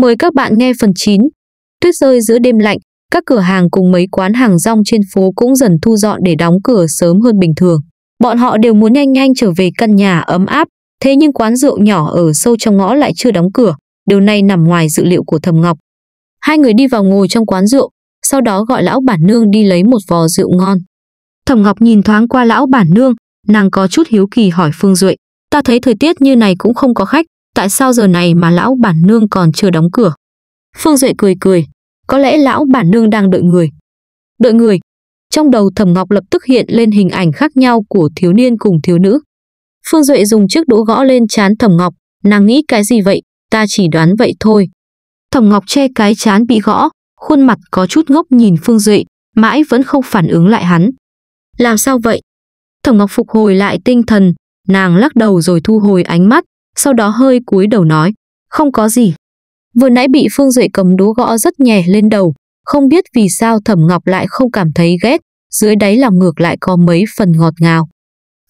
Mời các bạn nghe phần 9. Tuyết rơi giữa đêm lạnh, các cửa hàng cùng mấy quán hàng rong trên phố cũng dần thu dọn để đóng cửa sớm hơn bình thường. Bọn họ đều muốn nhanh nhanh trở về căn nhà ấm áp, thế nhưng quán rượu nhỏ ở sâu trong ngõ lại chưa đóng cửa, điều này nằm ngoài dự liệu của Thẩm Ngọc. Hai người đi vào ngồi trong quán rượu, sau đó gọi lão bản nương đi lấy một vò rượu ngon. Thẩm Ngọc nhìn thoáng qua lão bản nương, nàng có chút hiếu kỳ hỏi Phương Duệ, ta thấy thời tiết như này cũng không có khách, tại sao giờ này mà lão bản nương còn chưa đóng cửa? Phương Duệ cười cười, có lẽ lão bản nương đang đợi người. Đợi người? Trong đầu Thẩm Ngọc lập tức hiện lên hình ảnh khác nhau của thiếu niên cùng thiếu nữ. Phương Duệ dùng chiếc đũa gõ lên chán Thẩm Ngọc, nàng nghĩ cái gì vậy, ta chỉ đoán vậy thôi. Thẩm Ngọc che cái chán bị gõ, khuôn mặt có chút ngốc nhìn Phương Duệ, mãi vẫn không phản ứng lại hắn. Làm sao vậy? Thẩm Ngọc phục hồi lại tinh thần, nàng lắc đầu rồi thu hồi ánh mắt, sau đó hơi cúi đầu nói, không có gì. Vừa nãy bị Phương Duệ cầm đúa gõ rất nhẹ lên đầu, không biết vì sao Thẩm Ngọc lại không cảm thấy ghét, dưới đáy lòng ngược lại có mấy phần ngọt ngào.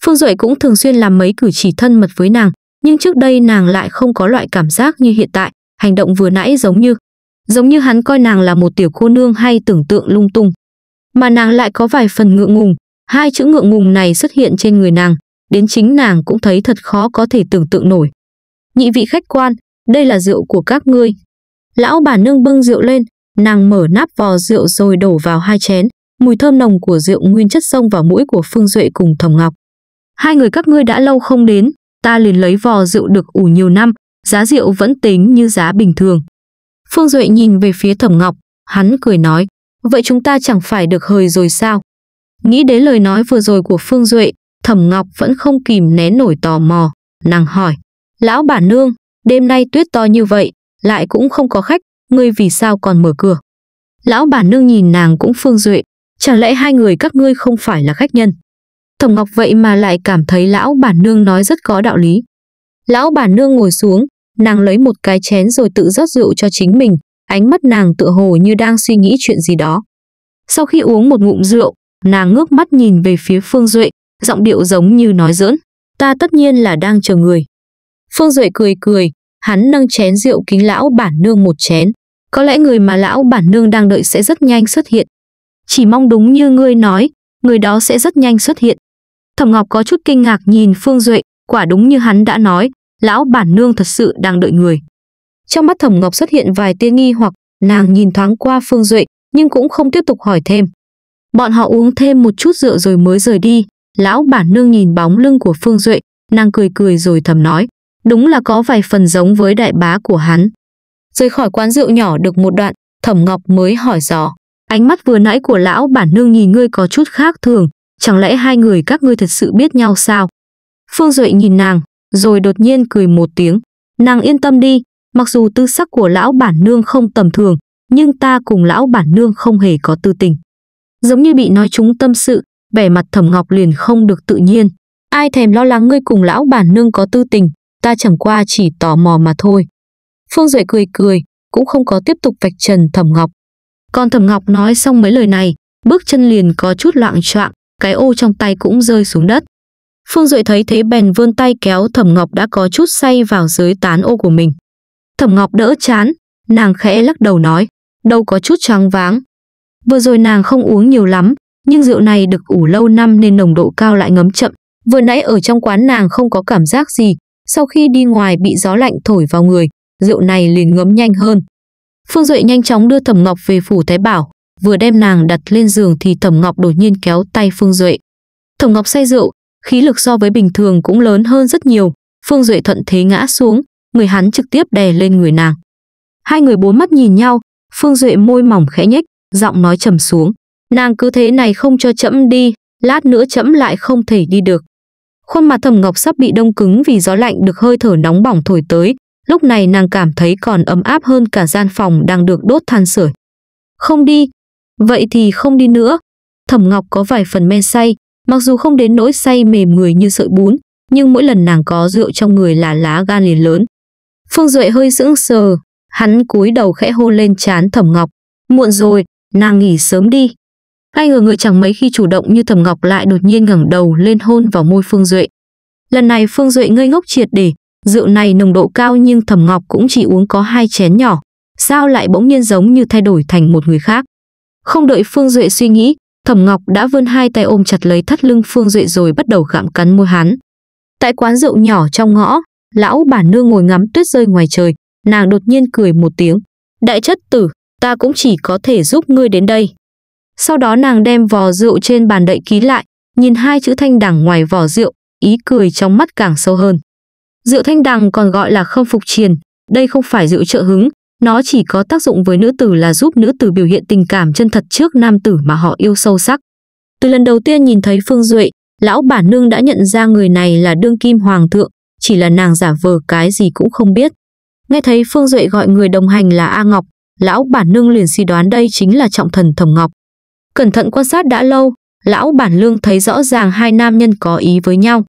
Phương Duệ cũng thường xuyên làm mấy cử chỉ thân mật với nàng, nhưng trước đây nàng lại không có loại cảm giác như hiện tại, hành động vừa nãy giống như giống như hắn coi nàng là một tiểu cô nương hay tưởng tượng lung tung. Mà nàng lại có vài phần ngượng ngùng, hai chữ ngượng ngùng này xuất hiện trên người nàng, đến chính nàng cũng thấy thật khó có thể tưởng tượng nổi. Nhị vị khách quan, đây là rượu của các ngươi. Lão bà nương bưng rượu lên, nàng mở nắp vò rượu rồi đổ vào hai chén, mùi thơm nồng của rượu nguyên chất xông vào mũi của Phương Duệ cùng Thẩm Ngọc. Hai người các ngươi đã lâu không đến, ta liền lấy vò rượu được ủ nhiều năm, giá rượu vẫn tính như giá bình thường. Phương Duệ nhìn về phía Thẩm Ngọc, hắn cười nói, vậy chúng ta chẳng phải được hời rồi sao? Nghĩ đến lời nói vừa rồi của Phương Duệ, Thẩm Ngọc vẫn không kìm nén nổi tò mò, nàng hỏi. Lão bà nương, đêm nay tuyết to như vậy, lại cũng không có khách, ngươi vì sao còn mở cửa? Lão bà nương nhìn nàng cũng phương duệ, chẳng lẽ hai người các ngươi không phải là khách nhân? Thẩm Ngọc vậy mà lại cảm thấy lão bà nương nói rất có đạo lý. Lão bà nương ngồi xuống, nàng lấy một cái chén rồi tự rót rượu cho chính mình, ánh mắt nàng tựa hồ như đang suy nghĩ chuyện gì đó. Sau khi uống một ngụm rượu, nàng ngước mắt nhìn về phía Phương Duệ, giọng điệu giống như nói giỡn. Ta tất nhiên là đang chờ người. Phương Duệ cười cười, hắn nâng chén rượu kính lão bản nương một chén. Có lẽ người mà lão bản nương đang đợi sẽ rất nhanh xuất hiện. Chỉ mong đúng như ngươi nói, người đó sẽ rất nhanh xuất hiện. Thẩm Ngọc có chút kinh ngạc nhìn Phương Duệ, quả đúng như hắn đã nói, lão bản nương thật sự đang đợi người. Trong mắt Thẩm Ngọc xuất hiện vài tia nghi hoặc, nàng nhìn thoáng qua Phương Duệ, nhưng cũng không tiếp tục hỏi thêm. Bọn họ uống thêm một chút rượu rồi mới rời đi, Lão bản nương nhìn bóng lưng của Phương Duệ, nàng cười cười rồi thầm nói, đúng là có vài phần giống với đại bá của hắn. Rời khỏi quán rượu nhỏ được một đoạn, Thẩm Ngọc mới hỏi dò. Ánh mắt vừa nãy của lão bản nương nhìn ngươi có chút khác thường, chẳng lẽ hai người các ngươi thật sự biết nhau sao? Phương Duệ nhìn nàng, rồi đột nhiên cười một tiếng. Nàng yên tâm đi, mặc dù tư sắc của lão bản nương không tầm thường, nhưng ta cùng lão bản nương không hề có tư tình. Giống như bị nói chúng tâm sự, vẻ mặt Thẩm Ngọc liền không được tự nhiên. Ai thèm lo lắng ngươi cùng lão bản nương có tư tình, ta chẳng qua chỉ tò mò mà thôi. Phương Duệ cười cười, cũng không có tiếp tục vạch trần Thẩm Ngọc. Còn Thẩm Ngọc nói xong mấy lời này, bước chân liền có chút loạn choạng, cái ô trong tay cũng rơi xuống đất. Phương Duệ thấy thế bèn vươn tay kéo Thẩm Ngọc đã có chút say vào dưới tán ô của mình. Thẩm Ngọc đỡ chán, nàng khẽ lắc đầu nói, đâu có chút choáng váng. Vừa rồi nàng không uống nhiều lắm, nhưng rượu này được ủ lâu năm nên nồng độ cao lại ngấm chậm. Vừa nãy ở trong quán nàng không có cảm giác gì, sau khi đi ngoài bị gió lạnh thổi vào người, rượu này liền ngấm nhanh hơn. Phương Duệ nhanh chóng đưa Thẩm Ngọc về phủ Thái Bảo, vừa đem nàng đặt lên giường thì Thẩm Ngọc đột nhiên kéo tay Phương Duệ. Thẩm Ngọc say rượu, khí lực so với bình thường cũng lớn hơn rất nhiều, Phương Duệ thuận thế ngã xuống, người hắn trực tiếp đè lên người nàng. Hai người bốn mắt nhìn nhau, Phương Duệ môi mỏng khẽ nhếch, giọng nói trầm xuống. Nàng cứ thế này không cho chậm đi, lát nữa chậm lại không thể đi được. Khuôn mặt Thẩm Ngọc sắp bị đông cứng vì gió lạnh được hơi thở nóng bỏng thổi tới, lúc này nàng cảm thấy còn ấm áp hơn cả gian phòng đang được đốt than sưởi. Không đi, vậy thì không đi nữa. Thẩm Ngọc có vài phần men say, mặc dù không đến nỗi say mềm người như sợi bún, nhưng mỗi lần nàng có rượu trong người là lá gan liền lớn. Phương Duệ hơi sững sờ, hắn cúi đầu khẽ hôn lên trán Thẩm Ngọc, muộn rồi, nàng nghỉ sớm đi. Ai ngờ người chẳng mấy khi chủ động như Thẩm Ngọc lại đột nhiên ngẩng đầu lên hôn vào môi Phương Duệ. Lần này Phương Duệ ngây ngốc triệt để, rượu này nồng độ cao nhưng Thẩm Ngọc cũng chỉ uống có hai chén nhỏ, sao lại bỗng nhiên giống như thay đổi thành một người khác. Không đợi Phương Duệ suy nghĩ, Thẩm Ngọc đã vươn hai tay ôm chặt lấy thắt lưng Phương Duệ rồi bắt đầu gặm cắn môi hắn. Tại quán rượu nhỏ trong ngõ, lão bà nương ngồi ngắm tuyết rơi ngoài trời, nàng đột nhiên cười một tiếng. Đại chất tử, ta cũng chỉ có thể giúp ngươi đến đây. Sau đó nàng đem vò rượu trên bàn đậy ký lại, nhìn hai chữ thanh đẳng ngoài vỏ rượu, ý cười trong mắt càng sâu hơn. Rượu thanh đằng còn gọi là không phục triền, đây không phải rượu trợ hứng, nó chỉ có tác dụng với nữ tử là giúp nữ tử biểu hiện tình cảm chân thật trước nam tử mà họ yêu sâu sắc. Từ lần đầu tiên nhìn thấy Phương Duệ, lão bản nương đã nhận ra người này là đương kim hoàng thượng, chỉ là nàng giả vờ cái gì cũng không biết. Nghe thấy Phương Duệ gọi người đồng hành là A Ngọc, lão bản nương liền suy đoán đây chính là trọng thần thầm Ngọc. Cẩn thận quan sát đã lâu, lão bản lương thấy rõ ràng hai nam nhân có ý với nhau.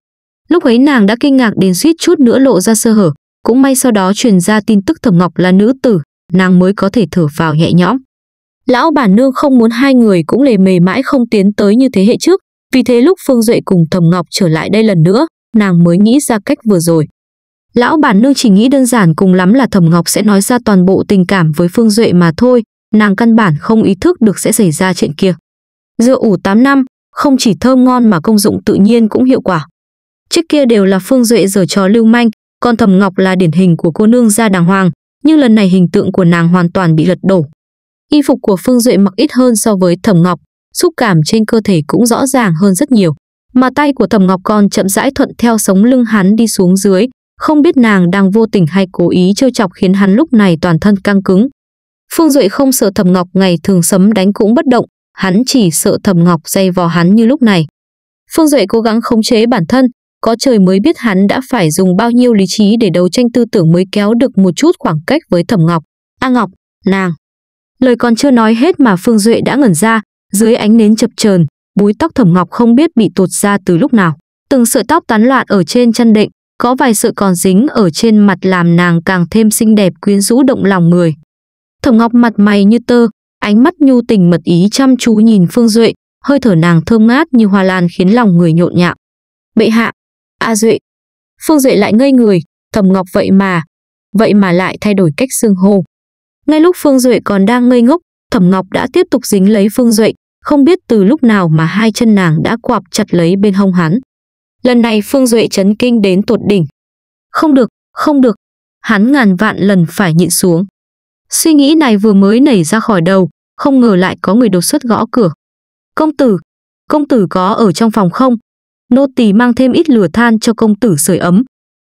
Lúc ấy nàng đã kinh ngạc đến suýt chút nữa lộ ra sơ hở, cũng may sau đó truyền ra tin tức Thẩm Ngọc là nữ tử, nàng mới có thể thở vào nhẹ nhõm. Lão bản nương không muốn hai người cũng lề mề mãi không tiến tới như thế hệ trước, vì thế lúc Phương Duệ cùng Thẩm Ngọc trở lại đây lần nữa, nàng mới nghĩ ra cách vừa rồi. Lão bản nương chỉ nghĩ đơn giản cùng lắm là Thẩm Ngọc sẽ nói ra toàn bộ tình cảm với Phương Duệ mà thôi, nàng căn bản không ý thức được sẽ xảy ra chuyện kia. Dưa ủ 8 năm, không chỉ thơm ngon mà công dụng tự nhiên cũng hiệu quả. Trước kia đều là Phương Duệ giở trò lưu manh, còn Thẩm Ngọc là điển hình của cô nương gia đàng hoàng, nhưng lần này hình tượng của nàng hoàn toàn bị lật đổ. Y phục của Phương Duệ mặc ít hơn so với Thẩm Ngọc, xúc cảm trên cơ thể cũng rõ ràng hơn rất nhiều, mà tay của Thẩm Ngọc còn chậm rãi thuận theo sống lưng hắn đi xuống dưới, không biết nàng đang vô tình hay cố ý trêu chọc khiến hắn lúc này toàn thân căng cứng, Phương Duệ không sợ Thẩm Ngọc ngày thường sấm đánh cũng bất động, hắn chỉ sợ Thẩm Ngọc dây vò hắn như lúc này. Phương Duệ cố gắng khống chế bản thân, có trời mới biết hắn đã phải dùng bao nhiêu lý trí để đấu tranh tư tưởng mới kéo được một chút khoảng cách với Thẩm Ngọc. A Ngọc, nàng. Lời còn chưa nói hết mà Phương Duệ đã ngẩn ra, dưới ánh nến chập chờn, búi tóc Thẩm Ngọc không biết bị tột ra từ lúc nào. Từng sợi tóc tán loạn ở trên chân định, có vài sợi còn dính ở trên mặt làm nàng càng thêm xinh đẹp quyến rũ động lòng người. Thẩm Ngọc mặt mày như tơ, ánh mắt nhu tình mật ý chăm chú nhìn Phương Duệ, hơi thở nàng thơm ngát như hoa lan khiến lòng người nhộn nhạo. Bệ hạ, A Duệ. Phương Duệ lại ngây người, Thẩm Ngọc vậy mà, vậy mà lại thay đổi cách xưng hô. Ngay lúc Phương Duệ còn đang ngây ngốc, Thẩm Ngọc đã tiếp tục dính lấy Phương Duệ, không biết từ lúc nào mà hai chân nàng đã quạp chặt lấy bên hông hắn. Lần này Phương Duệ chấn kinh đến tột đỉnh. Không được, không được, hắn ngàn vạn lần phải nhịn xuống. Suy nghĩ này vừa mới nảy ra khỏi đầu, không ngờ lại có người đột xuất gõ cửa. Công tử, công tử có ở trong phòng không? Nô tỳ mang thêm ít lửa than cho công tử sưởi ấm.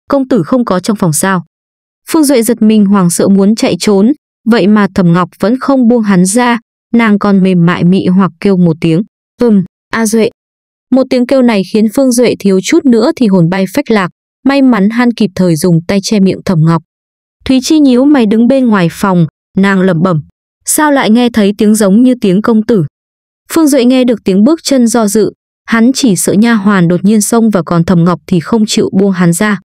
Công tử không có trong phòng sao? Phương Duệ giật mình hoàng sợ muốn chạy trốn, vậy mà Thẩm Ngọc vẫn không buông hắn ra, nàng còn mềm mại mị hoặc kêu một tiếng, "Ừm, A Duệ." Một tiếng kêu này khiến Phương Duệ thiếu chút nữa thì hồn bay phách lạc, may mắn han kịp thời dùng tay che miệng Thẩm Ngọc. Thúy Chi nhíu mày đứng bên ngoài phòng, nàng lẩm bẩm, sao lại nghe thấy tiếng giống như tiếng công tử? Phương Duệ nghe được tiếng bước chân do dự, hắn chỉ sợ nha hoàn đột nhiên xông và còn Thẩm Ngọc thì không chịu buông hắn ra.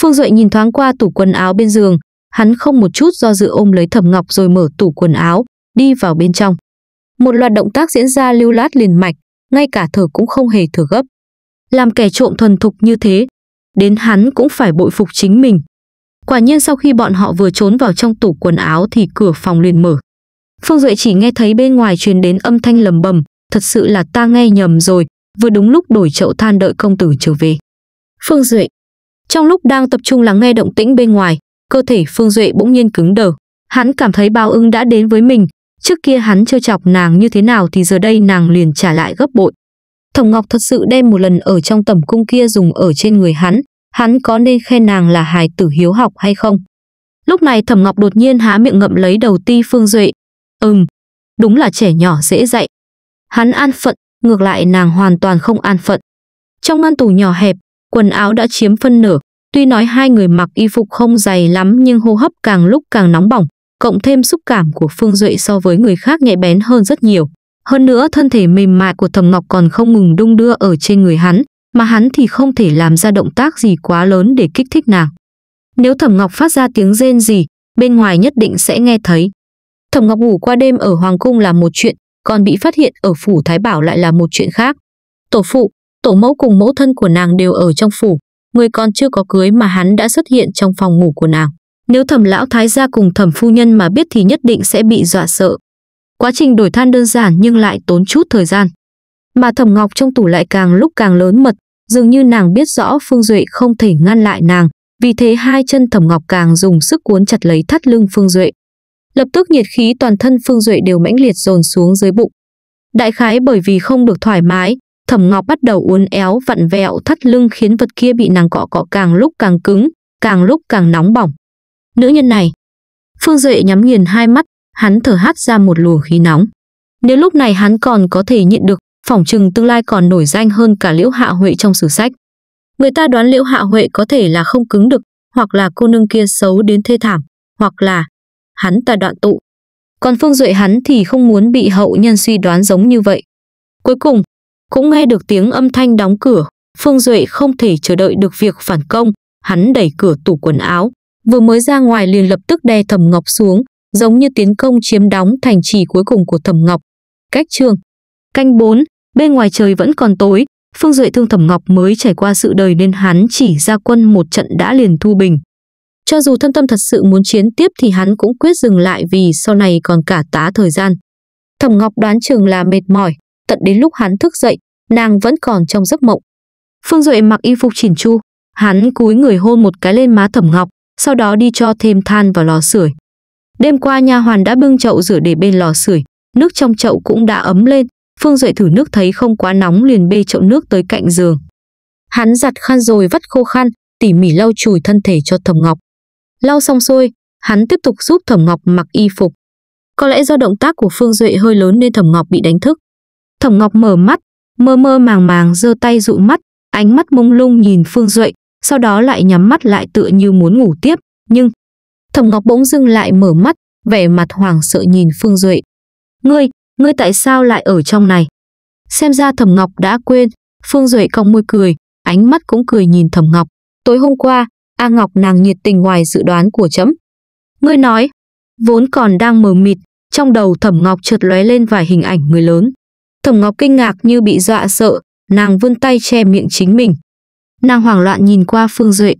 Phương Duệ nhìn thoáng qua tủ quần áo bên giường, hắn không một chút do dự ôm lấy Thẩm Ngọc rồi mở tủ quần áo, đi vào bên trong. Một loạt động tác diễn ra lưu lát liền mạch, ngay cả thở cũng không hề thở gấp. Làm kẻ trộm thuần thục như thế, đến hắn cũng phải bội phục chính mình. Quả nhiên sau khi bọn họ vừa trốn vào trong tủ quần áo thì cửa phòng liền mở. Phương Duệ chỉ nghe thấy bên ngoài truyền đến âm thanh lầm bầm, thật sự là ta nghe nhầm rồi, vừa đúng lúc đổi chậu than đợi công tử trở về. Phương Duệ Trong lúc đang tập trung lắng nghe động tĩnh bên ngoài, cơ thể Phương Duệ bỗng nhiên cứng đờ. Hắn cảm thấy bao ưng đã đến với mình, trước kia hắn trêu chọc nàng như thế nào thì giờ đây nàng liền trả lại gấp bội. Thổng Ngọc thật sự đem một lần ở trong tầm cung kia dùng ở trên người hắn, hắn có nên khen nàng là hài tử hiếu học hay không? Lúc này Thẩm Ngọc đột nhiên há miệng ngậm lấy đầu ti Phương Duệ. Ừm, đúng là trẻ nhỏ dễ dạy. Hắn an phận, ngược lại nàng hoàn toàn không an phận. Trong ngăn tủ nhỏ hẹp, quần áo đã chiếm phân nửa, tuy nói hai người mặc y phục không dày lắm nhưng hô hấp càng lúc càng nóng bỏng, cộng thêm xúc cảm của Phương Duệ so với người khác nhạy bén hơn rất nhiều. Hơn nữa thân thể mềm mại của Thẩm Ngọc còn không ngừng đung đưa ở trên người hắn, mà hắn thì không thể làm ra động tác gì quá lớn để kích thích nàng. Nếu Thẩm Ngọc phát ra tiếng rên gì, bên ngoài nhất định sẽ nghe thấy. Thẩm Ngọc ngủ qua đêm ở Hoàng Cung là một chuyện, còn bị phát hiện ở phủ Thái Bảo lại là một chuyện khác. Tổ phụ, tổ mẫu cùng mẫu thân của nàng đều ở trong phủ, người con chưa có cưới mà hắn đã xuất hiện trong phòng ngủ của nàng. Nếu thẩm lão thái gia cùng thẩm phu nhân mà biết thì nhất định sẽ bị dọa sợ. Quá trình đổi than đơn giản nhưng lại tốn chút thời gian mà Thẩm Ngọc trong tủ lại càng lúc càng lớn mật, dường như nàng biết rõ Phương Duệ không thể ngăn lại nàng, vì thế hai chân Thẩm Ngọc càng dùng sức cuốn chặt lấy thắt lưng Phương Duệ. Lập tức nhiệt khí toàn thân Phương Duệ đều mãnh liệt dồn xuống dưới bụng. Đại khái bởi vì không được thoải mái, Thẩm Ngọc bắt đầu uốn éo vặn vẹo thắt lưng khiến vật kia bị nàng cọ cọ càng lúc càng cứng, càng lúc càng nóng bỏng. Nữ nhân này, Phương Duệ nhắm nghiền hai mắt, hắn thở hắt ra một luồng khí nóng. Nếu lúc này hắn còn có thể nhịn được, phỏng chừng tương lai còn nổi danh hơn cả Liễu Hạ Huệ trong sử sách. Người ta đoán Liễu Hạ Huệ có thể là không cứng được, hoặc là cô nương kia xấu đến thê thảm, hoặc là hắn ta đoạn tụ. Còn Phương Duệ hắn thì không muốn bị hậu nhân suy đoán giống như vậy. Cuối cùng, cũng nghe được tiếng âm thanh đóng cửa, Phương Duệ không thể chờ đợi được việc phản công, hắn đẩy cửa tủ quần áo, vừa mới ra ngoài liền lập tức đè Thẩm Ngọc xuống, giống như tiến công chiếm đóng thành trì cuối cùng của Thẩm Ngọc. Cách trường Canh 4, Bên ngoài trời vẫn còn tối, Phương Duệ thương Thẩm Ngọc mới trải qua sự đời nên hắn chỉ ra quân một trận đã liền thu bình. Cho dù thân tâm thật sự muốn chiến tiếp thì hắn cũng quyết dừng lại vì sau này còn cả tá thời gian. Thẩm Ngọc đoán chừng là mệt mỏi, tận đến lúc hắn thức dậy, nàng vẫn còn trong giấc mộng. Phương Duệ mặc y phục chỉn chu, hắn cúi người hôn một cái lên má Thẩm Ngọc, sau đó đi cho thêm than vào lò sưởi. Đêm qua nha hoàn đã bưng chậu rửa để bên lò sưởi, nước trong chậu cũng đã ấm lên, Phương Duệ thử nước thấy không quá nóng liền bê chậu nước tới cạnh giường. Hắn giặt khăn rồi vắt khô khăn, tỉ mỉ lau chùi thân thể cho Thẩm Ngọc. Lau xong xuôi, hắn tiếp tục giúp Thẩm Ngọc mặc y phục. Có lẽ do động tác của Phương Duệ hơi lớn nên Thẩm Ngọc bị đánh thức. Thẩm Ngọc mở mắt, mơ mơ màng màng giơ tay dụ mắt, ánh mắt mông lung nhìn Phương Duệ, sau đó lại nhắm mắt lại tựa như muốn ngủ tiếp, nhưng Thẩm Ngọc bỗng dưng lại mở mắt, vẻ mặt hoảng sợ nhìn Phương Duệ. "Ngươi, ngươi tại sao lại ở trong này? Xem ra Thẩm Ngọc đã quên, Phương Duệ cong môi cười, ánh mắt cũng cười nhìn Thẩm Ngọc. Tối hôm qua, A Ngọc nàng nhiệt tình ngoài dự đoán của chấm. Ngươi nói, vốn còn đang mờ mịt, trong đầu Thẩm Ngọc chợt lóe lên vài hình ảnh người lớn. Thẩm Ngọc kinh ngạc như bị dọa sợ, nàng vươn tay che miệng chính mình. Nàng hoảng loạn nhìn qua Phương Duệ.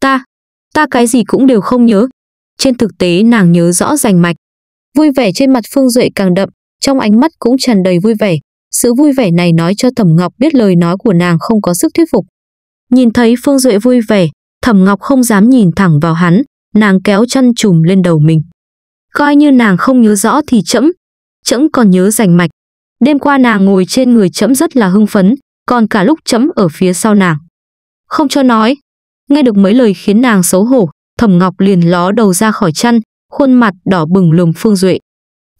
Ta, ta cái gì cũng đều không nhớ. Trên thực tế nàng nhớ rõ rành mạch. Vui vẻ trên mặt Phương Duệ càng đậm, trong ánh mắt cũng tràn đầy vui vẻ, sự vui vẻ này nói cho Thẩm Ngọc biết lời nói của nàng không có sức thuyết phục. Nhìn thấy Phương Duệ vui vẻ, Thẩm Ngọc không dám nhìn thẳng vào hắn, nàng kéo chân trùm lên đầu mình. Coi như nàng không nhớ rõ thì chẫm, chẫm còn nhớ rành mạch. Đêm qua nàng ngồi trên người chẫm rất là hưng phấn, còn cả lúc chẫm ở phía sau nàng. Không cho nói, nghe được mấy lời khiến nàng xấu hổ, Thẩm Ngọc liền ló đầu ra khỏi chăn, khuôn mặt đỏ bừng lùm Phương Duệ.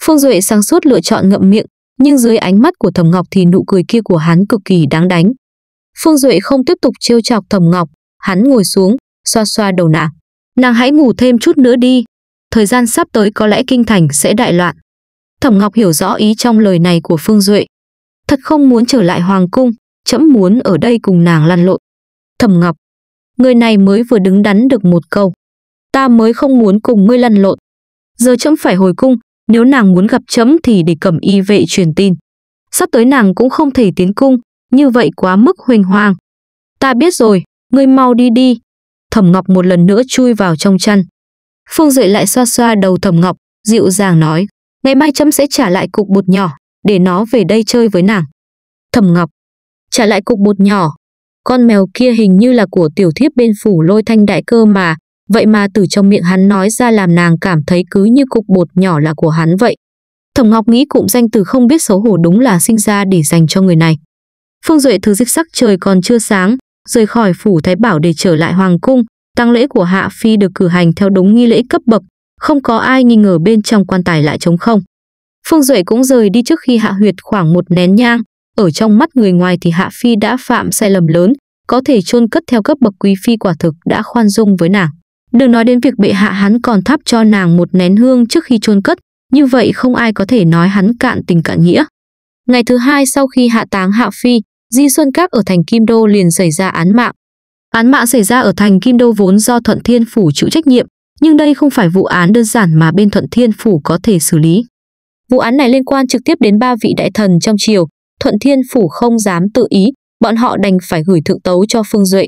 Phương Duệ sáng suốt lựa chọn ngậm miệng, nhưng dưới ánh mắt của Thẩm Ngọc thì nụ cười kia của hắn cực kỳ đáng đánh. Phương Duệ không tiếp tục trêu chọc Thẩm Ngọc, hắn ngồi xuống, xoa xoa đầu nàng. Nàng hãy ngủ thêm chút nữa đi, thời gian sắp tới có lẽ kinh thành sẽ đại loạn. Thẩm Ngọc hiểu rõ ý trong lời này của Phương Duệ. Thật không muốn trở lại hoàng cung, chậm muốn ở đây cùng nàng lăn lộn. Thẩm Ngọc, người này mới vừa đứng đắn được một câu. Ta mới không muốn cùng ngươi lăn lộn. Giờ chậm phải hồi cung, nếu nàng muốn gặp chấm thì để cầm y vệ truyền tin. Sắp tới nàng cũng không thể tiến cung, như vậy quá mức huênh hoàng. Ta biết rồi, ngươi mau đi đi. Thẩm Ngọc một lần nữa chui vào trong chăn. Phương Duệ lại xoa xoa đầu Thẩm Ngọc, dịu dàng nói, ngày mai chấm sẽ trả lại cục bột nhỏ, để nó về đây chơi với nàng. Thẩm Ngọc, trả lại cục bột nhỏ. Con mèo kia hình như là của tiểu thiếp bên phủ lôi thanh đại cơ mà, Vậy mà từ trong miệng hắn nói ra làm nàng cảm thấy cứ như cục bột nhỏ là của hắn vậy. Thẩm Ngọc nghĩ cụm danh từ không biết xấu hổ đúng là sinh ra để dành cho người này. Phương Duệ thứ dích sắc trời còn chưa sáng, rời khỏi phủ Thái Bảo để trở lại Hoàng Cung, tang lễ của Hạ Phi được cử hành theo đúng nghi lễ cấp bậc, không có ai nghi ngờ bên trong quan tài lại trống không. Phương Duệ cũng rời đi trước khi Hạ Huyệt khoảng một nén nhang, ở trong mắt người ngoài thì Hạ Phi đã phạm sai lầm lớn, có thể chôn cất theo cấp bậc quý phi quả thực đã khoan dung với nàng. Đừng nói đến việc bệ hạ hắn còn thắp cho nàng một nén hương trước khi chôn cất, như vậy không ai có thể nói hắn cạn tình cạn nghĩa. Ngày thứ hai sau khi hạ táng Hạ Phi, Di Xuân Các ở thành Kim Đô liền xảy ra án mạng. Án mạng xảy ra ở thành Kim Đô vốn do Thuận Thiên Phủ chịu trách nhiệm, nhưng đây không phải vụ án đơn giản mà bên Thuận Thiên Phủ có thể xử lý. Vụ án này liên quan trực tiếp đến ba vị đại thần trong triều, Thuận Thiên Phủ không dám tự ý, bọn họ đành phải gửi thượng tấu cho Phương Duệ.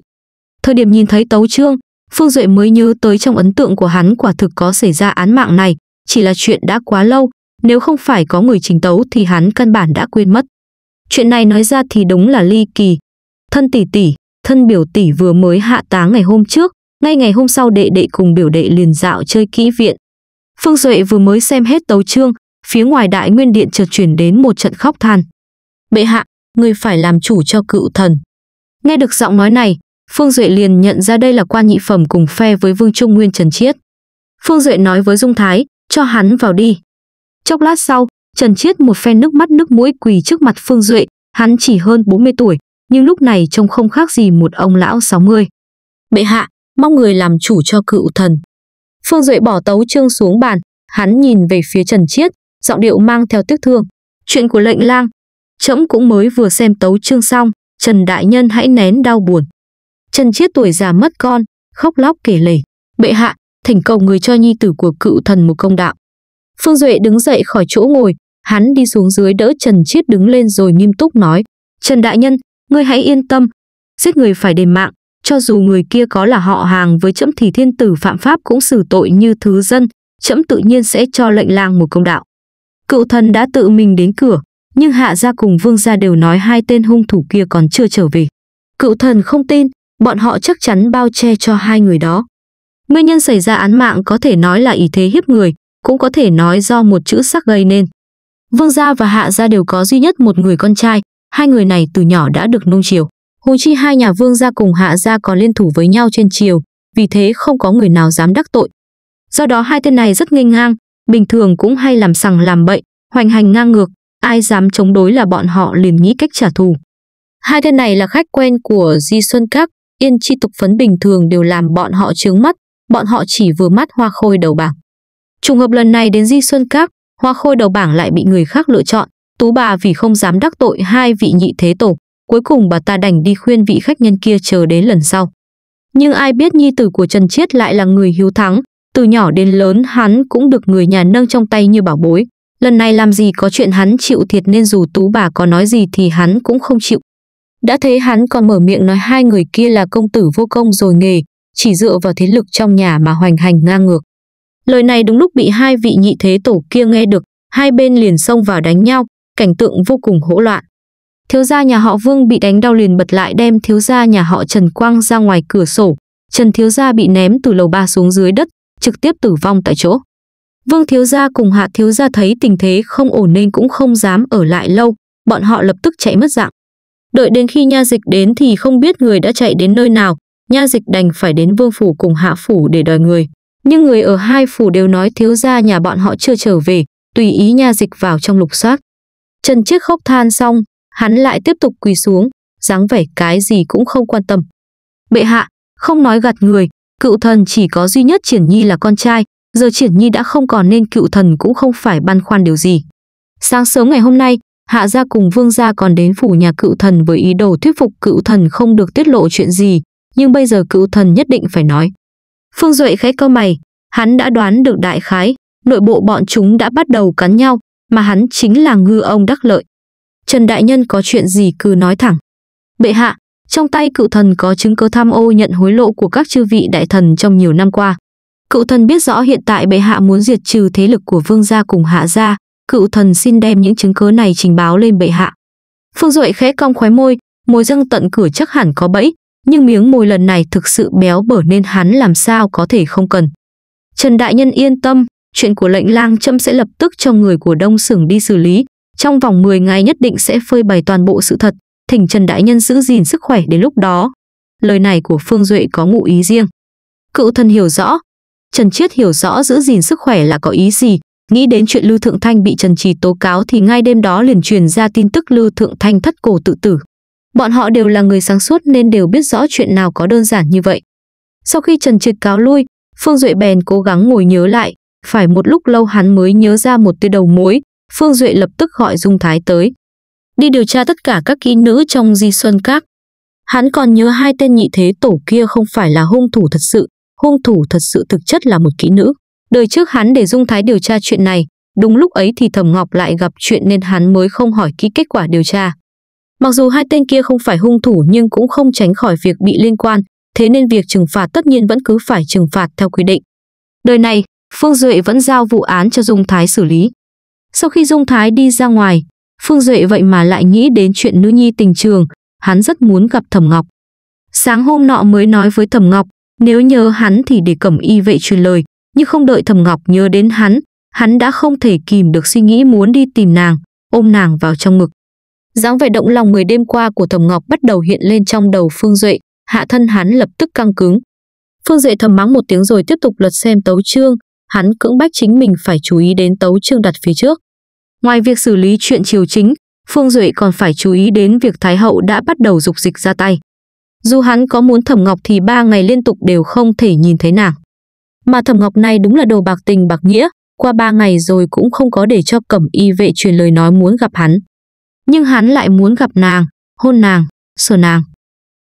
Thời điểm nhìn thấy tấu trương, Phương Duệ mới nhớ tới trong ấn tượng của hắn quả thực có xảy ra án mạng này, chỉ là chuyện đã quá lâu, nếu không phải có người trình tấu thì hắn căn bản đã quên mất. Chuyện này nói ra thì đúng là ly kỳ. Thân tỷ tỷ, thân biểu tỷ vừa mới hạ táng ngày hôm trước, ngay ngày hôm sau đệ đệ cùng biểu đệ liền dạo chơi kỹ viện. Phương Duệ vừa mới xem hết tấu chương, phía ngoài đại nguyên điện chợt chuyển đến một trận khóc than. Bệ hạ, người phải làm chủ cho cựu thần. Nghe được giọng nói này, Phương Duệ liền nhận ra đây là quan nhị phẩm cùng phe với Vương Trung Nguyên Trần Chiết. Phương Duệ nói với Dung Thái, cho hắn vào đi. Chốc lát sau, Trần Chiết một phen nước mắt nước mũi quỳ trước mặt Phương Duệ, hắn chỉ hơn 40 tuổi, nhưng lúc này trông không khác gì một ông lão 60. Bệ hạ, mong người làm chủ cho cựu thần. Phương Duệ bỏ tấu trương xuống bàn, hắn nhìn về phía Trần Chiết, giọng điệu mang theo tiếc thương. Chuyện của lệnh lang, trẫm cũng mới vừa xem tấu trương xong, Trần Đại Nhân hãy nén đau buồn. Trần Chiết tuổi già mất con, khóc lóc kể lể. Bệ hạ, thỉnh cầu người cho nhi tử của cựu thần một công đạo. Phương Duệ đứng dậy khỏi chỗ ngồi, hắn đi xuống dưới đỡ Trần Chiết đứng lên rồi nghiêm túc nói. Trần Đại Nhân, ngươi hãy yên tâm. Giết người phải đền mạng, cho dù người kia có là họ hàng với trẫm thì thiên tử phạm pháp cũng xử tội như thứ dân, trẫm tự nhiên sẽ cho lệnh lang một công đạo. Cựu thần đã tự mình đến cửa, nhưng hạ gia cùng vương gia đều nói hai tên hung thủ kia còn chưa trở về. Cựu thần không tin, bọn họ chắc chắn bao che cho hai người đó. Nguyên nhân xảy ra án mạng có thể nói là ý thế hiếp người, cũng có thể nói do một chữ sắc gây nên. Vương gia và Hạ gia đều có duy nhất một người con trai, hai người này từ nhỏ đã được nung chiều. Huống chi hai nhà Vương gia cùng Hạ gia còn liên thủ với nhau trên chiều, vì thế không có người nào dám đắc tội. Do đó hai tên này rất nghênh ngang, bình thường cũng hay làm sằng làm bậy, hoành hành ngang ngược, ai dám chống đối là bọn họ liền nghĩ cách trả thù. Hai tên này là khách quen của Di Xuân Các, Yên chi tục phấn bình thường đều làm bọn họ trướng mắt, bọn họ chỉ vừa mắt hoa khôi đầu bảng. Trùng hợp lần này đến Di Xuân Các, hoa khôi đầu bảng lại bị người khác lựa chọn, tú bà vì không dám đắc tội hai vị nhị thế tổ, cuối cùng bà ta đành đi khuyên vị khách nhân kia chờ đến lần sau. Nhưng ai biết nhi tử của Trần Chiết lại là người hiếu thắng, từ nhỏ đến lớn hắn cũng được người nhà nâng trong tay như bảo bối. Lần này làm gì có chuyện hắn chịu thiệt nên dù tú bà có nói gì thì hắn cũng không chịu, đã thế hắn còn mở miệng nói hai người kia là công tử vô công rồi nghề, chỉ dựa vào thế lực trong nhà mà hoành hành ngang ngược. Lời này đúng lúc bị hai vị nhị thế tổ kia nghe được, hai bên liền xông vào đánh nhau, cảnh tượng vô cùng hỗn loạn. Thiếu gia nhà họ Vương bị đánh đau liền bật lại đem thiếu gia nhà họ Trần Quang ra ngoài cửa sổ, Trần thiếu gia bị ném từ lầu ba xuống dưới đất, trực tiếp tử vong tại chỗ. Vương thiếu gia cùng Hạ thiếu gia thấy tình thế không ổn nên cũng không dám ở lại lâu, bọn họ lập tức chạy mất dạng. Đợi đến khi nha dịch đến thì không biết người đã chạy đến nơi nào, nha dịch đành phải đến vương phủ cùng hạ phủ để đòi người. Nhưng người ở hai phủ đều nói thiếu gia nhà bọn họ chưa trở về, tùy ý nha dịch vào trong lục soát. Trần Chiết khóc than xong, hắn lại tiếp tục quỳ xuống, dáng vẻ cái gì cũng không quan tâm. Bệ hạ, không nói gạt người, cựu thần chỉ có duy nhất Triển Nhi là con trai, giờ Triển Nhi đã không còn nên cựu thần cũng không phải băn khoăn điều gì. Sáng sớm ngày hôm nay, Hạ gia cùng Vương gia còn đến phủ nhà cựu thần với ý đồ thuyết phục cựu thần không được tiết lộ chuyện gì, nhưng bây giờ cựu thần nhất định phải nói. Phương Duệ khẽ cau mày, hắn đã đoán được đại khái, nội bộ bọn chúng đã bắt đầu cắn nhau, mà hắn chính là ngư ông đắc lợi. Trần Đại Nhân có chuyện gì cứ nói thẳng. Bệ hạ, trong tay cựu thần có chứng cứ tham ô nhận hối lộ của các chư vị đại thần trong nhiều năm qua. Cựu thần biết rõ hiện tại bệ hạ muốn diệt trừ thế lực của vương gia cùng hạ gia, cựu thần xin đem những chứng cứ này trình báo lên bệ hạ. Phương Duệ khẽ cong khóe môi, môi dâng tận cửa chắc hẳn có bẫy, nhưng miếng môi lần này thực sự béo bở nên hắn làm sao có thể không cần. Trần Đại Nhân yên tâm, chuyện của lệnh lang châm sẽ lập tức cho người của Đông Sửng đi xử lý, trong vòng 10 ngày nhất định sẽ phơi bày toàn bộ sự thật, thỉnh Trần Đại Nhân giữ gìn sức khỏe đến lúc đó. Lời này của Phương Duệ có ngụ ý riêng. Cựu thần hiểu rõ, Trần Chiết hiểu rõ giữ gìn sức khỏe là có ý gì, Nghĩ đến chuyện Lưu Thượng Thanh bị Trần Trì tố cáo thì ngay đêm đó liền truyền ra tin tức Lưu Thượng Thanh thất cổ tự tử. Bọn họ đều là người sáng suốt nên đều biết rõ chuyện nào có đơn giản như vậy. Sau khi Trần Triệt cáo lui, Phương Duệ bèn cố gắng ngồi nhớ lại, phải một lúc lâu hắn mới nhớ ra một tia đầu mối, Phương Duệ lập tức gọi Dung Thái tới. Đi điều tra tất cả các kỹ nữ trong Di Xuân Các. Hắn còn nhớ hai tên nhị thế tổ kia không phải là hung thủ thật sự, hung thủ thật sự thực chất là một kỹ nữ. Đời trước hắn để Dung Thái điều tra chuyện này, đúng lúc ấy thì Thẩm Ngọc lại gặp chuyện nên hắn mới không hỏi kỹ kết quả điều tra. Mặc dù hai tên kia không phải hung thủ nhưng cũng không tránh khỏi việc bị liên quan, thế nên việc trừng phạt tất nhiên vẫn cứ phải trừng phạt theo quy định. Đời này, Phương Duệ vẫn giao vụ án cho Dung Thái xử lý. Sau khi Dung Thái đi ra ngoài, Phương Duệ vậy mà lại nghĩ đến chuyện nữ nhi tình trường, hắn rất muốn gặp Thẩm Ngọc. Sáng hôm nọ mới nói với Thẩm Ngọc, nếu nhớ hắn thì để cẩm y vệ truyền lời, nhưng không đợi Thẩm Ngọc nhớ đến hắn, hắn đã không thể kìm được suy nghĩ muốn đi tìm nàng, ôm nàng vào trong ngực. Dáng vẻ động lòng người đêm qua của Thẩm Ngọc bắt đầu hiện lên trong đầu Phương Duệ, hạ thân hắn lập tức căng cứng. Phương Duệ thầm mắng một tiếng rồi tiếp tục lật xem tấu chương, hắn cưỡng bách chính mình phải chú ý đến tấu chương đặt phía trước. Ngoài việc xử lý chuyện triều chính, Phương Duệ còn phải chú ý đến việc Thái Hậu đã bắt đầu dục dịch ra tay. Dù hắn có muốn Thẩm Ngọc thì ba ngày liên tục đều không thể nhìn thấy nàng. Mà Thẩm Ngọc này đúng là đồ bạc tình bạc nghĩa, qua ba ngày rồi cũng không có để cho cẩm y vệ truyền lời nói muốn gặp hắn. Nhưng hắn lại muốn gặp nàng, hôn nàng, sờ nàng.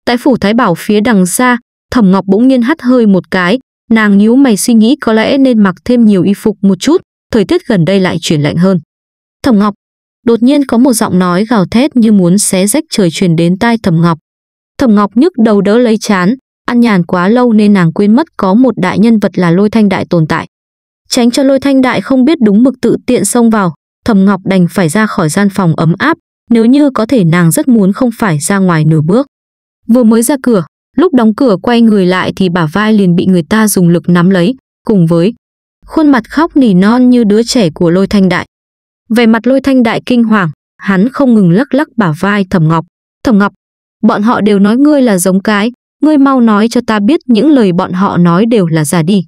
Tại phủ Thái Bảo phía đằng xa, Thẩm Ngọc bỗng nhiên hắt hơi một cái, nàng nhíu mày suy nghĩ có lẽ nên mặc thêm nhiều y phục một chút, thời tiết gần đây lại chuyển lạnh hơn. Thẩm Ngọc, đột nhiên có một giọng nói gào thét như muốn xé rách trời truyền đến tai Thẩm Ngọc. Thẩm Ngọc nhức đầu đỡ lấy chán, Ăn nhàn quá lâu nên nàng quên mất có một đại nhân vật là lôi thanh đại tồn tại. Tránh cho lôi thanh đại không biết đúng mực tự tiện xông vào, thầm ngọc đành phải ra khỏi gian phòng ấm áp, nếu như có thể nàng rất muốn không phải ra ngoài nửa bước. Vừa mới ra cửa, lúc đóng cửa quay người lại thì bả vai liền bị người ta dùng lực nắm lấy, cùng với khuôn mặt khóc nỉ non như đứa trẻ của lôi thanh đại. Về mặt lôi thanh đại kinh hoàng, hắn không ngừng lắc lắc bả vai thẩm ngọc. Thẩm ngọc, bọn họ đều nói ngươi là giống cái, ngươi mau nói cho ta biết những lời bọn họ nói đều là giả đi.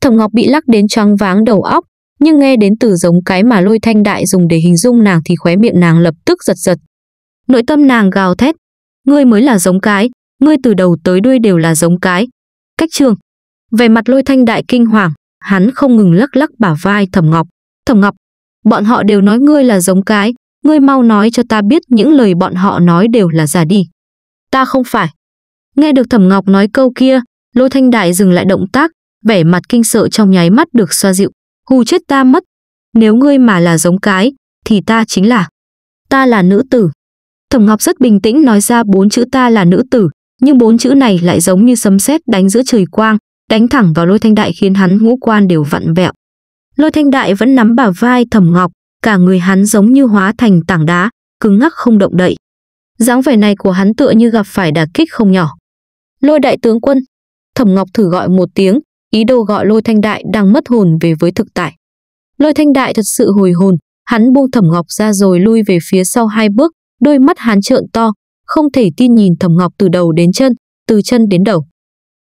Thẩm Ngọc bị lắc đến choáng váng đầu óc, nhưng nghe đến từ giống cái mà lôi thanh đại dùng để hình dung nàng thì khóe miệng nàng lập tức giật giật. Nội tâm nàng gào thét, ngươi mới là giống cái, ngươi từ đầu tới đuôi đều là giống cái. Cách trường, về mặt lôi thanh đại kinh hoàng, hắn không ngừng lắc lắc bả vai Thẩm Ngọc. Thẩm Ngọc, bọn họ đều nói ngươi là giống cái, ngươi mau nói cho ta biết những lời bọn họ nói đều là giả đi. Ta không phải, Nghe được Thẩm Ngọc nói câu kia, Lôi Thanh Đại dừng lại động tác, vẻ mặt kinh sợ trong nháy mắt được xoa dịu. Hù chết ta mất. Nếu ngươi mà là giống cái, thì ta chính là. Ta là nữ tử. Thẩm Ngọc rất bình tĩnh nói ra bốn chữ ta là nữ tử, nhưng bốn chữ này lại giống như sấm sét đánh giữa trời quang, đánh thẳng vào Lôi Thanh Đại khiến hắn ngũ quan đều vặn vẹo. Lôi Thanh Đại vẫn nắm bả vai Thẩm Ngọc, cả người hắn giống như hóa thành tảng đá, cứng ngắc không động đậy. Dáng vẻ này của hắn tựa như gặp phải đả kích không nhỏ. Lôi đại tướng quân. Thẩm Ngọc thử gọi một tiếng, ý đồ gọi lôi thanh đại đang mất hồn về với thực tại. Lôi thanh đại thật sự hồi hồn, hắn buông Thẩm Ngọc ra rồi lui về phía sau hai bước, đôi mắt hắn trợn to, không thể tin nhìn Thẩm Ngọc từ đầu đến chân, từ chân đến đầu.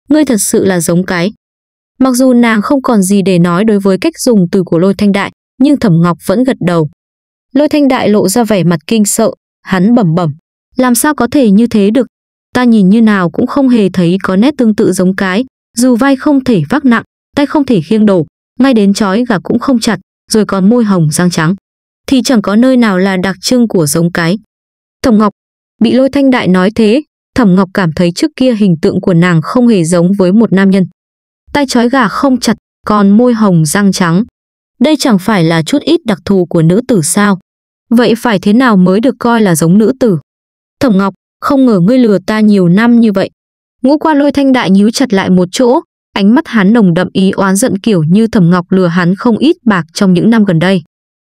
Ngươi thật sự là giống cái. Mặc dù nàng không còn gì để nói đối với cách dùng từ của Lôi Thanh Đại, nhưng Thẩm Ngọc vẫn gật đầu. Lôi Thanh Đại lộ ra vẻ mặt kinh sợ, hắn bẩm bẩm, làm sao có thể như thế được, Ta nhìn như nào cũng không hề thấy có nét tương tự giống cái, dù vai không thể vác nặng, tay không thể khiêng đổ, ngay đến chói gà cũng không chặt, rồi còn môi hồng răng trắng. Thì chẳng có nơi nào là đặc trưng của giống cái. Thẩm Ngọc, bị lôi thanh đại nói thế, Thẩm Ngọc cảm thấy trước kia hình tượng của nàng không hề giống với một nam nhân. Tay chói gà không chặt, còn môi hồng răng trắng. Đây chẳng phải là chút ít đặc thù của nữ tử sao? Vậy phải thế nào mới được coi là giống nữ tử? Thẩm Ngọc, không ngờ ngươi lừa ta nhiều năm như vậy. Ngũ quan lôi thanh đại nhíu chặt lại một chỗ, ánh mắt hắn nồng đậm ý oán giận kiểu như Thẩm Ngọc lừa hắn không ít bạc trong những năm gần đây.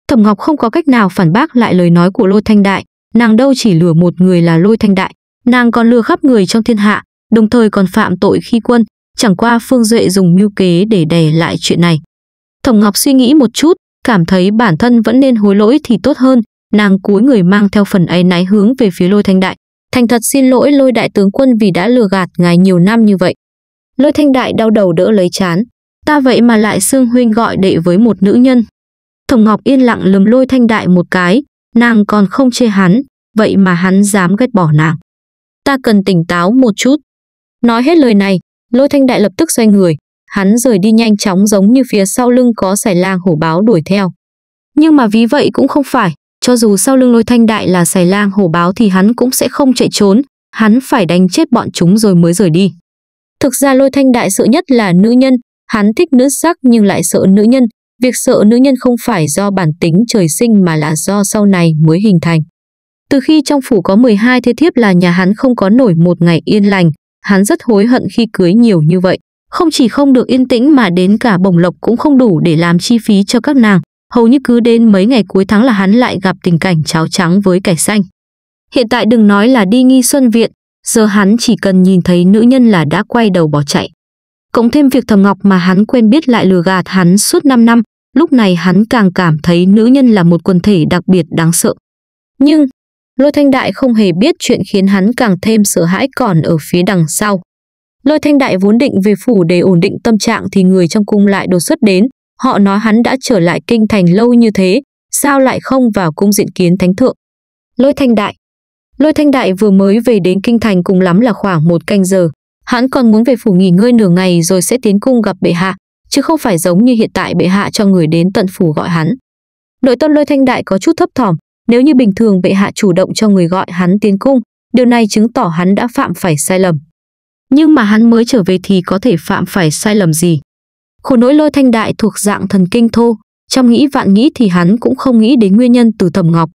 Thẩm Ngọc không có cách nào phản bác lại lời nói của lôi thanh đại, nàng đâu chỉ lừa một người là lôi thanh đại, nàng còn lừa khắp người trong thiên hạ, đồng thời còn phạm tội khi quân, chẳng qua Phương Duệ dùng mưu kế để đè lại chuyện này. Thẩm Ngọc suy nghĩ một chút, cảm thấy bản thân vẫn nên hối lỗi thì tốt hơn, nàng cúi người mang theo phần áy náy hướng về phía lôi thanh đại Thành thật xin lỗi lôi đại tướng quân vì đã lừa gạt ngài nhiều năm như vậy. Lôi thanh đại đau đầu đỡ lấy chán. Ta vậy mà lại xương huynh gọi đệ với một nữ nhân. Thổng Ngọc yên lặng lườm lôi thanh đại một cái, nàng còn không chê hắn, vậy mà hắn dám ghét bỏ nàng. Ta cần tỉnh táo một chút. Nói hết lời này, lôi thanh đại lập tức xoay người, hắn rời đi nhanh chóng giống như phía sau lưng có sải lang hổ báo đuổi theo. Nhưng mà ví vậy cũng không phải, cho dù sau lưng lôi thanh đại là xài lang hổ báo thì hắn cũng sẽ không chạy trốn, hắn phải đánh chết bọn chúng rồi mới rời đi. Thực ra lôi thanh đại sợ nhất là nữ nhân, hắn thích nữ sắc nhưng lại sợ nữ nhân. Việc sợ nữ nhân không phải do bản tính trời sinh mà là do sau này mới hình thành. Từ khi trong phủ có 12 thế thiếp là nhà hắn không có nổi một ngày yên lành, hắn rất hối hận khi cưới nhiều như vậy. Không chỉ không được yên tĩnh mà đến cả bổng lộc cũng không đủ để làm chi phí cho các nàng, hầu như cứ đến mấy ngày cuối tháng là hắn lại gặp tình cảnh cháo trắng với cải xanh. Hiện tại đừng nói là đi nghi xuân viện, giờ hắn chỉ cần nhìn thấy nữ nhân là đã quay đầu bỏ chạy. Cộng thêm việc Thầm Ngọc mà hắn quen biết lại lừa gạt hắn suốt 5 năm, lúc này hắn càng cảm thấy nữ nhân là một quần thể đặc biệt đáng sợ. Nhưng, Lôi Thanh Đại không hề biết chuyện khiến hắn càng thêm sợ hãi còn ở phía đằng sau. Lôi Thanh Đại vốn định về phủ để ổn định tâm trạng thì người trong cung lại đột xuất đến, Họ nói hắn đã trở lại kinh thành lâu như thế, sao lại không vào cung diện kiến thánh thượng? Lôi Thanh Đại Lôi Thanh Đại vừa mới về đến kinh thành cùng lắm là khoảng một canh giờ. Hắn còn muốn về phủ nghỉ ngơi nửa ngày rồi sẽ tiến cung gặp bệ hạ, chứ không phải giống như hiện tại bệ hạ cho người đến tận phủ gọi hắn. Nội tâm Lôi Thanh Đại có chút thấp thỏm, nếu như bình thường bệ hạ chủ động cho người gọi hắn tiến cung, điều này chứng tỏ hắn đã phạm phải sai lầm. Nhưng mà hắn mới trở về thì có thể phạm phải sai lầm gì? Khổ nỗi lôi thanh đại thuộc dạng thần kinh thô, trong nghĩ vạn nghĩ thì hắn cũng không nghĩ đến nguyên nhân từ thẩm ngọc.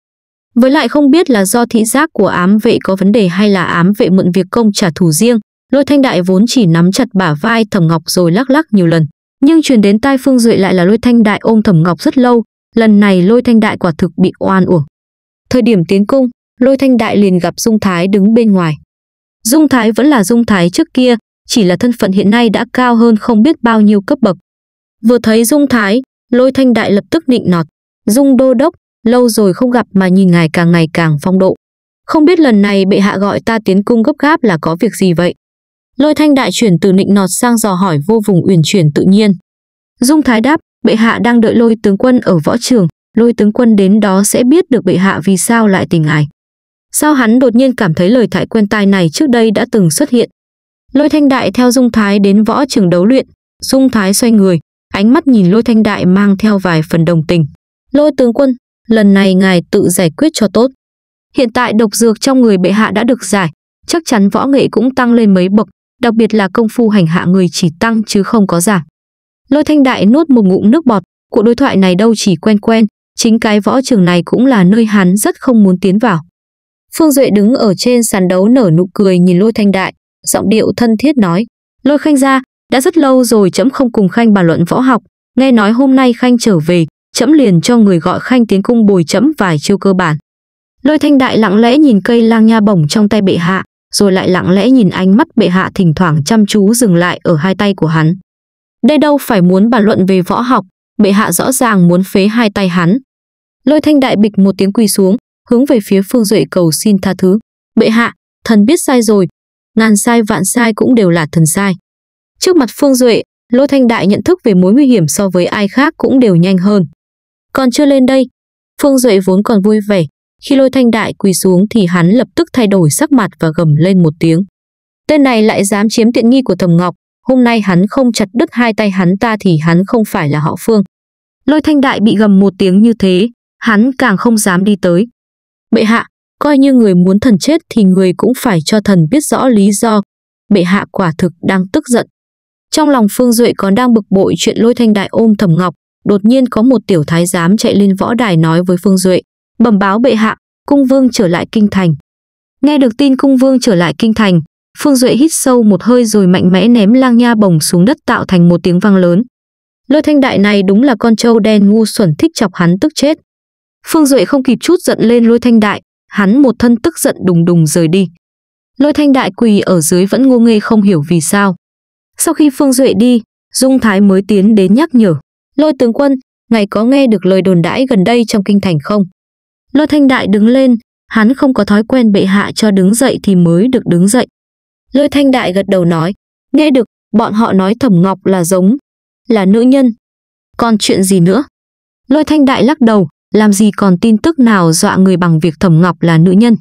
Với lại không biết là do thị giác của ám vệ có vấn đề hay là ám vệ mượn việc công trả thù riêng, lôi thanh đại vốn chỉ nắm chặt bả vai thẩm ngọc rồi lắc lắc nhiều lần. Nhưng truyền đến tai Phương Duệ lại là lôi thanh đại ôm thẩm ngọc rất lâu, lần này lôi thanh đại quả thực bị oan uổng. Thời điểm tiến cung, lôi thanh đại liền gặp Dung Thái đứng bên ngoài. Dung Thái vẫn là Dung Thái trước kia, chỉ là thân phận hiện nay đã cao hơn không biết bao nhiêu cấp bậc. Vừa thấy Dung Thái, Lôi Thanh Đại lập tức nịnh nọt. Dung Đô Đốc, lâu rồi không gặp mà nhìn ngài càng ngày càng phong độ. Không biết lần này bệ hạ gọi ta tiến cung gấp gáp là có việc gì vậy? Lôi Thanh Đại chuyển từ nịnh nọt sang dò hỏi vô vùng uyển chuyển tự nhiên. Dung Thái đáp, bệ hạ đang đợi lôi tướng quân ở võ trường, lôi tướng quân đến đó sẽ biết được bệ hạ vì sao lại tình ái. Sao hắn đột nhiên cảm thấy lời thải quen tai này trước đây đã từng xuất hiện, Lôi Thanh Đại theo Dung Thái đến võ trường đấu luyện, Dung Thái xoay người, ánh mắt nhìn Lôi Thanh Đại mang theo vài phần đồng tình. Lôi tướng quân, lần này ngài tự giải quyết cho tốt. Hiện tại độc dược trong người bệ hạ đã được giải, chắc chắn võ nghệ cũng tăng lên mấy bậc, đặc biệt là công phu hành hạ người chỉ tăng chứ không có giảm. Lôi Thanh Đại nuốt một ngụm nước bọt, cuộc đối thoại này đâu chỉ quen quen, chính cái võ trường này cũng là nơi hắn rất không muốn tiến vào. Phương Duệ đứng ở trên sàn đấu nở nụ cười nhìn Lôi Thanh Đại, giọng điệu thân thiết nói, lôi khanh ra, đã rất lâu rồi trẫm không cùng khanh bàn luận võ học, nghe nói hôm nay khanh trở về, trẫm liền cho người gọi khanh tiến cung bồi trẫm vài chiêu cơ bản. Lôi thanh đại lặng lẽ nhìn cây lang nha bổng trong tay bệ hạ, rồi lại lặng lẽ nhìn ánh mắt bệ hạ thỉnh thoảng chăm chú dừng lại ở hai tay của hắn. Đây đâu phải muốn bàn luận về võ học, bệ hạ rõ ràng muốn phế hai tay hắn. Lôi thanh đại bịch một tiếng quỳ xuống, hướng về phía Phương Duệ cầu xin tha thứ. Bệ hạ, thần biết sai rồi, ngàn sai vạn sai cũng đều là thần sai. Trước mặt Phương Duệ, Lôi Thanh Đại nhận thức về mối nguy hiểm so với ai khác cũng đều nhanh hơn. Còn chưa lên đây, Phương Duệ vốn còn vui vẻ, khi Lôi Thanh Đại quỳ xuống thì hắn lập tức thay đổi sắc mặt và gầm lên một tiếng. Tên này lại dám chiếm tiện nghi của Thẩm Ngọc, hôm nay hắn không chặt đứt hai tay hắn ta thì hắn không phải là họ Phương. Lôi Thanh Đại bị gầm một tiếng như thế, hắn càng không dám đi tới. Bệ hạ, coi như người muốn thần chết thì người cũng phải cho thần biết rõ lý do. Bệ hạ quả thực đang tức giận. Trong lòng Phương Duệ còn đang bực bội chuyện lôi thanh đại ôm thẩm ngọc, đột nhiên có một tiểu thái giám chạy lên võ đài nói với Phương Duệ, bẩm báo bệ hạ, cung vương trở lại kinh thành. Nghe được tin cung vương trở lại kinh thành, Phương Duệ hít sâu một hơi rồi mạnh mẽ ném lang nha bổng xuống đất tạo thành một tiếng vang lớn. Lôi thanh đại này đúng là con trâu đen ngu xuẩn thích chọc hắn tức chết. Phương Duệ không kịp chút giận lên lôi thanh đại, hắn một thân tức giận đùng đùng rời đi. Lôi thanh đại quỳ ở dưới vẫn ngô nghê không hiểu vì sao. Sau khi Phương Duệ đi, Dung Thái mới tiến đến nhắc nhở. Lôi tướng quân, ngài có nghe được lời đồn đãi gần đây trong kinh thành không? Lôi thanh đại đứng lên, hắn không có thói quen bệ hạ cho đứng dậy thì mới được đứng dậy. Lôi thanh đại gật đầu nói, nghe được, bọn họ nói thẩm ngọc là giống, là nữ nhân. Còn chuyện gì nữa? Lôi thanh đại lắc đầu, làm gì còn tin tức nào dọa người bằng việc Thẩm Ngọc là nữ nhân.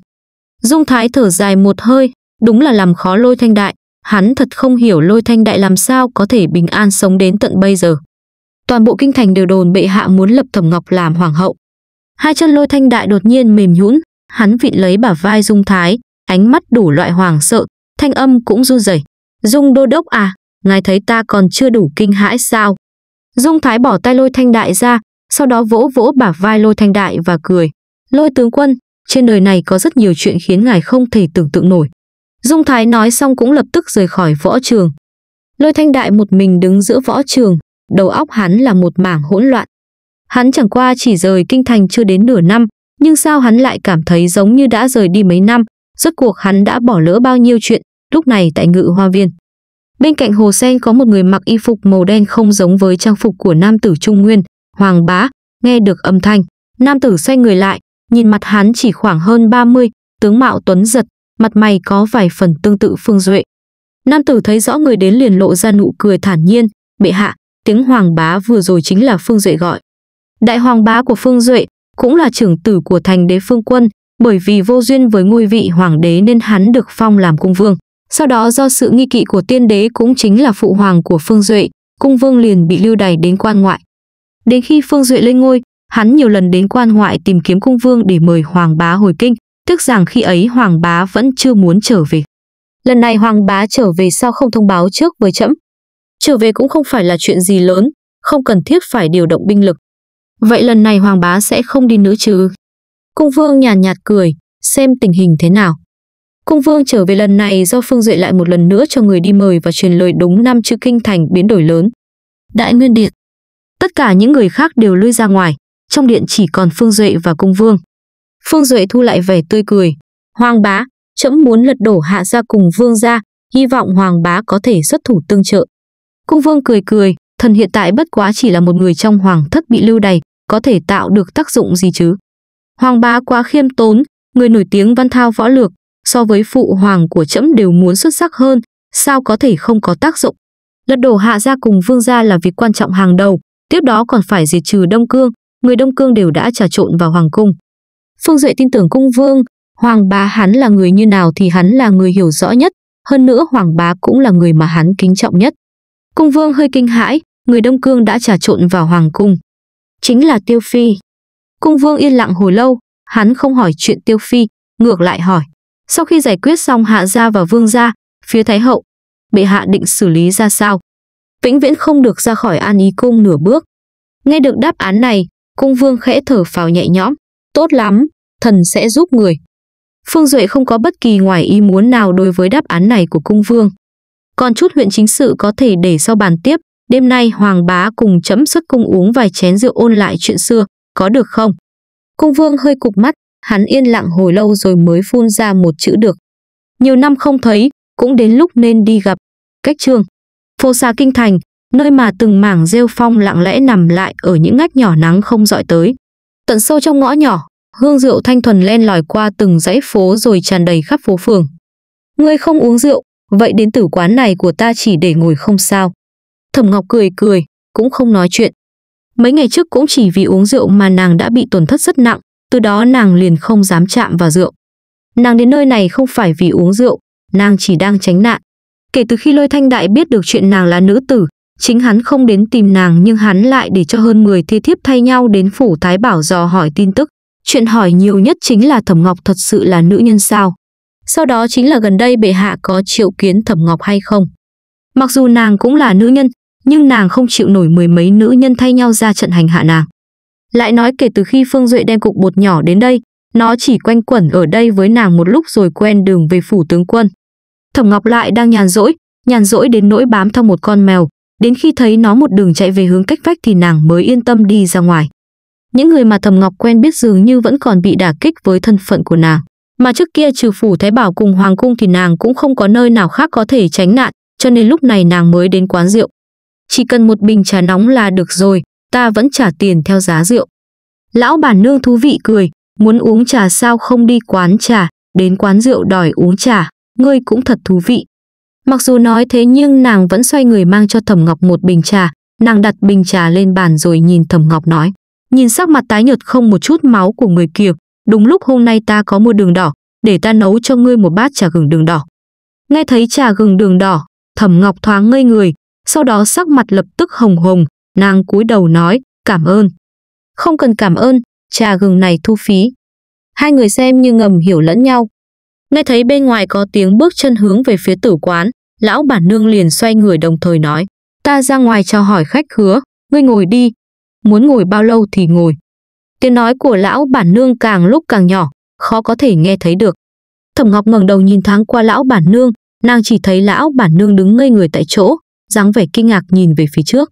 Dung Thái thở dài một hơi, đúng là làm khó lôi thanh đại, hắn thật không hiểu lôi thanh đại làm sao có thể bình an sống đến tận bây giờ. Toàn bộ kinh thành đều đồn bệ hạ muốn lập Thẩm Ngọc làm hoàng hậu. Hai chân lôi thanh đại đột nhiên mềm nhũn, hắn vịn lấy bả vai Dung Thái, ánh mắt đủ loại hoàng sợ, thanh âm cũng run rẩy. Dung đô đốc à, ngài thấy ta còn chưa đủ kinh hãi sao? Dung Thái bỏ tay lôi thanh đại ra, sau đó vỗ vỗ bả vai lôi thanh đại và cười. Lôi tướng quân, trên đời này có rất nhiều chuyện khiến ngài không thể tưởng tượng nổi. Dung Thái nói xong cũng lập tức rời khỏi võ trường. Lôi thanh đại một mình đứng giữa võ trường, đầu óc hắn là một mảng hỗn loạn. Hắn chẳng qua chỉ rời kinh thành chưa đến nửa năm, nhưng sao hắn lại cảm thấy giống như đã rời đi mấy năm, rốt cuộc hắn đã bỏ lỡ bao nhiêu chuyện, lúc này tại ngự hoa viên. Bên cạnh hồ sen có một người mặc y phục màu đen không giống với trang phục của nam tử Trung Nguyên, Hoàng bá, nghe được âm thanh, nam tử xoay người lại, nhìn mặt hắn chỉ khoảng hơn 30, tướng mạo tuấn giật, mặt mày có vài phần tương tự Phương Duệ. Nam tử thấy rõ người đến liền lộ ra nụ cười thản nhiên, bệ hạ, tiếng hoàng bá vừa rồi chính là Phương Duệ gọi. Đại hoàng bá của Phương Duệ cũng là trưởng tử của thành đế Phương Quân, bởi vì vô duyên với ngôi vị hoàng đế nên hắn được phong làm cung vương. Sau đó do sự nghi kỵ của tiên đế cũng chính là phụ hoàng của Phương Duệ, cung vương liền bị lưu đày đến quan ngoại. Đến khi Phương Duệ lên ngôi, hắn nhiều lần đến quan ngoại tìm kiếm cung vương để mời Hoàng bá hồi kinh, tức rằng khi ấy Hoàng bá vẫn chưa muốn trở về. Lần này Hoàng bá trở về sao không thông báo trước với trẫm? Trở về cũng không phải là chuyện gì lớn, không cần thiết phải điều động binh lực. Vậy lần này Hoàng bá sẽ không đi nữa chứ? Cung vương nhàn nhạt, nhạt cười, xem tình hình thế nào. Cung vương trở về lần này do Phương Duệ lại một lần nữa cho người đi mời và truyền lời đúng năm chữ kinh thành biến đổi lớn. Đại Nguyên Điện Tất cả những người khác đều lui ra ngoài, trong điện chỉ còn Phương Duệ và Cung Vương. Phương Duệ thu lại vẻ tươi cười. Hoàng bá, trẫm muốn lật đổ hạ gia cùng Vương gia, hy vọng Hoàng bá có thể xuất thủ tương trợ. Cung Vương cười cười, thần hiện tại bất quá chỉ là một người trong hoàng thất bị lưu đày, có thể tạo được tác dụng gì chứ. Hoàng bá quá khiêm tốn, người nổi tiếng văn thao võ lược, so với phụ hoàng của trẫm đều muốn xuất sắc hơn, sao có thể không có tác dụng. Lật đổ hạ gia cùng vương gia là việc quan trọng hàng đầu, Tiếp đó còn phải diệt trừ Đông Cương, người Đông Cương đều đã trà trộn vào hoàng cung. Phương Duệ tin tưởng cung vương, hoàng bá hắn là người như nào thì hắn là người hiểu rõ nhất, hơn nữa hoàng bá cũng là người mà hắn kính trọng nhất. Cung vương hơi kinh hãi, người Đông Cương đã trà trộn vào hoàng cung. Chính là Tiêu Phi. Cung vương yên lặng hồi lâu, hắn không hỏi chuyện Tiêu Phi, ngược lại hỏi. Sau khi giải quyết xong hạ gia và vương gia, phía Thái Hậu, bệ hạ định xử lý ra sao? vĩnh viễn không được ra khỏi an ý cung nửa bước. Nghe được đáp án này, cung vương khẽ thở phào nhẹ nhõm. Tốt lắm, thần sẽ giúp người. Phương Duệ không có bất kỳ ngoài ý muốn nào đối với đáp án này của cung vương. Còn chút huyện chính sự có thể để sau bàn tiếp, đêm nay hoàng bá cùng chấm xuất cung uống vài chén rượu ôn lại chuyện xưa, có được không? Cung vương hơi cục mắt, hắn yên lặng hồi lâu rồi mới phun ra một chữ được. Nhiều năm không thấy, cũng đến lúc nên đi gặp. Cách trường phô xa kinh thành, nơi mà từng mảng rêu phong lặng lẽ nằm lại ở những ngách nhỏ nắng không dọi tới. Tận sâu trong ngõ nhỏ, hương rượu thanh thuần len lỏi qua từng dãy phố rồi tràn đầy khắp phố phường. Ngươi không uống rượu, vậy đến tử quán này của ta chỉ để ngồi không sao. Thẩm Ngọc cười cười, cũng không nói chuyện. Mấy ngày trước cũng chỉ vì uống rượu mà nàng đã bị tổn thất rất nặng, từ đó nàng liền không dám chạm vào rượu. Nàng đến nơi này không phải vì uống rượu, nàng chỉ đang tránh nạn, Kể từ khi Lôi Thanh Đại biết được chuyện nàng là nữ tử, chính hắn không đến tìm nàng nhưng hắn lại để cho hơn 10 thê thiếp thay nhau đến phủ Thái Bảo dò hỏi tin tức. Chuyện hỏi nhiều nhất chính là Thẩm Ngọc thật sự là nữ nhân sao. Sau đó chính là gần đây bệ hạ có triệu kiến Thẩm Ngọc hay không. Mặc dù nàng cũng là nữ nhân, nhưng nàng không chịu nổi mười mấy nữ nhân thay nhau ra trận hành hạ nàng. Lại nói kể từ khi Phương Duệ đem cục bột nhỏ đến đây, nó chỉ quanh quẩn ở đây với nàng một lúc rồi quen đường về phủ tướng quân. Thẩm Ngọc lại đang nhàn rỗi, nhàn rỗi đến nỗi bám theo một con mèo, đến khi thấy nó một đường chạy về hướng cách vách thì nàng mới yên tâm đi ra ngoài. Những người mà Thẩm Ngọc quen biết dường như vẫn còn bị đả kích với thân phận của nàng, mà trước kia trừ phủ Thái Bảo cùng hoàng cung thì nàng cũng không có nơi nào khác có thể tránh nạn, cho nên lúc này nàng mới đến quán rượu. Chỉ cần một bình trà nóng là được rồi, ta vẫn trả tiền theo giá rượu. Lão bản nương thú vị cười, muốn uống trà sao không đi quán trà, đến quán rượu đòi uống trà ngươi cũng thật thú vị. Mặc dù nói thế nhưng nàng vẫn xoay người mang cho Thẩm Ngọc một bình trà, nàng đặt bình trà lên bàn rồi nhìn Thẩm Ngọc nói. Nhìn sắc mặt tái nhợt không một chút máu của người kia, đúng lúc hôm nay ta có mua đường đỏ, để ta nấu cho ngươi một bát trà gừng đường đỏ. Nghe thấy trà gừng đường đỏ, Thẩm Ngọc thoáng ngây người, sau đó sắc mặt lập tức hồng hồng, nàng cúi đầu nói, cảm ơn. Không cần cảm ơn, trà gừng này thu phí. Hai người xem như ngầm hiểu lẫn nhau, Nghe thấy bên ngoài có tiếng bước chân hướng về phía tử quán, lão bản nương liền xoay người đồng thời nói, ta ra ngoài cho hỏi khách hứa, ngươi ngồi đi, muốn ngồi bao lâu thì ngồi. Tiếng nói của lão bản nương càng lúc càng nhỏ, khó có thể nghe thấy được. Thẩm Ngọc ngẩng đầu nhìn thoáng qua lão bản nương, nàng chỉ thấy lão bản nương đứng ngây người tại chỗ, dáng vẻ kinh ngạc nhìn về phía trước.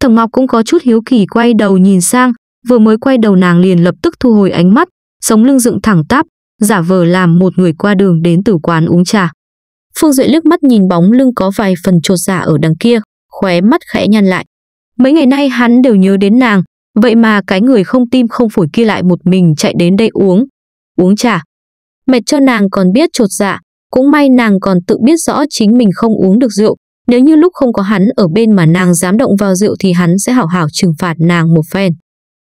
Thẩm Ngọc cũng có chút hiếu kỳ quay đầu nhìn sang, vừa mới quay đầu nàng liền lập tức thu hồi ánh mắt, sống lưng dựng thẳng tắp, giả vờ làm một người qua đường đến từ quán uống trà. Phương Duệ lướt mắt nhìn bóng lưng có vài phần trột giả dạ ở đằng kia, khóe mắt khẽ nhăn lại. Mấy ngày nay hắn đều nhớ đến nàng, vậy mà cái người không tim không phổi kia lại một mình chạy đến đây uống, uống trà. Mệt cho nàng còn biết trột dạ, cũng may nàng còn tự biết rõ chính mình không uống được rượu, nếu như lúc không có hắn ở bên mà nàng dám động vào rượu thì hắn sẽ hảo hảo trừng phạt nàng một phen.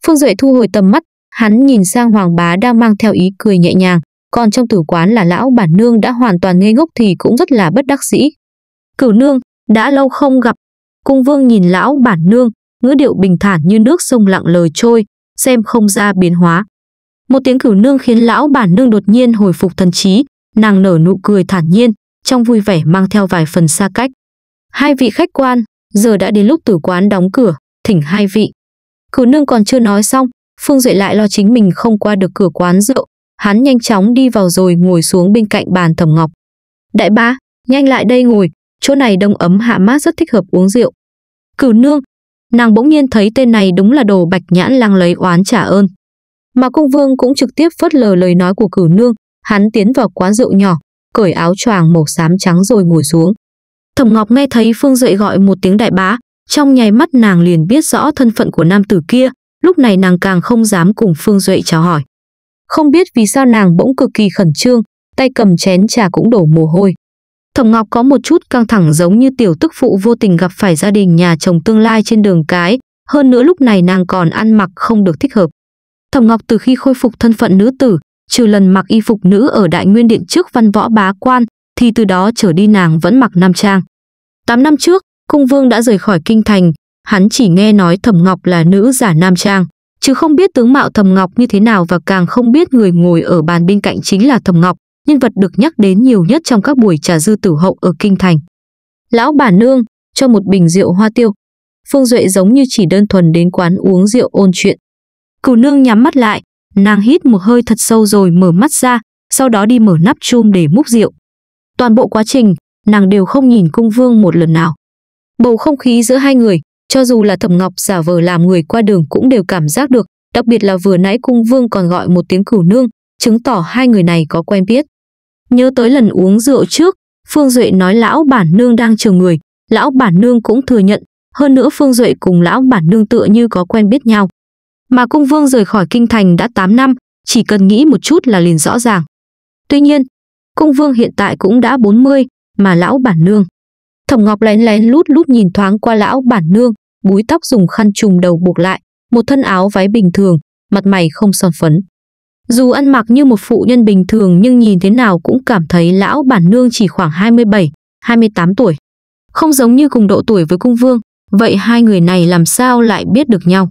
Phương Duệ thu hồi tầm mắt, Hắn nhìn sang Hoàng Bá đang mang theo ý cười nhẹ nhàng, còn trong tử quán là lão bản nương đã hoàn toàn ngây ngốc thì cũng rất là bất đắc sĩ. Cửu nương, đã lâu không gặp. Cung vương nhìn lão bản nương, ngữ điệu bình thản như nước sông lặng lời trôi, xem không ra biến hóa. Một tiếng cửu nương khiến lão bản nương đột nhiên hồi phục thần trí, nàng nở nụ cười thản nhiên, trong vui vẻ mang theo vài phần xa cách. Hai vị khách quan, giờ đã đến lúc tử quán đóng cửa, thỉnh hai vị. Cửu nương còn chưa nói xong, Phương Duệ lại lo chính mình không qua được cửa quán rượu, hắn nhanh chóng đi vào rồi ngồi xuống bên cạnh bàn Thẩm Ngọc. "Đại ba, nhanh lại đây ngồi, chỗ này đông ấm hạ mát rất thích hợp uống rượu." Cửu Nương, nàng bỗng nhiên thấy tên này đúng là đồ Bạch Nhãn lang lấy oán trả ơn. Mà Cung Vương cũng trực tiếp phớt lờ lời nói của Cửu Nương, hắn tiến vào quán rượu nhỏ, cởi áo choàng màu xám trắng rồi ngồi xuống. Thẩm Ngọc nghe thấy Phương Duệ gọi một tiếng đại bá, trong nháy mắt nàng liền biết rõ thân phận của nam tử kia, Lúc này nàng càng không dám cùng Phương Duệ chào hỏi. Không biết vì sao nàng bỗng cực kỳ khẩn trương, tay cầm chén trà cũng đổ mồ hôi. Thẩm Ngọc có một chút căng thẳng giống như tiểu tức phụ vô tình gặp phải gia đình nhà chồng tương lai trên đường cái, hơn nữa lúc này nàng còn ăn mặc không được thích hợp. Thẩm Ngọc từ khi khôi phục thân phận nữ tử, trừ lần mặc y phục nữ ở Đại Nguyên Điện trước văn võ bá quan, thì từ đó trở đi nàng vẫn mặc nam trang. 8 năm trước, Cung Vương đã rời khỏi kinh thành, hắn chỉ nghe nói Thẩm Ngọc là nữ giả nam trang, chứ không biết tướng mạo Thẩm Ngọc như thế nào và càng không biết người ngồi ở bàn bên cạnh chính là Thẩm Ngọc, nhân vật được nhắc đến nhiều nhất trong các buổi trà dư tử hậu ở kinh thành. Lão bà nương cho một bình rượu hoa tiêu. Phương Duệ giống như chỉ đơn thuần đến quán uống rượu ôn chuyện. Cửu nương nhắm mắt lại, nàng hít một hơi thật sâu rồi mở mắt ra, sau đó đi mở nắp chum để múc rượu. Toàn bộ quá trình, nàng đều không nhìn cung vương một lần nào. Bầu không khí giữa hai người, cho dù là Thẩm Ngọc giả vờ làm người qua đường cũng đều cảm giác được, đặc biệt là vừa nãy cung vương còn gọi một tiếng cửu nương, chứng tỏ hai người này có quen biết. Nhớ tới lần uống rượu trước, Phương Duệ nói lão bản nương đang chờ người, lão bản nương cũng thừa nhận, hơn nữa Phương Duệ cùng lão bản nương tựa như có quen biết nhau. Mà cung vương rời khỏi kinh thành đã 8 năm, chỉ cần nghĩ một chút là liền rõ ràng. Tuy nhiên, cung vương hiện tại cũng đã 40, mà lão bản nương Thẩm Ngọc lén lén lút lút nhìn thoáng qua lão bản nương, búi tóc dùng khăn trùm đầu buộc lại, một thân áo váy bình thường, mặt mày không son phấn. Dù ăn mặc như một phụ nhân bình thường nhưng nhìn thế nào cũng cảm thấy lão bản nương chỉ khoảng 27, 28 tuổi. Không giống như cùng độ tuổi với cung vương, vậy hai người này làm sao lại biết được nhau?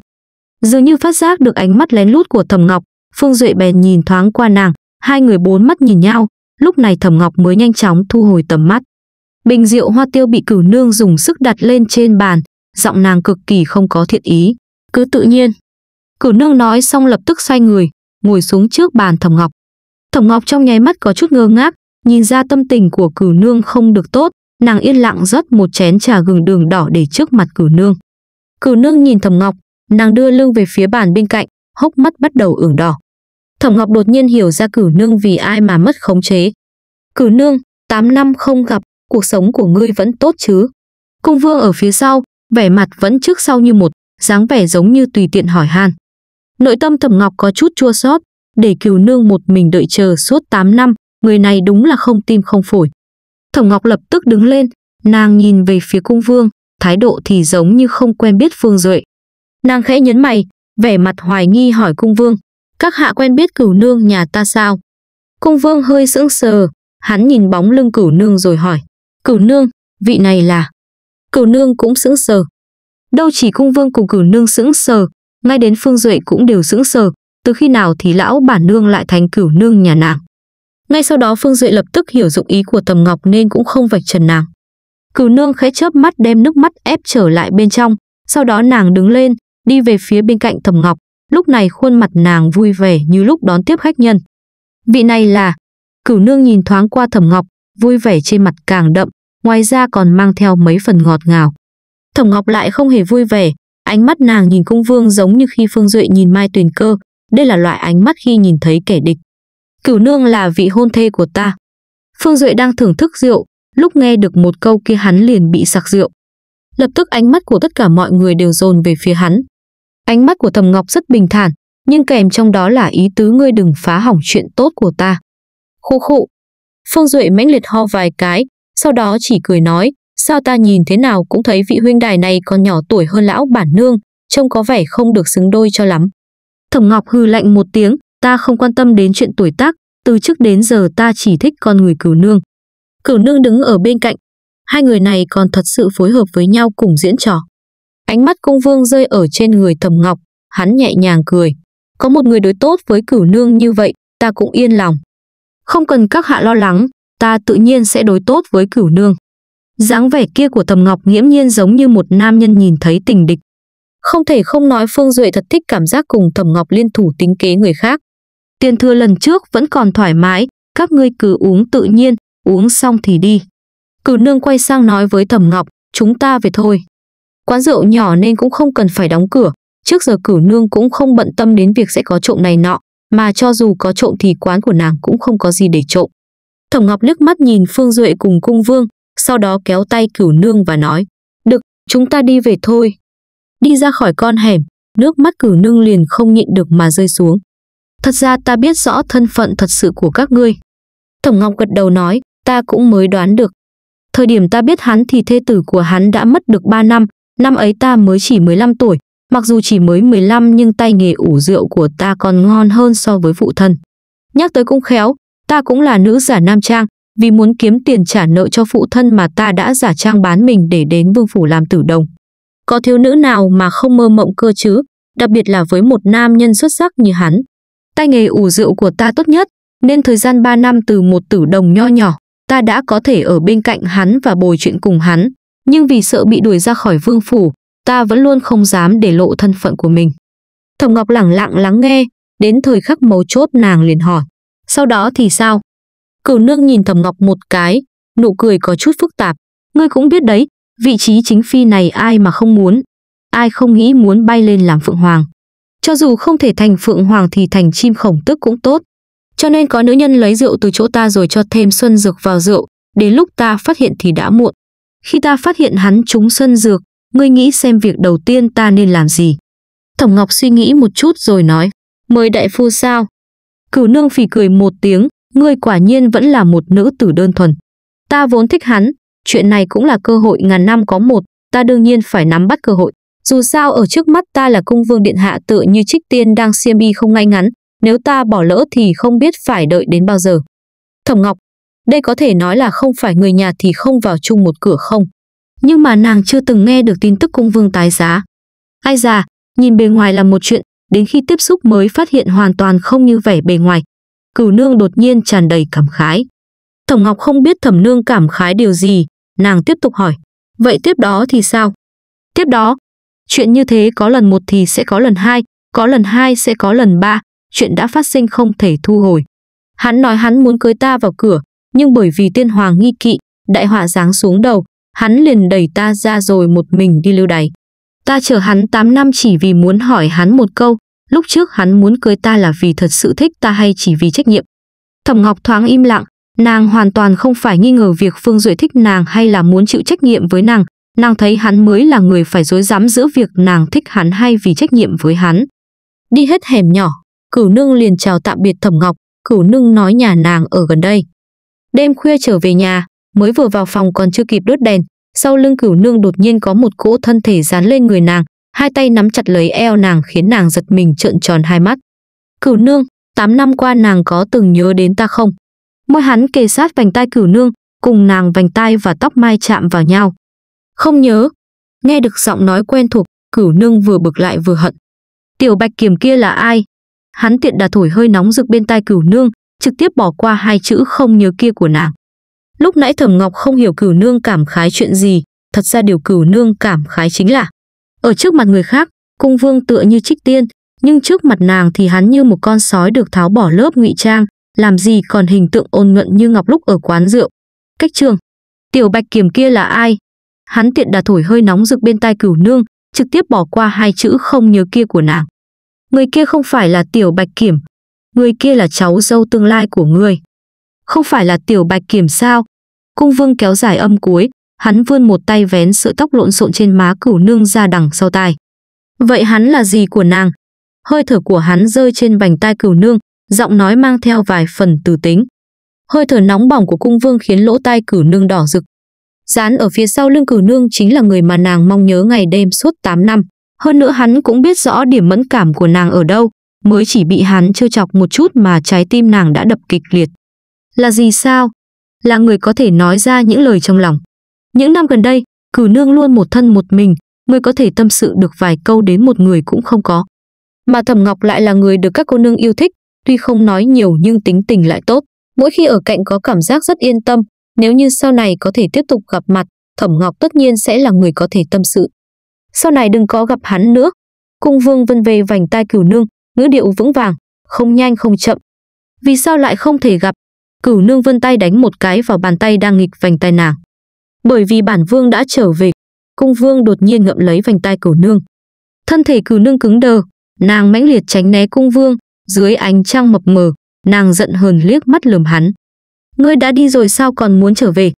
Dường như phát giác được ánh mắt lén lút của Thẩm Ngọc, Phương Duệ bèn nhìn thoáng qua nàng, hai người bốn mắt nhìn nhau, lúc này Thẩm Ngọc mới nhanh chóng thu hồi tầm mắt. Bình rượu hoa tiêu bị cửu nương dùng sức đặt lên trên bàn, giọng nàng cực kỳ không có thiện ý. Cứ tự nhiên. Cửu nương nói xong lập tức xoay người, ngồi xuống trước bàn Thẩm Ngọc. Thẩm Ngọc trong nháy mắt có chút ngơ ngác, nhìn ra tâm tình của cửu nương không được tốt, nàng yên lặng rót một chén trà gừng đường đỏ để trước mặt cửu nương. Cửu nương nhìn Thẩm Ngọc, nàng đưa lưng về phía bàn bên cạnh, hốc mắt bắt đầu ửng đỏ. Thẩm Ngọc đột nhiên hiểu ra cửu nương vì ai mà mất khống chế. Cửu nương, 8 năm không gặp, cuộc sống của ngươi vẫn tốt chứ? Cung vương ở phía sau, vẻ mặt vẫn trước sau như một, dáng vẻ giống như tùy tiện hỏi han. Nội tâm thẩm ngọc có chút chua xót để cừu nương một mình đợi chờ suốt 8 năm, người này đúng là không tim không phổi. Thẩm ngọc lập tức đứng lên, nàng nhìn về phía cung vương, thái độ thì giống như không quen biết phương duệ. Nàng khẽ nhấn mày, vẻ mặt hoài nghi hỏi cung vương, các hạ quen biết cửu nương nhà ta sao? Cung vương hơi sững sờ, hắn nhìn bóng lưng cửu nương rồi hỏi, Cửu nương, vị này là... Cửu nương cũng sững sờ. Đâu chỉ cung vương cùng cửu nương sững sờ, ngay đến phương duệ cũng đều sững sờ, từ khi nào thì lão bản nương lại thành cửu nương nhà nàng. Ngay sau đó Phương Duệ lập tức hiểu dụng ý của Tầm Ngọc nên cũng không vạch trần nàng. Cửu nương khẽ chớp mắt đem nước mắt ép trở lại bên trong, sau đó nàng đứng lên, đi về phía bên cạnh Tầm Ngọc, lúc này khuôn mặt nàng vui vẻ như lúc đón tiếp khách nhân. Vị này là, cửu nương nhìn thoáng qua Thẩm Ngọc, vui vẻ trên mặt càng đậm, ngoài ra còn mang theo mấy phần ngọt ngào. Thẩm Ngọc lại không hề vui vẻ, ánh mắt nàng nhìn cung vương giống như khi Phương Duệ nhìn Mai Tuyền Cơ, đây là loại ánh mắt khi nhìn thấy kẻ địch. Cửu nương là vị hôn thê của ta. Phương Duệ đang thưởng thức rượu, lúc nghe được một câu kia hắn liền bị sặc rượu. Lập tức ánh mắt của tất cả mọi người đều dồn về phía hắn. Ánh mắt của Thẩm Ngọc rất bình thản, nhưng kèm trong đó là ý tứ ngươi đừng phá hỏng chuyện tốt của ta. Khô khụ, Phương Duệ mãnh liệt ho vài cái, sau đó chỉ cười nói, sao ta nhìn thế nào cũng thấy vị huynh đài này còn nhỏ tuổi hơn lão bản nương, trông có vẻ không được xứng đôi cho lắm. Thẩm Ngọc hư lạnh một tiếng, ta không quan tâm đến chuyện tuổi tác, từ trước đến giờ ta chỉ thích con người cửu nương. Cửu nương đứng ở bên cạnh, hai người này còn thật sự phối hợp với nhau cùng diễn trò. Ánh mắt cung vương rơi ở trên người Thẩm Ngọc, hắn nhẹ nhàng cười. Có một người đối tốt với cửu nương như vậy, ta cũng yên lòng. Không cần các hạ lo lắng, ta tự nhiên sẽ đối tốt với cửu nương. dáng vẻ kia của Thầm Ngọc nghiễm nhiên giống như một nam nhân nhìn thấy tình địch. Không thể không nói Phương Duệ thật thích cảm giác cùng Thầm Ngọc liên thủ tính kế người khác. Tiền thừa lần trước vẫn còn thoải mái, các ngươi cứ uống tự nhiên, uống xong thì đi. Cửu nương quay sang nói với Thầm Ngọc, chúng ta về thôi. Quán rượu nhỏ nên cũng không cần phải đóng cửa, trước giờ cửu nương cũng không bận tâm đến việc sẽ có trộm này nọ, mà cho dù có trộm thì quán của nàng cũng không có gì để trộm. Thổng Ngọc liếc mắt nhìn Phương Duệ cùng cung vương, sau đó kéo tay cửu nương và nói, được, chúng ta đi về thôi. Đi ra khỏi con hẻm, nước mắt cửu nương liền không nhịn được mà rơi xuống. Thật ra ta biết rõ thân phận thật sự của các ngươi. Thổng Ngọc gật đầu nói, ta cũng mới đoán được. Thời điểm ta biết hắn thì thê tử của hắn đã mất được 3 năm, năm ấy ta mới chỉ 15 tuổi, Mặc dù chỉ mới 15 nhưng tay nghề ủ rượu của ta còn ngon hơn so với phụ thân. Nhắc tới cũng khéo, ta cũng là nữ giả nam trang, vì muốn kiếm tiền trả nợ cho phụ thân mà ta đã giả trang bán mình để đến vương phủ làm tử đồng. Có thiếu nữ nào mà không mơ mộng cơ chứ, đặc biệt là với một nam nhân xuất sắc như hắn. Tay nghề ủ rượu của ta tốt nhất, nên thời gian 3 năm từ một tử đồng nho nhỏ, ta đã có thể ở bên cạnh hắn và bồi chuyện cùng hắn. Nhưng vì sợ bị đuổi ra khỏi vương phủ, ta vẫn luôn không dám để lộ thân phận của mình. Thẩm Ngọc lẳng lặng lắng nghe, đến thời khắc mấu chốt nàng liền hỏi. Sau đó thì sao? Cửu Nương nhìn Thẩm Ngọc một cái, nụ cười có chút phức tạp. Ngươi cũng biết đấy, vị trí chính phi này ai mà không muốn. Ai không nghĩ muốn bay lên làm Phượng Hoàng. Cho dù không thể thành Phượng Hoàng thì thành chim khổng tức cũng tốt. Cho nên có nữ nhân lấy rượu từ chỗ ta rồi cho thêm xuân dược vào rượu, đến lúc ta phát hiện thì đã muộn. Khi ta phát hiện hắn trúng xuân dược, ngươi nghĩ xem việc đầu tiên ta nên làm gì? Thẩm Ngọc suy nghĩ một chút rồi nói, mời đại phu sao? Cửu nương phì cười một tiếng, ngươi quả nhiên vẫn là một nữ tử đơn thuần. Ta vốn thích hắn, chuyện này cũng là cơ hội ngàn năm có một, ta đương nhiên phải nắm bắt cơ hội. Dù sao ở trước mắt ta là cung vương điện hạ tựa như trích tiên đang xiêm y không ngay ngắn, nếu ta bỏ lỡ thì không biết phải đợi đến bao giờ. Thẩm Ngọc, đây có thể nói là không phải người nhà thì không vào chung một cửa không nhưng mà nàng chưa từng nghe được tin tức cung vương tái giá. Ai già, nhìn bề ngoài là một chuyện, đến khi tiếp xúc mới phát hiện hoàn toàn không như vẻ bề ngoài. Cửu nương đột nhiên tràn đầy cảm khái. Tổng Ngọc không biết thẩm nương cảm khái điều gì, nàng tiếp tục hỏi. Vậy tiếp đó thì sao? Tiếp đó, chuyện như thế có lần một thì sẽ có lần hai, có lần hai sẽ có lần ba, chuyện đã phát sinh không thể thu hồi. Hắn nói hắn muốn cưới ta vào cửa, nhưng bởi vì tiên hoàng nghi kỵ, đại họa giáng xuống đầu, hắn liền đẩy ta ra rồi một mình đi lưu đày. Ta chờ hắn 8 năm chỉ vì muốn hỏi hắn một câu, lúc trước hắn muốn cưới ta là vì thật sự thích ta hay chỉ vì trách nhiệm. Thẩm Ngọc thoáng im lặng, nàng hoàn toàn không phải nghi ngờ việc Phương Duệ thích nàng hay là muốn chịu trách nhiệm với nàng, nàng thấy hắn mới là người phải dối dám giữa việc nàng thích hắn hay vì trách nhiệm với hắn. Đi hết hẻm nhỏ, cửu nương liền chào tạm biệt Thẩm Ngọc, cửu nương nói nhà nàng ở gần đây. Đêm khuya trở về nhà, mới vừa vào phòng còn chưa kịp đốt đèn, sau lưng cửu nương đột nhiên có một cỗ thân thể dán lên người nàng, hai tay nắm chặt lấy eo nàng khiến nàng giật mình trợn tròn hai mắt. Cửu nương, 8 năm qua nàng có từng nhớ đến ta không? Môi hắn kề sát vành tay cửu nương, cùng nàng vành tay và tóc mai chạm vào nhau. Không nhớ. Nghe được giọng nói quen thuộc, cửu nương vừa bực lại vừa hận. Tiểu bạch kiểm kia là ai? Hắn tiện đà thổi hơi nóng rực bên tai cửu nương, trực tiếp bỏ qua hai chữ không nhớ kia của nàng. Lúc nãy Thẩm Ngọc không hiểu Cửu Nương cảm khái chuyện gì, thật ra điều Cửu Nương cảm khái chính là ở trước mặt người khác, Cung Vương tựa như trích tiên, nhưng trước mặt nàng thì hắn như một con sói được tháo bỏ lớp ngụy trang, làm gì còn hình tượng ôn nhuận như Ngọc lúc ở quán rượu. Cách trường, tiểu bạch kiểm kia là ai? Hắn tiện đà thổi hơi nóng rực bên tai Cửu Nương, trực tiếp bỏ qua hai chữ không nhớ kia của nàng. Người kia không phải là tiểu bạch kiểm, người kia là cháu dâu tương lai của người không phải là tiểu bạch kiểm sao? Cung vương kéo dài âm cuối, hắn vươn một tay vén sợi tóc lộn xộn trên má cửu nương ra đằng sau tai. Vậy hắn là gì của nàng? Hơi thở của hắn rơi trên bành tai cửu nương, giọng nói mang theo vài phần từ tính. Hơi thở nóng bỏng của cung vương khiến lỗ tai cửu nương đỏ rực. Dán ở phía sau lưng cửu nương chính là người mà nàng mong nhớ ngày đêm suốt 8 năm. Hơn nữa hắn cũng biết rõ điểm mẫn cảm của nàng ở đâu, mới chỉ bị hắn trêu chọc một chút mà trái tim nàng đã đập kịch liệt. Là gì sao? Là người có thể nói ra những lời trong lòng. Những năm gần đây, cử nương luôn một thân một mình, người có thể tâm sự được vài câu đến một người cũng không có. Mà Thẩm Ngọc lại là người được các cô nương yêu thích, tuy không nói nhiều nhưng tính tình lại tốt. Mỗi khi ở cạnh có cảm giác rất yên tâm, nếu như sau này có thể tiếp tục gặp mặt, Thẩm Ngọc tất nhiên sẽ là người có thể tâm sự. Sau này đừng có gặp hắn nữa. Cung Vương vân về vành tai cửu nương, ngữ điệu vững vàng, không nhanh không chậm. Vì sao lại không thể gặp? Cửu nương vươn tay đánh một cái vào bàn tay đang nghịch vành tay nàng. Bởi vì bản vương đã trở về, cung vương đột nhiên ngậm lấy vành tay cửu nương. Thân thể cửu nương cứng đờ, nàng mãnh liệt tránh né cung vương, dưới ánh trăng mập mờ, nàng giận hờn liếc mắt lườm hắn. Ngươi đã đi rồi sao còn muốn trở về?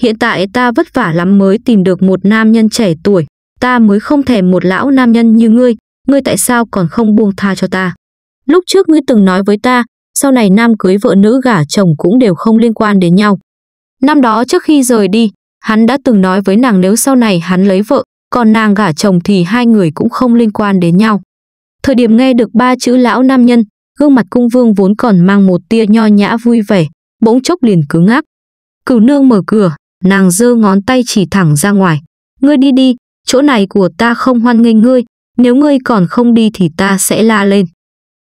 Hiện tại ta vất vả lắm mới tìm được một nam nhân trẻ tuổi, ta mới không thèm một lão nam nhân như ngươi, ngươi tại sao còn không buông tha cho ta? Lúc trước ngươi từng nói với ta, sau này nam cưới vợ nữ gả chồng cũng đều không liên quan đến nhau. Năm đó trước khi rời đi, hắn đã từng nói với nàng nếu sau này hắn lấy vợ, còn nàng gả chồng thì hai người cũng không liên quan đến nhau. Thời điểm nghe được ba chữ lão nam nhân, gương mặt cung vương vốn còn mang một tia nho nhã vui vẻ, bỗng chốc liền cứng ngắc. Cửu nương mở cửa, nàng giơ ngón tay chỉ thẳng ra ngoài. Ngươi đi đi, chỗ này của ta không hoan nghênh ngươi, nếu ngươi còn không đi thì ta sẽ la lên.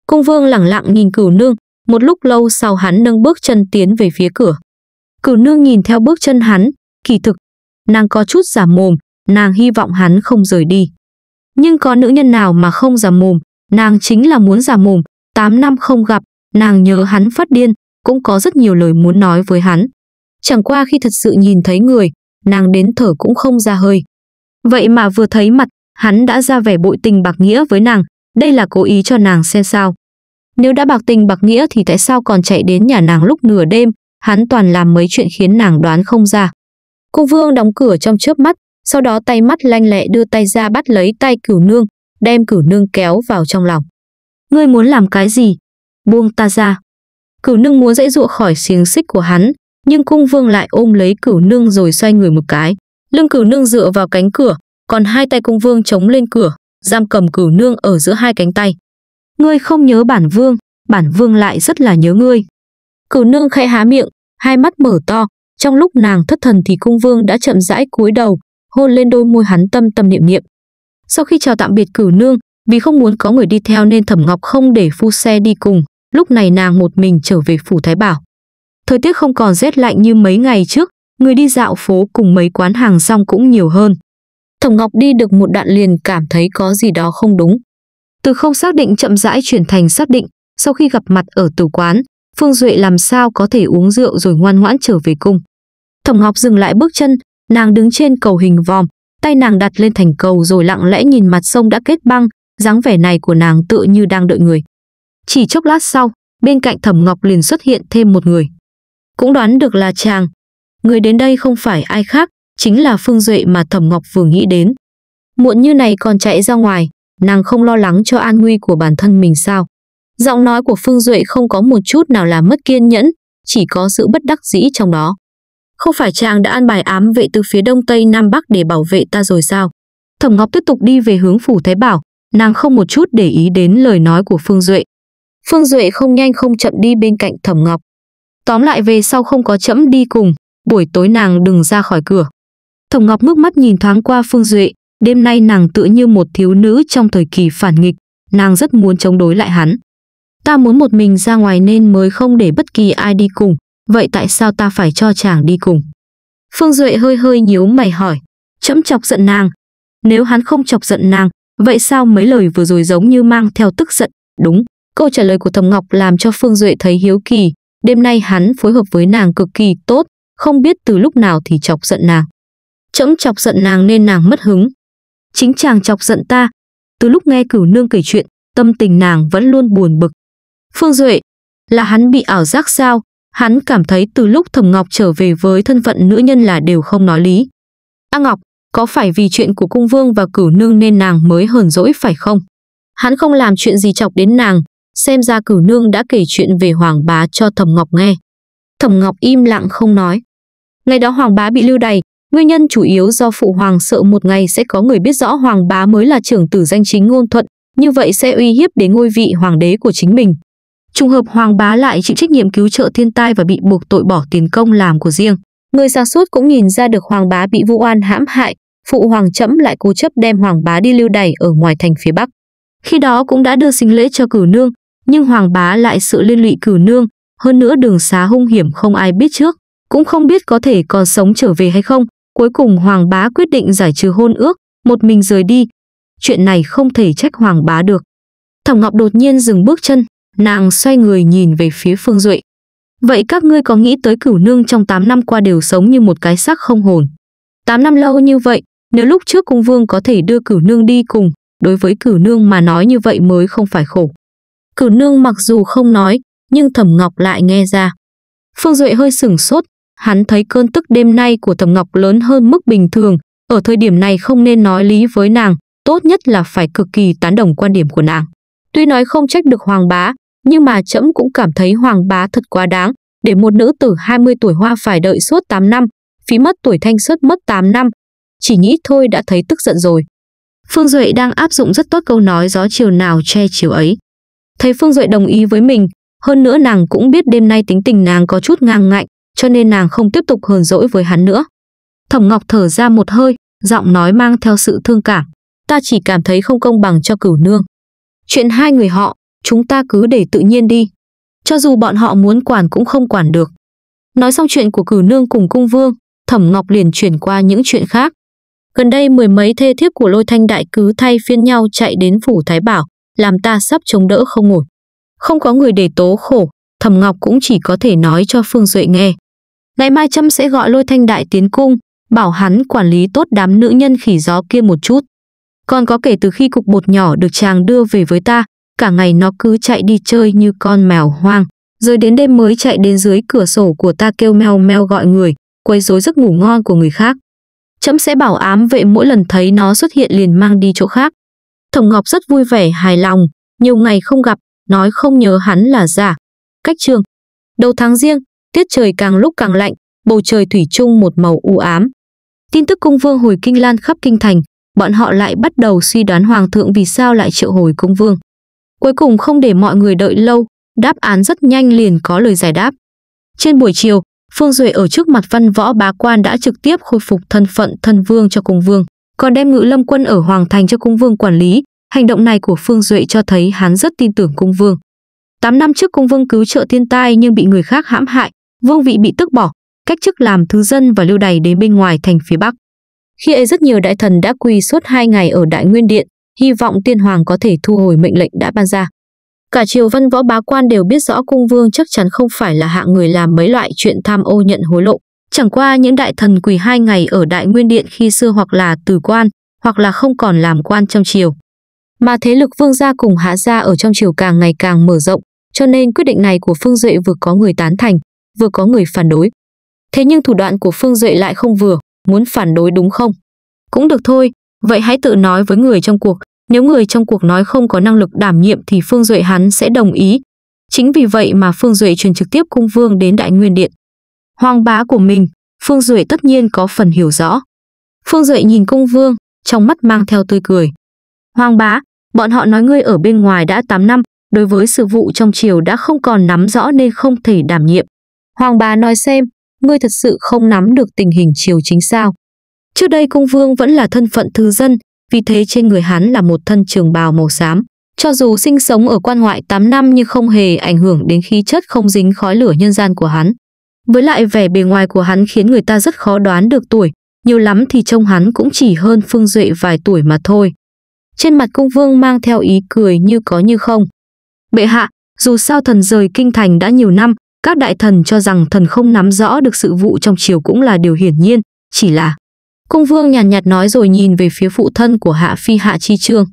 Cung vương lẳng lặng nhìn cửu nương, một lúc lâu sau hắn nâng bước chân tiến về phía cửa. Cửu nương nhìn theo bước chân hắn, kỳ thực. Nàng có chút giả mồm, nàng hy vọng hắn không rời đi. Nhưng có nữ nhân nào mà không giả mồm, nàng chính là muốn giả mồm. 8 năm không gặp, nàng nhớ hắn phát điên, cũng có rất nhiều lời muốn nói với hắn. Chẳng qua khi thật sự nhìn thấy người, nàng đến thở cũng không ra hơi. Vậy mà vừa thấy mặt, hắn đã ra vẻ bội tình bạc nghĩa với nàng, đây là cố ý cho nàng xem sao. Nếu đã bạc tình bạc nghĩa thì tại sao còn chạy đến nhà nàng lúc nửa đêm, hắn toàn làm mấy chuyện khiến nàng đoán không ra. Cung Vương đóng cửa trong chớp mắt, sau đó tay mắt lanh lẹ đưa tay ra bắt lấy tay cửu nương, đem cửu nương kéo vào trong lòng. Ngươi muốn làm cái gì? Buông ta ra. Cửu nương muốn dãy dụa khỏi xiềng xích của hắn, nhưng cung vương lại ôm lấy cửu nương rồi xoay người một cái. Lưng cửu nương dựa vào cánh cửa, còn hai tay cung vương chống lên cửa, giam cầm cửu nương ở giữa hai cánh tay. Ngươi không nhớ bản vương, bản vương lại rất là nhớ ngươi. Cửu nương khẽ há miệng, hai mắt mở to, trong lúc nàng thất thần thì cung vương đã chậm rãi cúi đầu, hôn lên đôi môi hắn tâm tâm niệm niệm. Sau khi chào tạm biệt cửu nương, vì không muốn có người đi theo nên Thẩm Ngọc không để phu xe đi cùng, lúc này nàng một mình trở về phủ Thái Bảo. Thời tiết không còn rét lạnh như mấy ngày trước, người đi dạo phố cùng mấy quán hàng rong cũng nhiều hơn. Thẩm Ngọc đi được một đoạn liền cảm thấy có gì đó không đúng. Từ không xác định chậm rãi chuyển thành xác định, sau khi gặp mặt ở tử quán, Phương Duệ làm sao có thể uống rượu rồi ngoan ngoãn trở về cung. Thẩm Ngọc dừng lại bước chân, nàng đứng trên cầu hình vòm, tay nàng đặt lên thành cầu rồi lặng lẽ nhìn mặt sông đã kết băng, dáng vẻ này của nàng tựa như đang đợi người. Chỉ chốc lát sau, bên cạnh Thẩm Ngọc liền xuất hiện thêm một người. Cũng đoán được là chàng. Người đến đây không phải ai khác, chính là Phương Duệ mà Thẩm Ngọc vừa nghĩ đến. Muộn như này còn chạy ra ngoài, nàng không lo lắng cho an nguy của bản thân mình sao? Giọng nói của Phương Duệ không có một chút nào là mất kiên nhẫn, chỉ có sự bất đắc dĩ trong đó. Không phải chàng đã an bài ám vệ từ phía đông tây nam bắc để bảo vệ ta rồi sao? Thẩm Ngọc tiếp tục đi về hướng phủ Thái Bảo, nàng không một chút để ý đến lời nói của Phương Duệ. Phương Duệ không nhanh không chậm đi bên cạnh Thẩm Ngọc. Tóm lại về sau không có chậm đi cùng, buổi tối nàng đừng ra khỏi cửa. Thẩm Ngọc ngước mắt nhìn thoáng qua Phương Duệ, Đêm nay nàng tựa như một thiếu nữ trong thời kỳ phản nghịch, nàng rất muốn chống đối lại hắn. Ta muốn một mình ra ngoài nên mới không để bất kỳ ai đi cùng, vậy tại sao ta phải cho chàng đi cùng? Phương Duệ hơi hơi nhíu mày hỏi, chấm chọc giận nàng. Nếu hắn không chọc giận nàng, vậy sao mấy lời vừa rồi giống như mang theo tức giận, đúng? Câu trả lời của Thầm Ngọc làm cho Phương Duệ thấy hiếu kỳ, đêm nay hắn phối hợp với nàng cực kỳ tốt, không biết từ lúc nào thì chọc giận nàng. Chấm chọc giận nàng nên nàng mất hứng, chính chàng chọc giận ta. Từ lúc nghe cửu nương kể chuyện, tâm tình nàng vẫn luôn buồn bực. Phương Duệ, là hắn bị ảo giác sao? Hắn cảm thấy từ lúc Thẩm Ngọc trở về với thân phận nữ nhân là đều không nói lý. A Ngọc, có phải vì chuyện của cung vương và cửu nương nên nàng mới hờn dỗi phải không? Hắn không làm chuyện gì chọc đến nàng, xem ra cửu nương đã kể chuyện về Hoàng bá cho Thẩm Ngọc nghe. Thẩm Ngọc im lặng không nói. Ngày đó Hoàng bá bị lưu đày, Nguyên nhân chủ yếu do phụ hoàng sợ một ngày sẽ có người biết rõ hoàng bá mới là trưởng tử danh chính ngôn thuận, như vậy sẽ uy hiếp đến ngôi vị hoàng đế của chính mình. Trùng hợp hoàng bá lại chịu trách nhiệm cứu trợ thiên tai và bị buộc tội bỏ tiền công làm của riêng. Người sáng suốt cũng nhìn ra được hoàng bá bị vu oan hãm hại, phụ hoàng chẫm lại cố chấp đem hoàng bá đi lưu đày ở ngoài thành phía bắc. Khi đó cũng đã đưa sinh lễ cho cử nương, nhưng hoàng bá lại sự liên lụy cử nương, hơn nữa đường xá hung hiểm không ai biết trước, cũng không biết có thể còn sống trở về hay không, Cuối cùng Hoàng bá quyết định giải trừ hôn ước, một mình rời đi. Chuyện này không thể trách Hoàng bá được. Thẩm Ngọc đột nhiên dừng bước chân, nàng xoay người nhìn về phía Phương Duệ. Vậy các ngươi có nghĩ tới cửu nương trong 8 năm qua đều sống như một cái xác không hồn? 8 năm lâu như vậy, nếu lúc trước cung vương có thể đưa cửu nương đi cùng, đối với cửu nương mà nói như vậy mới không phải khổ. Cửu nương mặc dù không nói, nhưng Thẩm Ngọc lại nghe ra. Phương Duệ hơi sửng sốt, hắn thấy cơn tức đêm nay của Thẩm Ngọc lớn hơn mức bình thường, ở thời điểm này không nên nói lý với nàng, tốt nhất là phải cực kỳ tán đồng quan điểm của nàng. Tuy nói không trách được Hoàng bá, nhưng mà trẫm cũng cảm thấy Hoàng bá thật quá đáng, để một nữ tử 20 tuổi hoa phải đợi suốt 8 năm, phí mất tuổi thanh suốt mất 8 năm. Chỉ nghĩ thôi đã thấy tức giận rồi. Phương Duệ đang áp dụng rất tốt câu nói gió chiều nào che chiều ấy. Thấy Phương Duệ đồng ý với mình, hơn nữa nàng cũng biết đêm nay tính tình nàng có chút ngang ngạnh, cho nên nàng không tiếp tục hờn dỗi với hắn nữa. Thẩm Ngọc thở ra một hơi, giọng nói mang theo sự thương cảm. Ta chỉ cảm thấy không công bằng cho cửu nương. Chuyện hai người họ, chúng ta cứ để tự nhiên đi. Cho dù bọn họ muốn quản cũng không quản được. Nói xong chuyện của cửu nương cùng cung vương, Thẩm Ngọc liền chuyển qua những chuyện khác. Gần đây mười mấy thê thiếp của lôi thanh đại cứ thay phiên nhau chạy đến phủ Thái Bảo, làm ta sắp chống đỡ không ổn. Không có người để tố khổ, Thẩm Ngọc cũng chỉ có thể nói cho Phương Duệ nghe. Ngày mai Trâm sẽ gọi lôi thanh đại tiến cung, bảo hắn quản lý tốt đám nữ nhân khỉ gió kia một chút. Còn có kể từ khi cục bột nhỏ được chàng đưa về với ta, cả ngày nó cứ chạy đi chơi như con mèo hoang, rồi đến đêm mới chạy đến dưới cửa sổ của ta kêu meo meo gọi người, quấy rối giấc ngủ ngon của người khác. Chấm sẽ bảo ám vệ mỗi lần thấy nó xuất hiện liền mang đi chỗ khác. Thổng Ngọc rất vui vẻ, hài lòng, nhiều ngày không gặp, nói không nhớ hắn là giả. Cách trường, đầu tháng riêng, Tiết trời càng lúc càng lạnh, bầu trời thủy chung một màu u ám. Tin tức cung vương hồi kinh lan khắp kinh thành, bọn họ lại bắt đầu suy đoán hoàng thượng vì sao lại triệu hồi cung vương. Cuối cùng không để mọi người đợi lâu, đáp án rất nhanh liền có lời giải đáp. Trên buổi chiều, Phương Duệ ở trước mặt văn võ bá quan đã trực tiếp khôi phục thân phận thân vương cho cung vương, còn đem ngự lâm quân ở Hoàng Thành cho cung vương quản lý. Hành động này của Phương Duệ cho thấy hắn rất tin tưởng cung vương. 8 năm trước cung vương cứu trợ thiên tai nhưng bị người khác hãm hại, Vương vị bị tước bỏ, cách chức làm thứ dân và lưu đày đến bên ngoài thành phía Bắc. Khi ấy rất nhiều đại thần đã quỳ suốt hai ngày ở Đại Nguyên Điện, hy vọng tiên hoàng có thể thu hồi mệnh lệnh đã ban ra. Cả triều văn võ bá quan đều biết rõ cung vương chắc chắn không phải là hạng người làm mấy loại chuyện tham ô nhận hối lộ. Chẳng qua những đại thần quỳ hai ngày ở Đại Nguyên Điện khi xưa hoặc là từ quan, hoặc là không còn làm quan trong triều. Mà thế lực vương gia cùng hạ gia ở trong triều càng ngày càng mở rộng, cho nên quyết định này của Phương Duệ vừa có người tán thành, vừa có người phản đối. Thế nhưng thủ đoạn của Phương Duệ lại không vừa, muốn phản đối đúng không? Cũng được thôi, vậy hãy tự nói với người trong cuộc, nếu người trong cuộc nói không có năng lực đảm nhiệm thì Phương Duệ hắn sẽ đồng ý. Chính vì vậy mà Phương Duệ truyền trực tiếp cung vương đến Đại Nguyên Điện. Hoàng bá của mình, Phương Duệ tất nhiên có phần hiểu rõ. Phương Duệ nhìn cung vương, trong mắt mang theo tươi cười. Hoàng bá, bọn họ nói ngươi ở bên ngoài đã 8 năm, đối với sự vụ trong triều đã không còn nắm rõ nên không thể đảm nhiệm. Hoàng bà nói xem, ngươi thật sự không nắm được tình hình triều chính sao. Trước đây cung vương vẫn là thân phận thư dân, vì thế trên người hắn là một thân trường bào màu xám. Cho dù sinh sống ở quan ngoại 8 năm nhưng không hề ảnh hưởng đến khí chất không dính khói lửa nhân gian của hắn. Với lại vẻ bề ngoài của hắn khiến người ta rất khó đoán được tuổi, nhiều lắm thì trông hắn cũng chỉ hơn Phương Duệ vài tuổi mà thôi. Trên mặt cung vương mang theo ý cười như có như không. Bệ hạ, dù sao thần rời kinh thành đã nhiều năm, các đại thần cho rằng thần không nắm rõ được sự vụ trong triều cũng là điều hiển nhiên, chỉ là Cung vương nhàn nhạt, nhạt nói rồi nhìn về phía phụ thân của Hạ Phi Hạ Chi Trương.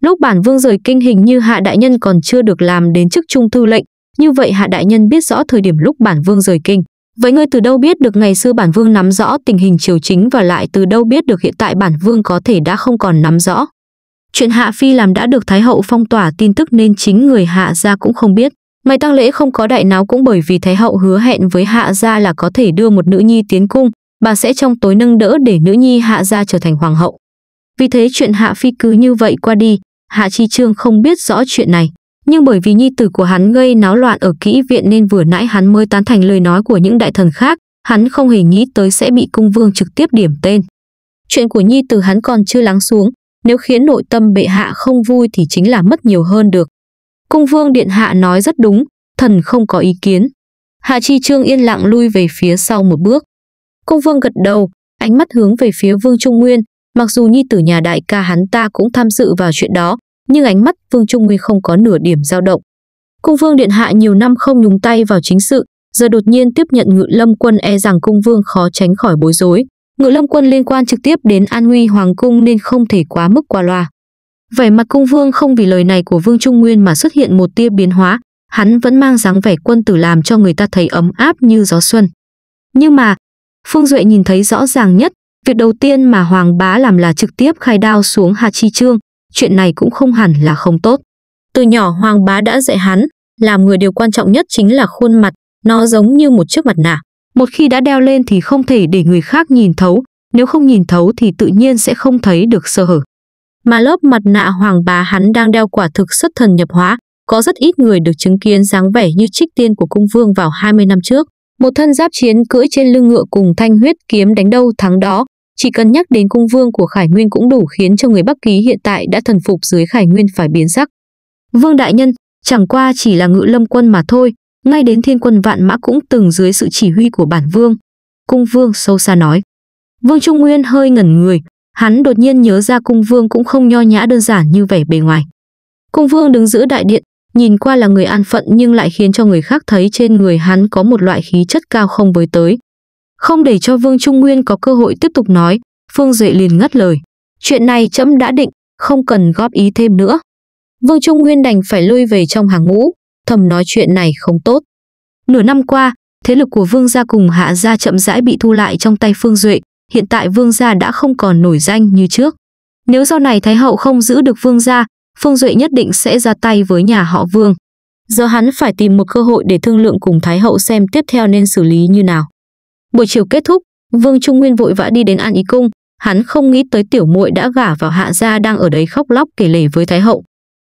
Lúc bản vương rời kinh hình như Hạ Đại Nhân còn chưa được làm đến chức trung thư lệnh, như vậy Hạ Đại Nhân biết rõ thời điểm lúc bản vương rời kinh. Vậy ngươi từ đâu biết được ngày xưa bản vương nắm rõ tình hình triều chính và lại từ đâu biết được hiện tại bản vương có thể đã không còn nắm rõ. Chuyện Hạ Phi làm đã được Thái Hậu phong tỏa tin tức nên chính người Hạ gia cũng không biết. Ngày tang lễ không có đại náo cũng bởi vì Thái hậu hứa hẹn với Hạ gia là có thể đưa một nữ nhi tiến cung, bà sẽ trong tối nâng đỡ để nữ nhi Hạ gia trở thành hoàng hậu. Vì thế chuyện Hạ Phi cứ như vậy qua đi, Hạ Chi Trương không biết rõ chuyện này, nhưng bởi vì nhi tử của hắn gây náo loạn ở kỹ viện nên vừa nãy hắn mới tán thành lời nói của những đại thần khác, hắn không hề nghĩ tới sẽ bị cung vương trực tiếp điểm tên. Chuyện của nhi tử hắn còn chưa lắng xuống, nếu khiến nội tâm bệ hạ không vui thì chính là mất nhiều hơn được. Cung vương điện hạ nói rất đúng, thần không có ý kiến. Hà Chi Trương yên lặng lui về phía sau một bước. Cung vương gật đầu, ánh mắt hướng về phía Vương Trung Nguyên, mặc dù nhi tử nhà đại ca hắn ta cũng tham dự vào chuyện đó, nhưng ánh mắt Vương Trung Nguyên không có nửa điểm dao động. Cung vương điện hạ nhiều năm không nhúng tay vào chính sự, giờ đột nhiên tiếp nhận ngự lâm quân e rằng cung vương khó tránh khỏi bối rối. Ngự lâm quân liên quan trực tiếp đến an nguy hoàng cung nên không thể quá mức qua loa. Vẻ mặt cung vương không vì lời này của Vương Trung Nguyên mà xuất hiện một tia biến hóa, hắn vẫn mang dáng vẻ quân tử làm cho người ta thấy ấm áp như gió xuân. Nhưng mà, Phương Duệ nhìn thấy rõ ràng nhất, việc đầu tiên mà Hoàng Bá làm là trực tiếp khai đao xuống Hà Chi Trương, chuyện này cũng không hẳn là không tốt. Từ nhỏ Hoàng Bá đã dạy hắn, làm người điều quan trọng nhất chính là khuôn mặt, nó giống như một chiếc mặt nạ. Một khi đã đeo lên thì không thể để người khác nhìn thấu, nếu không nhìn thấu thì tự nhiên sẽ không thấy được sơ hở mà lớp mặt nạ hoàng bà hắn đang đeo quả thực xuất thần nhập hóa, có rất ít người được chứng kiến dáng vẻ như trích tiên của cung vương vào 20 năm trước. Một thân giáp chiến cưỡi trên lưng ngựa cùng thanh huyết kiếm đánh đâu thắng đó, chỉ cần nhắc đến cung vương của Khải Nguyên cũng đủ khiến cho người Bắc Ký hiện tại đã thần phục dưới Khải Nguyên phải biến sắc. Vương Đại Nhân chẳng qua chỉ là ngự lâm quân mà thôi, ngay đến thiên quân vạn mã cũng từng dưới sự chỉ huy của bản vương. Cung vương sâu xa nói. Vương Trung Nguyên hơi ngẩn người, Hắn đột nhiên nhớ ra cung vương cũng không nho nhã đơn giản như vẻ bề ngoài. Cung vương đứng giữa đại điện, nhìn qua là người an phận nhưng lại khiến cho người khác thấy trên người hắn có một loại khí chất cao không với tới. Không để cho Vương Trung Nguyên có cơ hội tiếp tục nói, Phương Duệ liền ngắt lời. Chuyện này chấm đã định, không cần góp ý thêm nữa. Vương Trung Nguyên đành phải lui về trong hàng ngũ, thầm nói chuyện này không tốt. Nửa năm qua, thế lực của Vương gia cùng Hạ gia chậm rãi bị thu lại trong tay Phương Duệ, hiện tại vương gia đã không còn nổi danh như trước. Nếu sau này Thái Hậu không giữ được vương gia, Phương Duệ nhất định sẽ ra tay với nhà họ vương. Giờ hắn phải tìm một cơ hội để thương lượng cùng Thái Hậu xem tiếp theo nên xử lý như nào. Buổi chiều kết thúc, Vương Trung Nguyên vội vã đi đến An Ý Cung, hắn không nghĩ tới tiểu muội đã gả vào hạ gia đang ở đấy khóc lóc kể lể với Thái Hậu.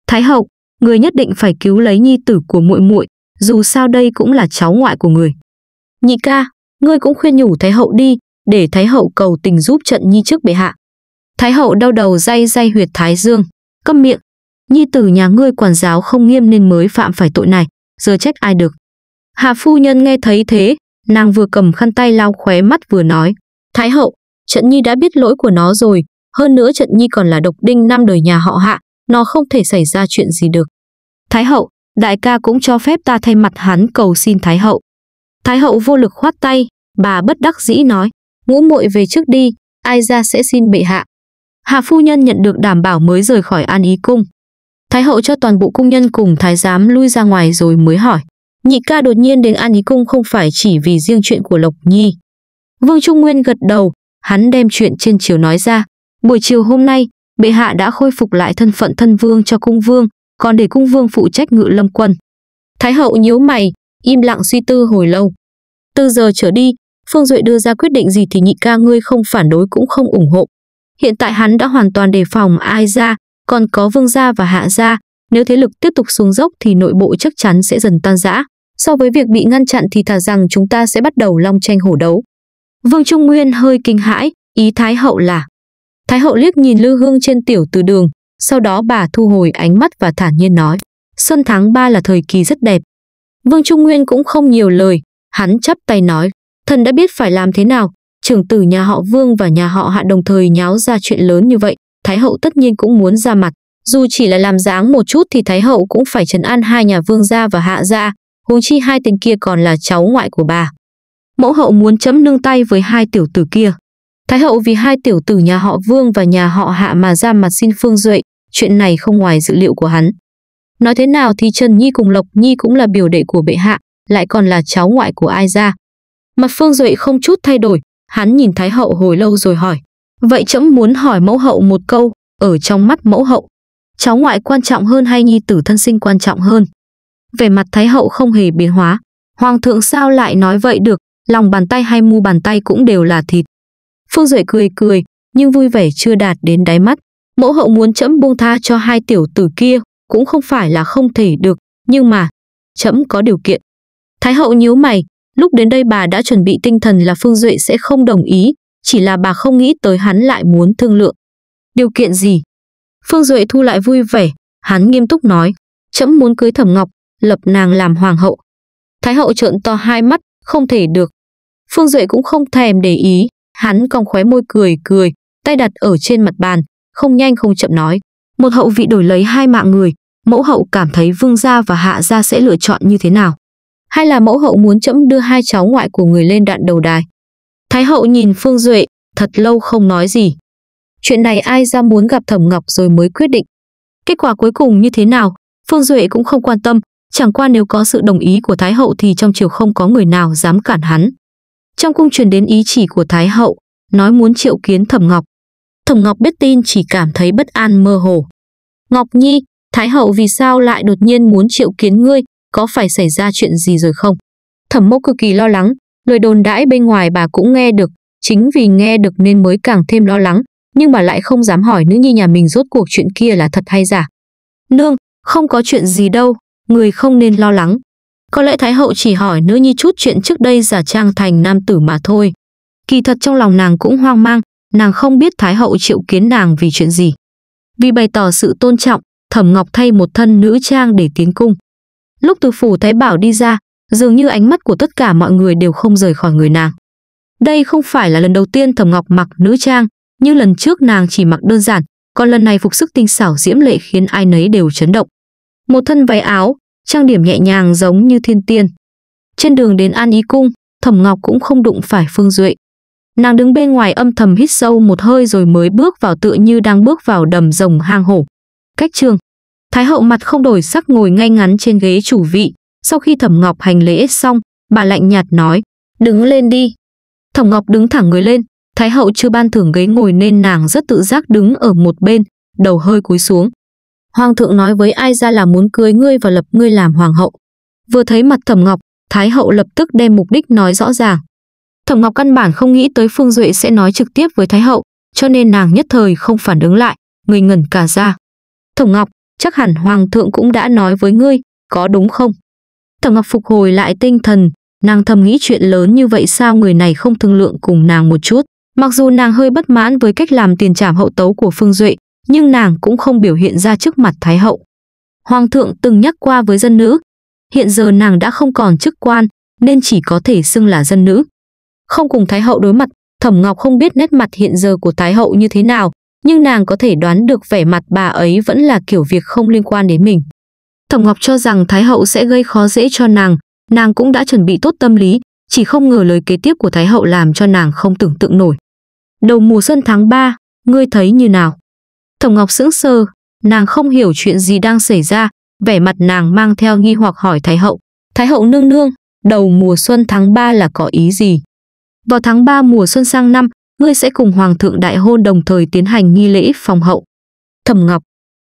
Thái Hậu, người nhất định phải cứu lấy nhi tử của muội muội, dù sao đây cũng là cháu ngoại của người. Nhị ca, ngươi cũng khuyên nhủ Thái Hậu đi, để Thái hậu cầu tình giúp trận nhi trước bệ hạ. Thái hậu đau đầu day day huyệt Thái Dương, câm miệng. Nhi tử nhà ngươi quản giáo không nghiêm nên mới phạm phải tội này, giờ trách ai được. Hà phu nhân nghe thấy thế, nàng vừa cầm khăn tay lau khóe mắt vừa nói. Thái hậu, trận nhi đã biết lỗi của nó rồi, hơn nữa trận nhi còn là độc đinh năm đời nhà họ hạ, nó không thể xảy ra chuyện gì được. Thái hậu, đại ca cũng cho phép ta thay mặt hắn cầu xin Thái hậu. Thái hậu vô lực khoát tay, bà bất đắc dĩ nói ngũ muội về trước đi, ai ra sẽ xin bệ hạ. Hạ phu nhân nhận được đảm bảo mới rời khỏi an ý cung. Thái hậu cho toàn bộ cung nhân cùng thái giám lui ra ngoài rồi mới hỏi. Nhị ca đột nhiên đến an ý cung không phải chỉ vì riêng chuyện của Lộc Nhi. Vương Trung Nguyên gật đầu, hắn đem chuyện trên chiều nói ra. Buổi chiều hôm nay, bệ hạ đã khôi phục lại thân phận thân vương cho cung vương, còn để cung vương phụ trách ngự lâm quân. Thái hậu nhíu mày, im lặng suy tư hồi lâu. Từ giờ trở đi, Phương Duệ đưa ra quyết định gì thì nhị ca ngươi không phản đối cũng không ủng hộ. Hiện tại hắn đã hoàn toàn đề phòng ai ra, còn có vương gia và hạ gia. Nếu thế lực tiếp tục xuống dốc thì nội bộ chắc chắn sẽ dần tan rã. So với việc bị ngăn chặn thì thà rằng chúng ta sẽ bắt đầu long tranh hổ đấu. Vương Trung Nguyên hơi kinh hãi, ý Thái Hậu là. Thái Hậu liếc nhìn Lưu Hương trên tiểu từ đường, sau đó bà thu hồi ánh mắt và thản nhiên nói. Xuân tháng 3 là thời kỳ rất đẹp. Vương Trung Nguyên cũng không nhiều lời, hắn chắp tay nói. Thần đã biết phải làm thế nào, trưởng tử nhà họ Vương và nhà họ Hạ đồng thời nháo ra chuyện lớn như vậy, Thái hậu tất nhiên cũng muốn ra mặt. Dù chỉ là làm dáng một chút thì Thái hậu cũng phải trấn an hai nhà Vương gia và Hạ gia, huống chi hai tên kia còn là cháu ngoại của bà. Mẫu hậu muốn chấm nương tay với hai tiểu tử kia. Thái hậu vì hai tiểu tử nhà họ Vương và nhà họ Hạ mà ra mặt xin Phương Duệ, chuyện này không ngoài dự liệu của hắn. Nói thế nào thì Trần Nhi cùng Lộc Nhi cũng là biểu đệ của bệ hạ, lại còn là cháu ngoại của ai ra, Mặt Phương Duệ không chút thay đổi, hắn nhìn Thái Hậu hồi lâu rồi hỏi. Vậy trẫm muốn hỏi mẫu hậu một câu, ở trong mắt mẫu hậu. Cháu ngoại quan trọng hơn hay nhi tử thân sinh quan trọng hơn? Về mặt Thái Hậu không hề biến hóa. Hoàng thượng sao lại nói vậy được, lòng bàn tay hay mu bàn tay cũng đều là thịt. Phương Duệ cười cười, nhưng vui vẻ chưa đạt đến đáy mắt. Mẫu hậu muốn chấm buông tha cho hai tiểu tử kia, cũng không phải là không thể được, nhưng mà, chấm có điều kiện. Thái hậu nhíu mày, Lúc đến đây bà đã chuẩn bị tinh thần là Phương Duệ sẽ không đồng ý, chỉ là bà không nghĩ tới hắn lại muốn thương lượng. Điều kiện gì? Phương Duệ thu lại vui vẻ, hắn nghiêm túc nói, chấm muốn cưới Thẩm Ngọc, lập nàng làm hoàng hậu. Thái hậu trợn to hai mắt, không thể được. Phương Duệ cũng không thèm để ý, hắn cong khóe môi cười cười, tay đặt ở trên mặt bàn, không nhanh không chậm nói. Một hậu vị đổi lấy hai mạng người, mẫu hậu cảm thấy vương gia và hạ gia sẽ lựa chọn như thế nào? hay là mẫu hậu muốn chậm đưa hai cháu ngoại của người lên đoạn đầu đài. Thái hậu nhìn Phương Duệ, thật lâu không nói gì. Chuyện này ai ra muốn gặp Thẩm Ngọc rồi mới quyết định. Kết quả cuối cùng như thế nào, Phương Duệ cũng không quan tâm, chẳng qua nếu có sự đồng ý của Thái hậu thì trong triều không có người nào dám cản hắn. Trong cung truyền đến ý chỉ của Thái hậu, nói muốn triệu kiến Thẩm Ngọc. Thẩm Ngọc biết tin chỉ cảm thấy bất an mơ hồ. Ngọc Nhi, Thái hậu vì sao lại đột nhiên muốn triệu kiến ngươi, có phải xảy ra chuyện gì rồi không? Thẩm mẫu cực kỳ lo lắng, lời đồn đãi bên ngoài bà cũng nghe được, chính vì nghe được nên mới càng thêm lo lắng, nhưng bà lại không dám hỏi nữ nhi nhà mình rốt cuộc chuyện kia là thật hay giả. Nương, không có chuyện gì đâu, người không nên lo lắng. Có lẽ Thái Hậu chỉ hỏi nữ nhi chút chuyện trước đây giả trang thành nam tử mà thôi. Kỳ thật trong lòng nàng cũng hoang mang, nàng không biết Thái Hậu triệu kiến nàng vì chuyện gì. Vì bày tỏ sự tôn trọng, Thẩm Ngọc thay một thân nữ trang để tiến cung. Lúc từ phủ Thái Bảo đi ra, dường như ánh mắt của tất cả mọi người đều không rời khỏi người nàng. Đây không phải là lần đầu tiên Thẩm Ngọc mặc nữ trang, như lần trước nàng chỉ mặc đơn giản, còn lần này phục sức tinh xảo diễm lệ khiến ai nấy đều chấn động. Một thân váy áo, trang điểm nhẹ nhàng giống như thiên tiên. Trên đường đến An Ý Cung, Thẩm Ngọc cũng không đụng phải Phương Duệ. Nàng đứng bên ngoài âm thầm hít sâu một hơi rồi mới bước vào tựa như đang bước vào đầm rồng hang hổ. Cách trường, Thái hậu mặt không đổi sắc ngồi ngay ngắn trên ghế chủ vị. Sau khi Thẩm Ngọc hành lễ xong, bà lạnh nhạt nói, đứng lên đi. Thẩm Ngọc đứng thẳng người lên, Thái hậu chưa ban thưởng ghế ngồi nên nàng rất tự giác đứng ở một bên, đầu hơi cúi xuống. Hoàng thượng nói với ai ra là muốn cưới ngươi và lập ngươi làm hoàng hậu. Vừa thấy mặt Thẩm Ngọc, Thái hậu lập tức đem mục đích nói rõ ràng. Thẩm Ngọc căn bản không nghĩ tới Phương Duệ sẽ nói trực tiếp với Thái hậu, cho nên nàng nhất thời không phản ứng lại, người ngẩn cả ra. Thẩm Ngọc, chắc hẳn hoàng thượng cũng đã nói với ngươi, có đúng không? Tào Ngọc phục hồi lại tinh thần, nàng thầm nghĩ chuyện lớn như vậy sao người này không thương lượng cùng nàng một chút. Mặc dù nàng hơi bất mãn với cách làm tiền trảm hậu tấu của Phương Duệ, nhưng nàng cũng không biểu hiện ra trước mặt Thái Hậu. Hoàng thượng từng nhắc qua với dân nữ, hiện giờ nàng đã không còn chức quan, nên chỉ có thể xưng là dân nữ. Không cùng Thái Hậu đối mặt, Thẩm Ngọc không biết nét mặt hiện giờ của Thái Hậu như thế nào, nhưng nàng có thể đoán được vẻ mặt bà ấy vẫn là kiểu việc không liên quan đến mình. Thẩm Ngọc cho rằng Thái Hậu sẽ gây khó dễ cho nàng, nàng cũng đã chuẩn bị tốt tâm lý, chỉ không ngờ lời kế tiếp của Thái Hậu làm cho nàng không tưởng tượng nổi. Đầu mùa xuân tháng 3, ngươi thấy như nào? Thẩm Ngọc sững sờ, nàng không hiểu chuyện gì đang xảy ra, vẻ mặt nàng mang theo nghi hoặc hỏi Thái Hậu. Thái Hậu nương nương, đầu mùa xuân tháng 3 là có ý gì? Vào tháng 3 mùa xuân sang năm, ngươi sẽ cùng Hoàng thượng đại hôn đồng thời tiến hành nghi lễ phòng hậu. Thẩm Ngọc,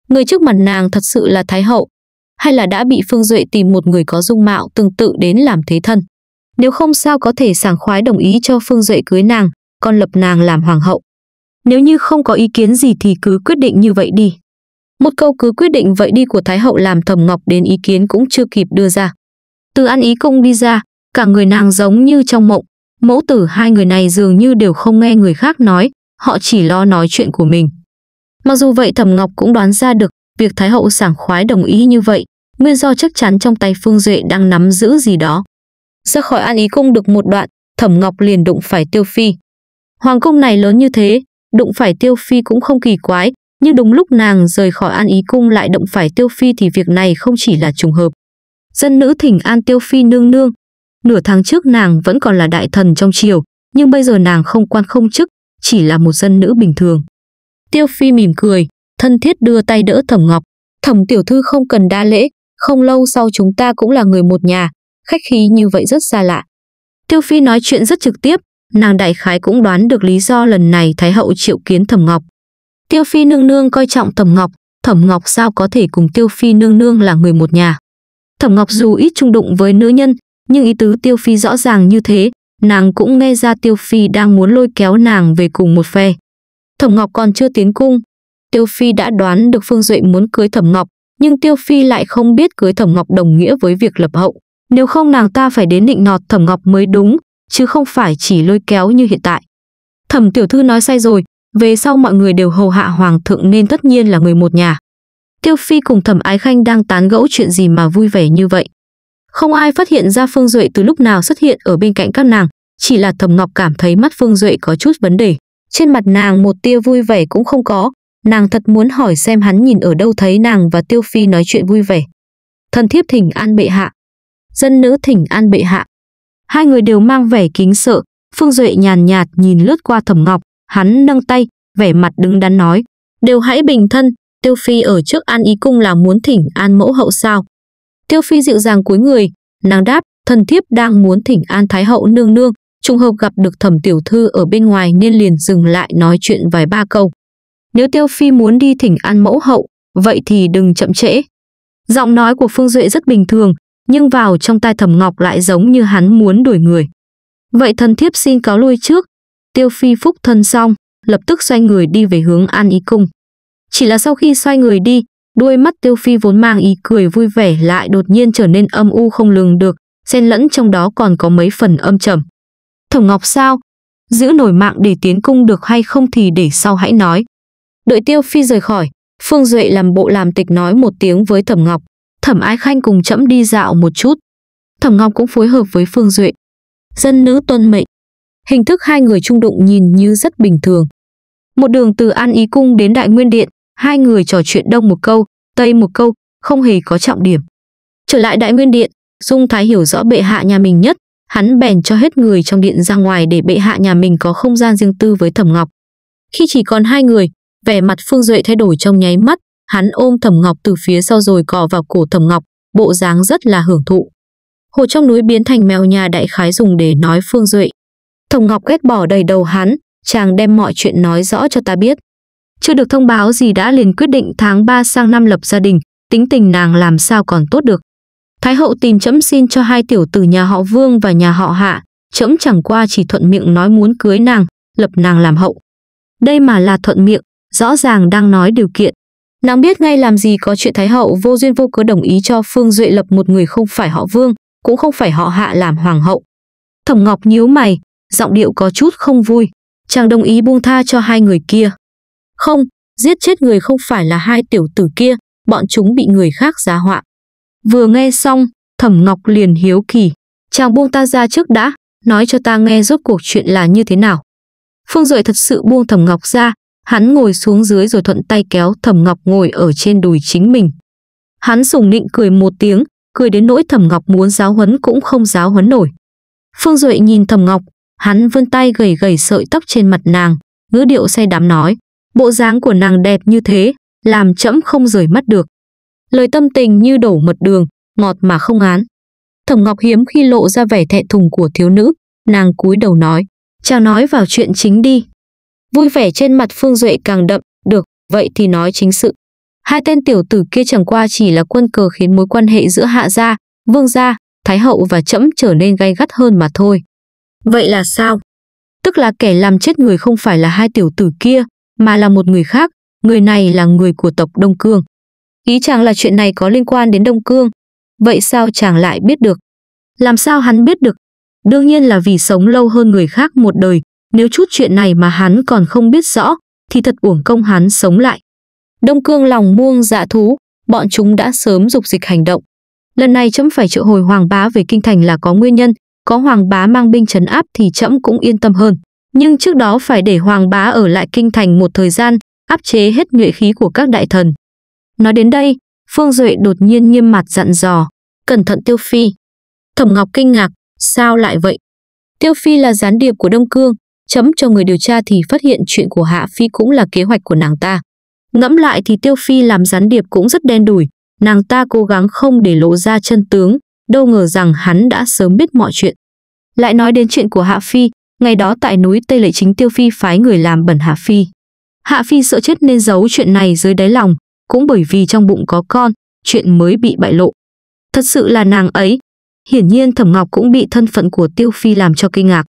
người trước mặt nàng thật sự là Thái Hậu, hay là đã bị Phương Duệ tìm một người có dung mạo tương tự đến làm thế thân. Nếu không sao có thể sảng khoái đồng ý cho Phương Duệ cưới nàng, còn lập nàng làm Hoàng hậu. Nếu như không có ý kiến gì thì cứ quyết định như vậy đi. Một câu cứ quyết định vậy đi của Thái Hậu làm Thẩm Ngọc đến ý kiến cũng chưa kịp đưa ra. Từ ăn ý cung đi ra, cả người nàng giống như trong mộng, Mẫu tử hai người này dường như đều không nghe người khác nói, họ chỉ lo nói chuyện của mình. Mặc dù vậy Thẩm Ngọc cũng đoán ra được việc Thái Hậu sảng khoái đồng ý như vậy, nguyên do chắc chắn trong tay Phương Duệ đang nắm giữ gì đó. Ra khỏi An Ý Cung được một đoạn, Thẩm Ngọc liền đụng phải Tiêu Phi. Hoàng cung này lớn như thế, đụng phải Tiêu Phi cũng không kỳ quái, nhưng đúng lúc nàng rời khỏi An Ý Cung lại đụng phải Tiêu Phi thì việc này không chỉ là trùng hợp. Dân nữ thỉnh An Tiêu Phi nương nương, Nửa tháng trước nàng vẫn còn là đại thần trong triều, nhưng bây giờ nàng không quan không chức, chỉ là một dân nữ bình thường. Tiêu Phi mỉm cười, thân thiết đưa tay đỡ Thẩm Ngọc. Thẩm tiểu thư không cần đa lễ, không lâu sau chúng ta cũng là người một nhà, khách khí như vậy rất xa lạ. Tiêu Phi nói chuyện rất trực tiếp, nàng đại khái cũng đoán được lý do lần này Thái hậu triệu kiến Thẩm Ngọc. Tiêu Phi nương nương coi trọng Thẩm Ngọc, Thẩm Ngọc sao có thể cùng Tiêu Phi nương nương là người một nhà. Thẩm Ngọc dù ít trung đụng với nữ nhân, nhưng ý tứ Tiêu Phi rõ ràng như thế, nàng cũng nghe ra Tiêu Phi đang muốn lôi kéo nàng về cùng một phe. Thẩm Ngọc còn chưa tiến cung, Tiêu Phi đã đoán được Phương Duệ muốn cưới Thẩm Ngọc, nhưng Tiêu Phi lại không biết cưới Thẩm Ngọc đồng nghĩa với việc lập hậu. Nếu không nàng ta phải đến định nọt Thẩm Ngọc mới đúng, chứ không phải chỉ lôi kéo như hiện tại. Thẩm tiểu thư nói sai rồi, về sau mọi người đều hầu hạ hoàng thượng nên tất nhiên là người một nhà. Tiêu Phi cùng Thẩm Ái Khanh đang tán gẫu chuyện gì mà vui vẻ như vậy. Không ai phát hiện ra Phương Duệ từ lúc nào xuất hiện ở bên cạnh các nàng, chỉ là Thẩm Ngọc cảm thấy mắt Phương Duệ có chút vấn đề. Trên mặt nàng một tia vui vẻ cũng không có, nàng thật muốn hỏi xem hắn nhìn ở đâu thấy nàng và Tiêu Phi nói chuyện vui vẻ. Thần thiếp thỉnh an bệ hạ, dân nữ thỉnh an bệ hạ. Hai người đều mang vẻ kính sợ, Phương Duệ nhàn nhạt nhìn lướt qua Thẩm Ngọc, hắn nâng tay, vẻ mặt đứng đắn nói, đều hãy bình thân, Tiêu Phi ở trước An Ý Cung là muốn thỉnh An mẫu hậu sao? Tiêu Phi dịu dàng cuối người, nàng đáp, thần thiếp đang muốn thỉnh an Thái hậu nương nương, trùng hợp gặp được thẩm tiểu thư ở bên ngoài nên liền dừng lại nói chuyện vài ba câu. Nếu Tiêu Phi muốn đi thỉnh an mẫu hậu, vậy thì đừng chậm trễ. Giọng nói của Phương Duệ rất bình thường, nhưng vào trong tai thẩm ngọc lại giống như hắn muốn đuổi người. Vậy thần thiếp xin cáo lui trước, Tiêu Phi phúc thân xong, lập tức xoay người đi về hướng An Ý Cung. Chỉ là sau khi xoay người đi, Đuôi mắt Tiêu Phi vốn mang ý cười vui vẻ lại đột nhiên trở nên âm u không lường được, xen lẫn trong đó còn có mấy phần âm trầm. Thổng Ngọc sao? Giữ nổi mạng để tiến cung được hay không thì để sau hãy nói. Đợi Tiêu Phi rời khỏi, Phương Duệ làm bộ làm tịch nói một tiếng với Thẩm Ngọc. Thẩm Ái Khanh cùng chẫm đi dạo một chút. Thẩm Ngọc cũng phối hợp với Phương Duệ. Dân nữ tuân mệnh. Hình thức hai người trung đụng nhìn như rất bình thường. Một đường từ An Ý Cung đến Đại Nguyên Điện, Hai người trò chuyện đông một câu, tây một câu, không hề có trọng điểm. Trở lại Đại Nguyên Điện, Dung Thái hiểu rõ bệ hạ nhà mình nhất, hắn bèn cho hết người trong điện ra ngoài để bệ hạ nhà mình có không gian riêng tư với Thẩm Ngọc. Khi chỉ còn hai người, vẻ mặt Phương Duệ thay đổi trong nháy mắt, hắn ôm Thẩm Ngọc từ phía sau rồi cò vào cổ Thẩm Ngọc, bộ dáng rất là hưởng thụ. Hồ trong núi biến thành mèo nhà đại khái dùng để nói Phương Duệ. Thẩm Ngọc ghét bỏ đầy đầu hắn, chàng đem mọi chuyện nói rõ cho ta biết. Chưa được thông báo gì đã liền quyết định tháng 3 sang năm lập gia đình, tính tình nàng làm sao còn tốt được. Thái hậu tìm chấm xin cho hai tiểu tử nhà họ Vương và nhà họ Hạ, chấm chẳng qua chỉ thuận miệng nói muốn cưới nàng, lập nàng làm hậu. Đây mà là thuận miệng, rõ ràng đang nói điều kiện. Nàng biết ngay làm gì có chuyện Thái hậu vô duyên vô cớ đồng ý cho Phương Duệ lập một người không phải họ Vương, cũng không phải họ Hạ làm hoàng hậu. Thẩm Ngọc nhíu mày, giọng điệu có chút không vui, chàng đồng ý buông tha cho hai người kia. Không, giết chết người không phải là hai tiểu tử kia, bọn chúng bị người khác giá họa. Vừa nghe xong, Thẩm Ngọc liền hiếu kỳ. Chàng buông ta ra trước đã, nói cho ta nghe rốt cuộc chuyện là như thế nào. Phương Duệ thật sự buông Thẩm Ngọc ra, hắn ngồi xuống dưới rồi thuận tay kéo Thẩm Ngọc ngồi ở trên đùi chính mình. Hắn sùng nịnh cười một tiếng, cười đến nỗi Thẩm Ngọc muốn giáo huấn cũng không giáo huấn nổi. Phương Duệ nhìn Thẩm Ngọc, hắn vươn tay gầy gầy sợi tóc trên mặt nàng, ngữ điệu say đắm nói. Bộ dáng của nàng đẹp như thế, làm trẫm không rời mắt được. Lời tâm tình như đổ mật đường, ngọt mà không án. Thẩm Ngọc hiếm khi lộ ra vẻ thẹn thùng của thiếu nữ, nàng cúi đầu nói, "Chào nói vào chuyện chính đi." Vui vẻ trên mặt Phương Duệ càng đậm, "Được, vậy thì nói chính sự." Hai tên tiểu tử kia chẳng qua chỉ là quân cờ khiến mối quan hệ giữa Hạ gia, Vương gia, Thái hậu và trẫm trở nên gay gắt hơn mà thôi. Vậy là sao? Tức là kẻ làm chết người không phải là hai tiểu tử kia, mà là một người khác, người này là người của tộc Đông Cương. Ý chàng là chuyện này có liên quan đến Đông Cương, vậy sao chàng lại biết được? Làm sao hắn biết được? Đương nhiên là vì sống lâu hơn người khác một đời, nếu chút chuyện này mà hắn còn không biết rõ, thì thật uổng công hắn sống lại. Đông Cương lòng muông dạ thú, bọn chúng đã sớm dục dịch hành động. Lần này chấm phải triệu hồi Hoàng Bá về Kinh Thành là có nguyên nhân, có Hoàng Bá mang binh trấn áp thì chấm cũng yên tâm hơn nhưng trước đó phải để Hoàng Bá ở lại kinh thành một thời gian, áp chế hết nhuệ khí của các đại thần. Nói đến đây, Phương Duệ đột nhiên nghiêm mặt dặn dò, cẩn thận Tiêu Phi. Thẩm Ngọc kinh ngạc, sao lại vậy? Tiêu Phi là gián điệp của Đông Cương, chấm cho người điều tra thì phát hiện chuyện của Hạ Phi cũng là kế hoạch của nàng ta. Ngẫm lại thì Tiêu Phi làm gián điệp cũng rất đen đủi, nàng ta cố gắng không để lộ ra chân tướng, đâu ngờ rằng hắn đã sớm biết mọi chuyện. Lại nói đến chuyện của Hạ Phi, Ngày đó tại núi Tây Lệ chính Tiêu Phi phái người làm bẩn Hạ Phi. Hạ Phi sợ chết nên giấu chuyện này dưới đáy lòng, cũng bởi vì trong bụng có con, chuyện mới bị bại lộ. Thật sự là nàng ấy. Hiển nhiên Thẩm Ngọc cũng bị thân phận của Tiêu Phi làm cho kinh ngạc.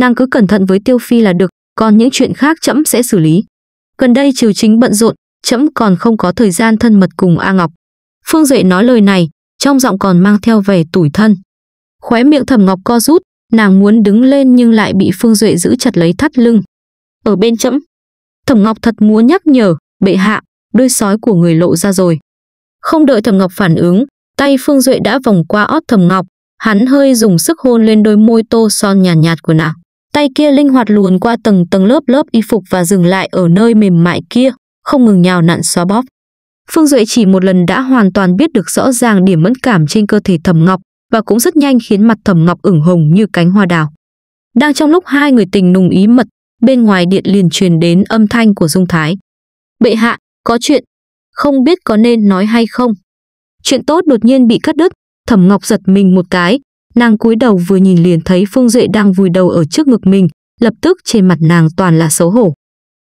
Nàng cứ cẩn thận với Tiêu Phi là được, còn những chuyện khác trẫm sẽ xử lý. Gần đây triều chính bận rộn, trẫm còn không có thời gian thân mật cùng A Ngọc. Phương Duệ nói lời này, trong giọng còn mang theo vẻ tủi thân. Khóe miệng Thẩm Ngọc co rút, Nàng muốn đứng lên nhưng lại bị Phương Duệ giữ chặt lấy thắt lưng. Ở bên chẫm, Thẩm Ngọc thật muốn nhắc nhở, bệ hạ, đôi sói của người lộ ra rồi. Không đợi Thẩm Ngọc phản ứng, tay Phương Duệ đã vòng qua ót Thẩm Ngọc, hắn hơi dùng sức hôn lên đôi môi tô son nhàn nhạt, nhạt của nàng. Tay kia linh hoạt luồn qua tầng tầng lớp lớp y phục và dừng lại ở nơi mềm mại kia, không ngừng nhào nặn xóa bóp. Phương Duệ chỉ một lần đã hoàn toàn biết được rõ ràng điểm mẫn cảm trên cơ thể Thẩm Ngọc, và cũng rất nhanh khiến mặt Thẩm Ngọc ửng hồng như cánh hoa đào. Đang trong lúc hai người tình nùng ý mật, bên ngoài điện liền truyền đến âm thanh của Dung Thái. "Bệ hạ, có chuyện, không biết có nên nói hay không?" Chuyện tốt đột nhiên bị cắt đứt, Thẩm Ngọc giật mình một cái, nàng cúi đầu vừa nhìn liền thấy Phương Duệ đang vùi đầu ở trước ngực mình, lập tức trên mặt nàng toàn là xấu hổ.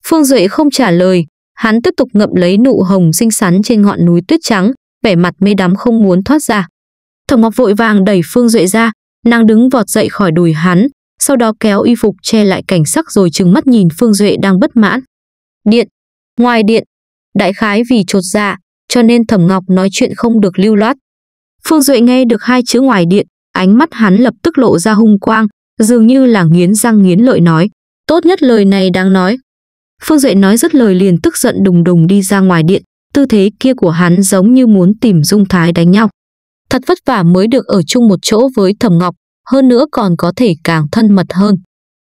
Phương Duệ không trả lời, hắn tiếp tục ngậm lấy nụ hồng xinh xắn trên ngọn núi tuyết trắng, vẻ mặt mê đắm không muốn thoát ra. Thẩm Ngọc vội vàng đẩy Phương Duệ ra, nàng đứng vọt dậy khỏi đùi hắn, sau đó kéo y phục che lại cảnh sắc rồi trừng mắt nhìn Phương Duệ đang bất mãn. Điện, ngoài điện, đại khái vì trột dạ, cho nên Thẩm Ngọc nói chuyện không được lưu loát. Phương Duệ nghe được hai chữ ngoài điện, ánh mắt hắn lập tức lộ ra hung quang, dường như là nghiến răng nghiến lợi nói, tốt nhất lời này đang nói. Phương Duệ nói rất lời liền tức giận đùng đùng đi ra ngoài điện, tư thế kia của hắn giống như muốn tìm Dung Thái đánh nhau. Thật vất vả mới được ở chung một chỗ với Thẩm Ngọc, hơn nữa còn có thể càng thân mật hơn.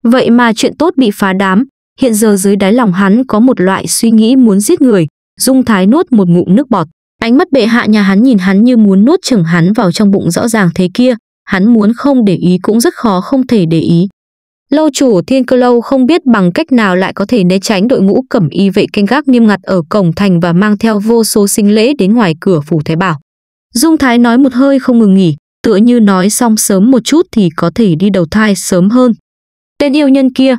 Vậy mà chuyện tốt bị phá đám, hiện giờ dưới đáy lòng hắn có một loại suy nghĩ muốn giết người, Dung Thái nuốt một ngụm nước bọt. Ánh mắt bệ hạ nhà hắn nhìn hắn như muốn nuốt chửng hắn vào trong bụng rõ ràng thế kia, hắn muốn không để ý cũng rất khó không thể để ý. Lâu chủ Thiên Cơ Lâu không biết bằng cách nào lại có thể né tránh đội ngũ cẩm y vệ canh gác nghiêm ngặt ở cổng thành và mang theo vô số sinh lễ đến ngoài cửa phủ Thái Bảo. Dung Thái nói một hơi không ngừng nghỉ, tựa như nói xong sớm một chút thì có thể đi đầu thai sớm hơn. Tên yêu nhân kia,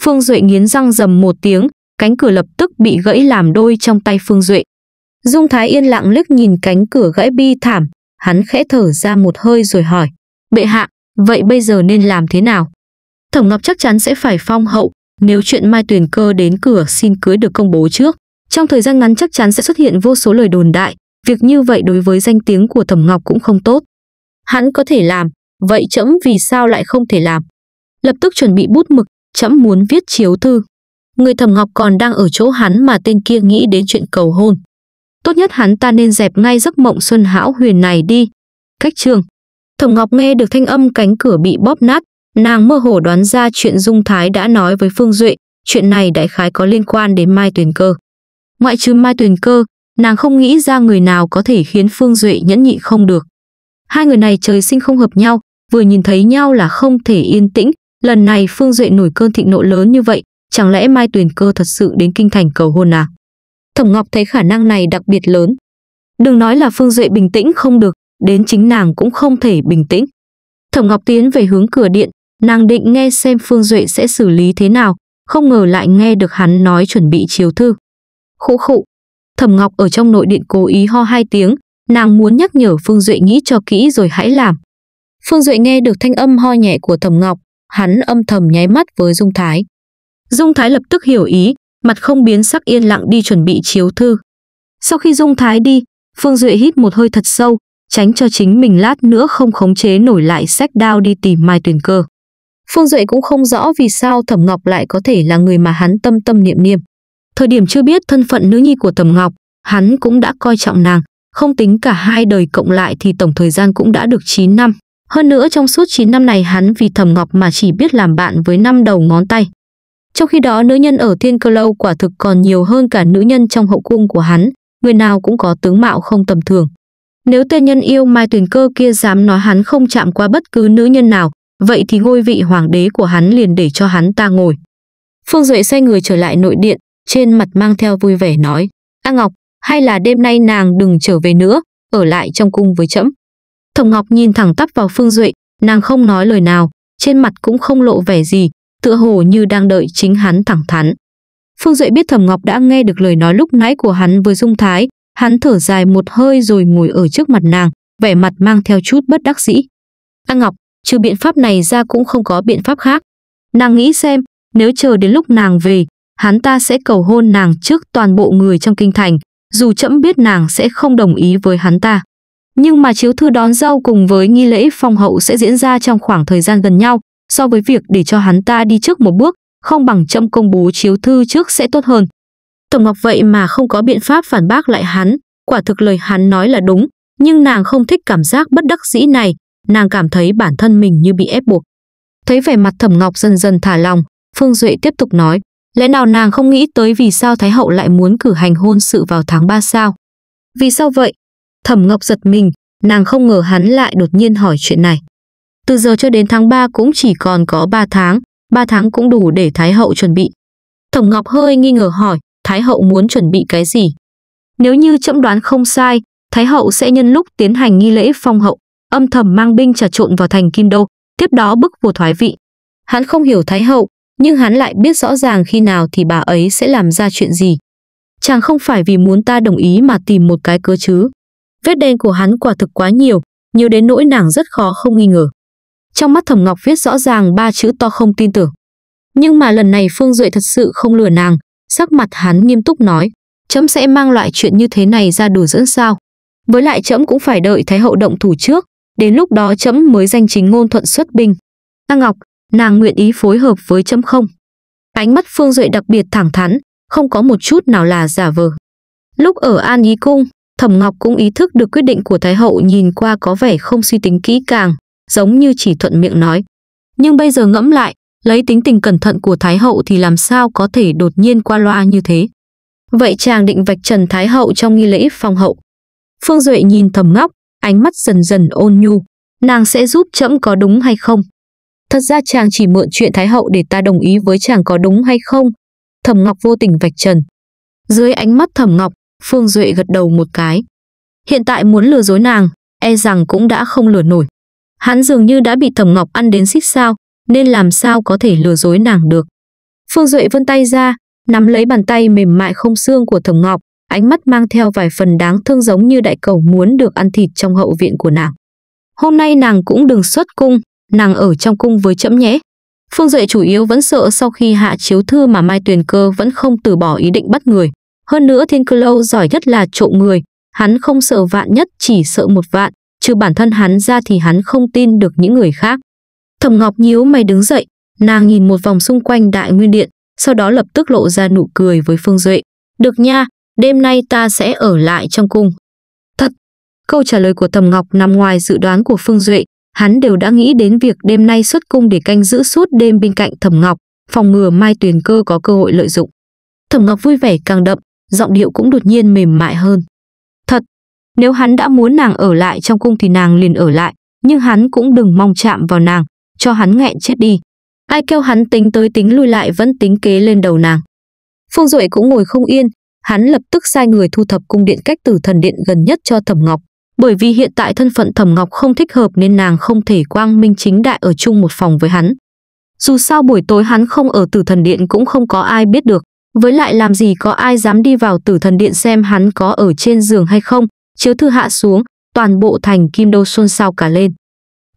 Phương Duệ nghiến răng rầm một tiếng, cánh cửa lập tức bị gãy làm đôi trong tay Phương Duệ. Dung Thái yên lặng liếc nhìn cánh cửa gãy bi thảm, hắn khẽ thở ra một hơi rồi hỏi, bệ hạ, vậy bây giờ nên làm thế nào? Thổng Ngọc chắc chắn sẽ phải phong hậu, nếu chuyện Mai Tuyền Cơ đến cửa xin cưới được công bố trước. Trong thời gian ngắn chắc chắn sẽ xuất hiện vô số lời đồn đại, Việc như vậy đối với danh tiếng của Thẩm Ngọc cũng không tốt. Hắn có thể làm, vậy trẫm vì sao lại không thể làm? Lập tức chuẩn bị bút mực, trẫm muốn viết chiếu thư. Người Thẩm Ngọc còn đang ở chỗ hắn mà tên kia nghĩ đến chuyện cầu hôn. Tốt nhất hắn ta nên dẹp ngay giấc mộng xuân hão huyền này đi. Cách trường. Thẩm Ngọc nghe được thanh âm cánh cửa bị bóp nát, nàng mơ hồ đoán ra chuyện Dung Thái đã nói với Phương Duệ, chuyện này đại khái có liên quan đến Mai Tuyền Cơ. Ngoại trừ Mai Tuyền Cơ, nàng không nghĩ ra người nào có thể khiến Phương Duệ nhẫn nhị không được. Hai người này trời sinh không hợp nhau, vừa nhìn thấy nhau là không thể yên tĩnh, lần này Phương Duệ nổi cơn thịnh nộ lớn như vậy, chẳng lẽ Mai Tuyền Cơ thật sự đến kinh thành cầu hôn à? Thẩm Ngọc thấy khả năng này đặc biệt lớn. Đừng nói là Phương Duệ bình tĩnh không được, đến chính nàng cũng không thể bình tĩnh. Thẩm Ngọc tiến về hướng cửa điện, nàng định nghe xem Phương Duệ sẽ xử lý thế nào, không ngờ lại nghe được hắn nói chuẩn bị chiếu thư. Khụ khụ, Thẩm Ngọc ở trong nội điện cố ý ho hai tiếng, nàng muốn nhắc nhở Phương Duệ nghĩ cho kỹ rồi hãy làm. Phương Duệ nghe được thanh âm ho nhẹ của Thẩm Ngọc, hắn âm thầm nháy mắt với Dung Thái. Dung Thái lập tức hiểu ý, mặt không biến sắc yên lặng đi chuẩn bị chiếu thư. Sau khi Dung Thái đi, Phương Duệ hít một hơi thật sâu, tránh cho chính mình lát nữa không khống chế nổi lại sách đao đi tìm Mai Tuyền Cơ. Phương Duệ cũng không rõ vì sao Thẩm Ngọc lại có thể là người mà hắn tâm tâm niệm niệm. Thời điểm chưa biết thân phận nữ nhi của Tầm Ngọc, hắn cũng đã coi trọng nàng, không tính cả hai đời cộng lại thì tổng thời gian cũng đã được 9 năm. Hơn nữa trong suốt 9 năm này hắn vì Thẩm Ngọc mà chỉ biết làm bạn với năm đầu ngón tay. Trong khi đó nữ nhân ở Thiên Cơ Lâu quả thực còn nhiều hơn cả nữ nhân trong hậu cung của hắn, người nào cũng có tướng mạo không tầm thường. Nếu tên nhân yêu Mai Tuyền Cơ kia dám nói hắn không chạm qua bất cứ nữ nhân nào, vậy thì ngôi vị hoàng đế của hắn liền để cho hắn ta ngồi. Phương Duệ xoay người trở lại nội điện, trên mặt mang theo vui vẻ nói, A Ngọc, hay là đêm nay nàng đừng trở về nữa, ở lại trong cung với trẫm. Thồng Ngọc nhìn thẳng tắp vào Phương Duệ, nàng không nói lời nào, trên mặt cũng không lộ vẻ gì, tựa hồ như đang đợi chính hắn thẳng thắn. Phương Duệ biết Thẩm Ngọc đã nghe được lời nói lúc nãy của hắn với Dung Thái, hắn thở dài một hơi rồi ngồi ở trước mặt nàng, vẻ mặt mang theo chút bất đắc dĩ. A Ngọc, trừ biện pháp này ra cũng không có biện pháp khác. Nàng nghĩ xem, nếu chờ đến lúc nàng về, hắn ta sẽ cầu hôn nàng trước toàn bộ người trong kinh thành, dù chậm biết nàng sẽ không đồng ý với hắn ta. Nhưng mà chiếu thư đón dâu cùng với nghi lễ phong hậu sẽ diễn ra trong khoảng thời gian gần nhau, so với việc để cho hắn ta đi trước một bước, không bằng chậm công bố chiếu thư trước sẽ tốt hơn. Tổng Ngọc vậy mà không có biện pháp phản bác lại hắn, quả thực lời hắn nói là đúng, nhưng nàng không thích cảm giác bất đắc dĩ này, nàng cảm thấy bản thân mình như bị ép buộc. Thấy vẻ mặt Thẩm Ngọc dần dần thả lòng, Phương Duệ tiếp tục nói, Lẽ nào nàng không nghĩ tới vì sao Thái Hậu lại muốn cử hành hôn sự vào tháng 3 sao? Vì sao vậy? Thẩm Ngọc giật mình, nàng không ngờ hắn lại đột nhiên hỏi chuyện này. Từ giờ cho đến tháng 3 cũng chỉ còn có 3 tháng, 3 tháng cũng đủ để Thái Hậu chuẩn bị. Thẩm Ngọc hơi nghi ngờ hỏi, Thái Hậu muốn chuẩn bị cái gì? Nếu như chậm đoán không sai, Thái Hậu sẽ nhân lúc tiến hành nghi lễ phong hậu, âm thầm mang binh trà trộn vào thành Kim Đô, tiếp đó bức vua thoái vị. Hắn không hiểu Thái Hậu, nhưng hắn lại biết rõ ràng khi nào thì bà ấy sẽ làm ra chuyện gì. Chàng không phải vì muốn ta đồng ý mà tìm một cái cớ chứ. Vết đen của hắn quả thực quá nhiều, nhiều đến nỗi nàng rất khó không nghi ngờ. Trong mắt Thẩm Ngọc viết rõ ràng ba chữ to không tin tưởng. Nhưng mà lần này Phương Duệ thật sự không lừa nàng, sắc mặt hắn nghiêm túc nói, chấm sẽ mang loại chuyện như thế này ra đùa dẫn sao. Với lại chấm cũng phải đợi Thái Hậu động thủ trước, đến lúc đó chấm mới danh chính ngôn thuận xuất binh. A Ngọc, nàng nguyện ý phối hợp với chấm không. Ánh mắt Phương Duệ đặc biệt thẳng thắn, không có một chút nào là giả vờ. Lúc ở An Ý Cung, Thẩm Ngọc cũng ý thức được quyết định của Thái Hậu nhìn qua có vẻ không suy tính kỹ càng, giống như chỉ thuận miệng nói. Nhưng bây giờ ngẫm lại, lấy tính tình cẩn thận của Thái Hậu thì làm sao có thể đột nhiên qua loa như thế. Vậy chàng định vạch trần Thái Hậu trong nghi lễ phong hậu. Phương Duệ nhìn thẩm ngọc ánh mắt dần dần ôn nhu. Nàng sẽ giúp trẫm có đúng hay không? Thật ra chàng chỉ mượn chuyện Thái Hậu để ta đồng ý với chàng có đúng hay không. Thẩm Ngọc vô tình vạch trần. Dưới ánh mắt Thẩm Ngọc, Phương Duệ gật đầu một cái. Hiện tại muốn lừa dối nàng, e rằng cũng đã không lừa nổi. Hắn dường như đã bị Thẩm Ngọc ăn đến xích sao, nên làm sao có thể lừa dối nàng được. Phương Duệ vươn tay ra, nắm lấy bàn tay mềm mại không xương của Thẩm Ngọc, ánh mắt mang theo vài phần đáng thương giống như đại cầu muốn được ăn thịt trong hậu viện của nàng. Hôm nay nàng cũng đừng xuất cung, nàng ở trong cung với trẫm nhé. Phương Duệ chủ yếu vẫn sợ sau khi hạ chiếu thư mà Mai Tuyền Cơ vẫn không từ bỏ ý định bắt người. Hơn nữa Thiên Cơ Lâu giỏi nhất là trộm người, hắn không sợ vạn nhất chỉ sợ một vạn, trừ bản thân hắn ra thì hắn không tin được những người khác. Thẩm Ngọc nhíu mày đứng dậy, nàng nhìn một vòng xung quanh đại nguyên điện, sau đó lập tức lộ ra nụ cười với Phương Duệ. Được nha, đêm nay ta sẽ ở lại trong cung. Thật, câu trả lời của Thẩm Ngọc nằm ngoài dự đoán của Phương Duệ, hắn đều đã nghĩ đến việc đêm nay xuất cung để canh giữ suốt đêm bên cạnh Thẩm Ngọc, phòng ngừa Mai Tuyền Cơ có cơ hội lợi dụng. Thẩm Ngọc vui vẻ càng đậm, giọng điệu cũng đột nhiên mềm mại hơn. Thật, nếu hắn đã muốn nàng ở lại trong cung thì nàng liền ở lại, nhưng hắn cũng đừng mong chạm vào nàng, cho hắn nghẹn chết đi. Ai kêu hắn tính tới tính lui lại vẫn tính kế lên đầu nàng. Phương Duệ cũng ngồi không yên, hắn lập tức sai người thu thập cung điện cách tử thần điện gần nhất cho Thẩm Ngọc, bởi vì hiện tại thân phận Thẩm Ngọc không thích hợp nên nàng không thể quang minh chính đại ở chung một phòng với hắn. Dù sao buổi tối hắn không ở tử thần điện cũng không có ai biết được, với lại làm gì có ai dám đi vào tử thần điện xem hắn có ở trên giường hay không, chiếu thư hạ xuống, toàn bộ thành kim đô xôn xao cả lên.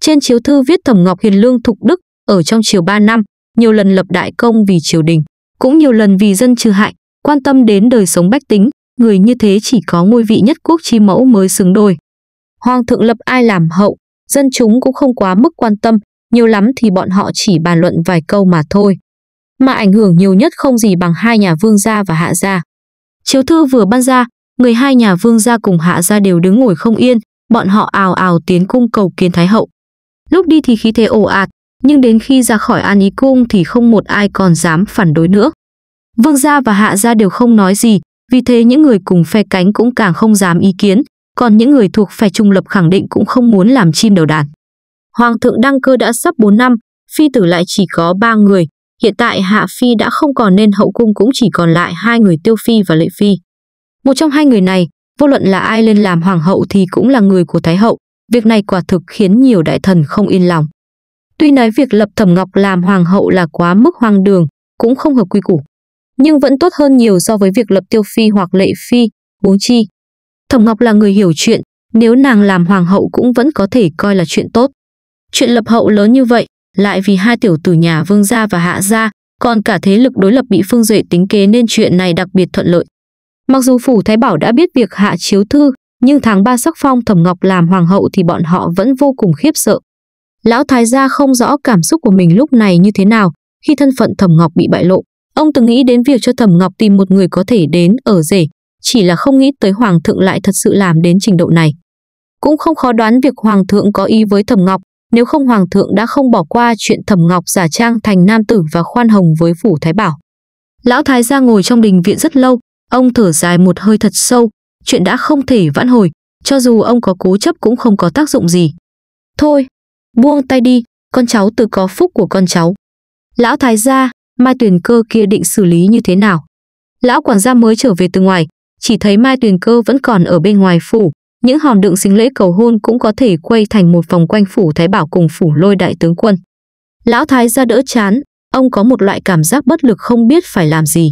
Trên chiếu thư viết Thẩm Ngọc Hiền Lương Thục Đức ở trong chiều 3 năm, nhiều lần lập đại công vì triều đình, cũng nhiều lần vì dân trừ hại, quan tâm đến đời sống bách tính, người như thế chỉ có ngôi vị nhất quốc chi mẫu mới xứng đôi hoàng thượng lập ai làm hậu, dân chúng cũng không quá mức quan tâm, nhiều lắm thì bọn họ chỉ bàn luận vài câu mà thôi. Mà ảnh hưởng nhiều nhất không gì bằng hai nhà vương gia và hạ gia. Chiếu thư vừa ban ra, người hai nhà vương gia cùng hạ gia đều đứng ngồi không yên, bọn họ ào ào tiến cung cầu kiến thái hậu. Lúc đi thì khí thế ồ ạt, nhưng đến khi ra khỏi An Ý cung thì không một ai còn dám phản đối nữa. Vương gia và hạ gia đều không nói gì, vì thế những người cùng phe cánh cũng càng không dám ý kiến, còn những người thuộc phe trung lập khẳng định cũng không muốn làm chim đầu đàn. Hoàng thượng đăng cơ đã sắp 4 năm, phi tử lại chỉ có 3 người, hiện tại Hạ Phi đã không còn nên hậu cung cũng chỉ còn lại hai người Tiêu Phi và Lệ Phi. Một trong hai người này, vô luận là ai lên làm hoàng hậu thì cũng là người của Thái hậu, việc này quả thực khiến nhiều đại thần không yên lòng. Tuy nói việc lập Thẩm Ngọc làm hoàng hậu là quá mức hoang đường, cũng không hợp quy củ, nhưng vẫn tốt hơn nhiều so với việc lập Tiêu Phi hoặc Lệ Phi, huống chi Thẩm Ngọc là người hiểu chuyện, nếu nàng làm hoàng hậu cũng vẫn có thể coi là chuyện tốt. Chuyện lập hậu lớn như vậy, lại vì hai tiểu tử nhà Vương gia và Hạ gia, còn cả thế lực đối lập bị Phương Duệ tính kế nên chuyện này đặc biệt thuận lợi. Mặc dù phủ Thái Bảo đã biết việc hạ chiếu thư, nhưng tháng 3 sắc phong Thẩm Ngọc làm hoàng hậu thì bọn họ vẫn vô cùng khiếp sợ. Lão Thái gia không rõ cảm xúc của mình lúc này như thế nào khi thân phận Thẩm Ngọc bị bại lộ. Ông từng nghĩ đến việc cho Thẩm Ngọc tìm một người có thể đến ở rể, chỉ là không nghĩ tới Hoàng thượng lại thật sự làm đến trình độ này. Cũng không khó đoán việc Hoàng thượng có ý với Thẩm Ngọc, nếu không Hoàng thượng đã không bỏ qua chuyện Thẩm Ngọc giả trang thành nam tử và khoan hồng với Phủ Thái Bảo. Lão Thái gia ngồi trong đình viện rất lâu, ông thở dài một hơi thật sâu, chuyện đã không thể vãn hồi, cho dù ông có cố chấp cũng không có tác dụng gì. Thôi, buông tay đi, con cháu tự có phúc của con cháu. Lão Thái gia, Mai tuyển Cơ kia định xử lý như thế nào? Lão quản gia mới trở về từ ngoài, chỉ thấy Mai Tuyền Cơ vẫn còn ở bên ngoài phủ, những hòn đựng xính lễ cầu hôn cũng có thể quay thành một vòng quanh phủ Thái Bảo cùng phủ lôi đại tướng quân. Lão Thái ra đỡ chán, ông có một loại cảm giác bất lực không biết phải làm gì.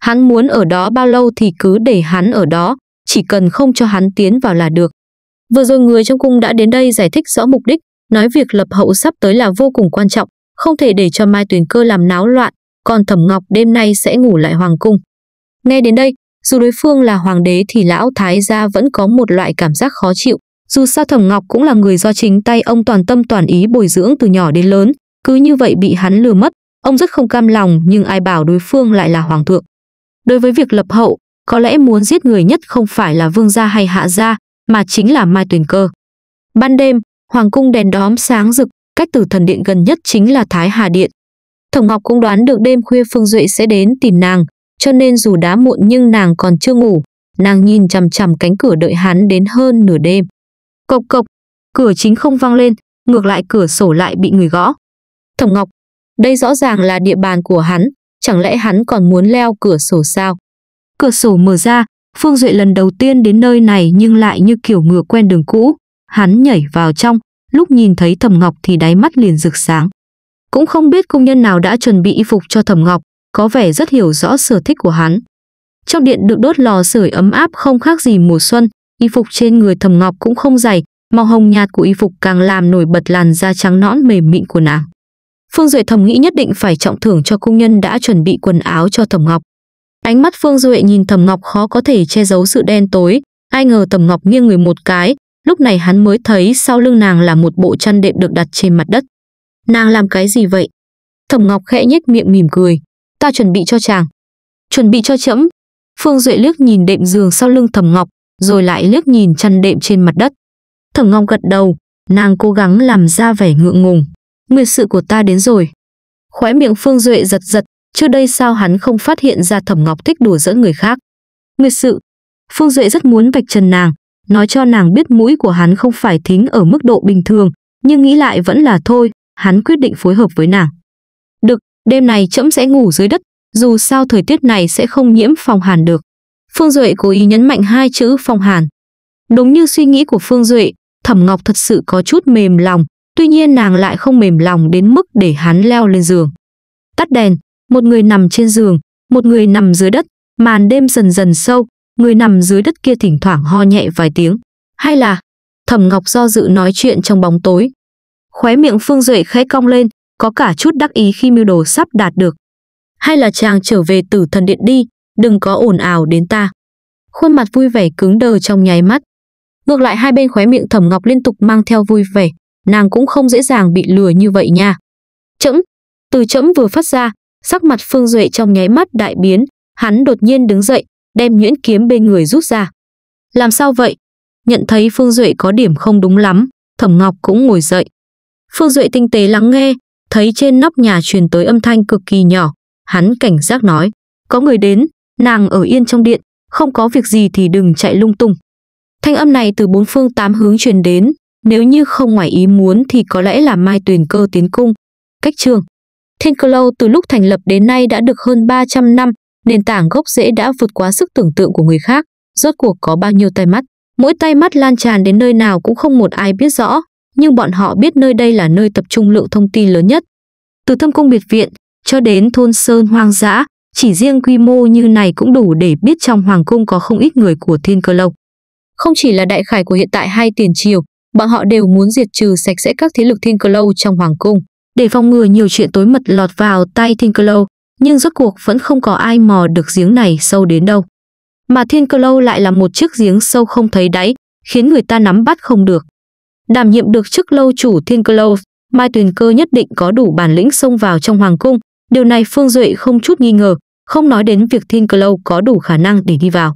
Hắn muốn ở đó bao lâu thì cứ để hắn ở đó, chỉ cần không cho hắn tiến vào là được. Vừa rồi người trong cung đã đến đây giải thích rõ mục đích, nói việc lập hậu sắp tới là vô cùng quan trọng, không thể để cho Mai Tuyền Cơ làm náo loạn, còn Thẩm Ngọc đêm nay sẽ ngủ lại hoàng cung. Nghe đến đây, dù đối phương là hoàng đế thì lão thái gia vẫn có một loại cảm giác khó chịu. Dù sao Thẩm Ngọc cũng là người do chính tay ông toàn tâm toàn ý bồi dưỡng từ nhỏ đến lớn, cứ như vậy bị hắn lừa mất, ông rất không cam lòng nhưng ai bảo đối phương lại là hoàng thượng. Đối với việc lập hậu, có lẽ muốn giết người nhất không phải là vương gia hay hạ gia, mà chính là Mai Tuyền Cơ. Ban đêm, hoàng cung đèn đóm sáng rực, cách tử thần điện gần nhất chính là Thái Hà Điện. thẩm Ngọc cũng đoán được đêm khuya Phương Duệ sẽ đến tìm nàng, cho nên dù đã muộn nhưng nàng còn chưa ngủ, nàng nhìn chằm chằm cánh cửa đợi hắn đến hơn nửa đêm. Cộc cộc, cửa chính không vang lên, ngược lại cửa sổ lại bị người gõ. Thẩm Ngọc, đây rõ ràng là địa bàn của hắn, chẳng lẽ hắn còn muốn leo cửa sổ sao? Cửa sổ mở ra, Phương Duệ lần đầu tiên đến nơi này nhưng lại như kiểu ngựa quen đường cũ. Hắn nhảy vào trong, lúc nhìn thấy Thẩm Ngọc thì đáy mắt liền rực sáng. Cũng không biết công nhân nào đã chuẩn bị y phục cho Thẩm Ngọc, có vẻ rất hiểu rõ sở thích của hắn. Trong điện được đốt lò sưởi ấm áp không khác gì mùa xuân, y phục trên người Thẩm Ngọc cũng không dày, màu hồng nhạt của y phục càng làm nổi bật làn da trắng nõn mềm mịn của nàng. Phương Duệ thầm nghĩ nhất định phải trọng thưởng cho công nhân đã chuẩn bị quần áo cho Thẩm Ngọc. Ánh mắt Phương Duệ nhìn Thẩm Ngọc khó có thể che giấu sự đen tối, ai ngờ Thẩm Ngọc nghiêng người một cái, lúc này hắn mới thấy sau lưng nàng là một bộ chăn đệm được đặt trên mặt đất. Nàng làm cái gì vậy? Thẩm Ngọc khẽ nhếch miệng mỉm cười ta chuẩn bị cho chàng. Chuẩn bị cho chẫm. Phương Duệ liếc nhìn đệm giường sau lưng Thẩm Ngọc, rồi lại liếc nhìn chăn đệm trên mặt đất. Thẩm Ngọc gật đầu, nàng cố gắng làm ra vẻ ngượng ngùng. Nguyệt sự của ta đến rồi. Khóe miệng Phương Duệ giật giật, trước đây sao hắn không phát hiện ra Thẩm Ngọc thích đùa giỡn người khác. Nguyệt sự. Phương Duệ rất muốn vạch trần nàng, nói cho nàng biết mũi của hắn không phải thính ở mức độ bình thường, nhưng nghĩ lại vẫn là thôi, hắn quyết định phối hợp với nàng. Đêm này trẫm sẽ ngủ dưới đất, dù sao thời tiết này sẽ không nhiễm phòng hàn được. Phương Duệ cố ý nhấn mạnh hai chữ phòng hàn. Đúng như suy nghĩ của Phương Duệ, Thẩm Ngọc thật sự có chút mềm lòng, tuy nhiên nàng lại không mềm lòng đến mức để hắn leo lên giường. Tắt đèn, một người nằm trên giường, một người nằm dưới đất, màn đêm dần dần sâu, người nằm dưới đất kia thỉnh thoảng ho nhẹ vài tiếng. Hay là, Thẩm Ngọc do dự nói chuyện trong bóng tối. Khóe miệng Phương Duệ khẽ cong lên, có cả chút đắc ý khi mưu đồ sắp đạt được. Hay là chàng trở về tử thần điện đi, đừng có ồn ào đến ta. Khuôn mặt vui vẻ cứng đờ trong nháy mắt. Ngược lại hai bên khóe miệng Thẩm Ngọc liên tục mang theo vui vẻ, nàng cũng không dễ dàng bị lừa như vậy nha. Chẫm, từ chẫm vừa phát ra, sắc mặt Phương Duệ trong nháy mắt đại biến, hắn đột nhiên đứng dậy, đem nhuyễn kiếm bên người rút ra. Làm sao vậy? Nhận thấy Phương Duệ có điểm không đúng lắm, Thẩm Ngọc cũng ngồi dậy. Phương Duệ tinh tế lắng nghe, thấy trên nóc nhà truyền tới âm thanh cực kỳ nhỏ, hắn cảnh giác nói, có người đến, nàng ở yên trong điện, không có việc gì thì đừng chạy lung tung. Thanh âm này từ bốn phương tám hướng truyền đến, nếu như không ngoài ý muốn thì có lẽ là Mai tuyển Cơ tiến cung. Cách trường Thiên Cơ Lâu từ lúc thành lập đến nay đã được hơn 300 năm, nền tảng gốc rễ đã vượt quá sức tưởng tượng của người khác, rốt cuộc có bao nhiêu tay mắt. Mỗi tay mắt lan tràn đến nơi nào cũng không một ai biết rõ, nhưng bọn họ biết nơi đây là nơi tập trung lượng thông tin lớn nhất. Từ thâm cung biệt viện cho đến thôn sơn hoang dã, chỉ riêng quy mô như này cũng đủ để biết trong hoàng cung có không ít người của thiên cơ lộc. Không chỉ là đại khải của hiện tại hay tiền triều, bọn họ đều muốn diệt trừ sạch sẽ các thế lực thiên cơ lâu trong hoàng cung để phòng ngừa nhiều chuyện tối mật lọt vào tay thiên cơ lâu nhưng rốt cuộc vẫn không có ai mò được giếng này sâu đến đâu mà thiên cơ lâu lại là một chiếc giếng sâu không thấy đáy khiến người ta nắm bắt không được Đảm nhiệm được chức lâu chủ Thiên Cơ Lâu, Mai Tuyền Cơ nhất định có đủ bản lĩnh xông vào trong hoàng cung, điều này Phương Duệ không chút nghi ngờ, không nói đến việc Thiên Cơ Lâu có đủ khả năng để đi vào.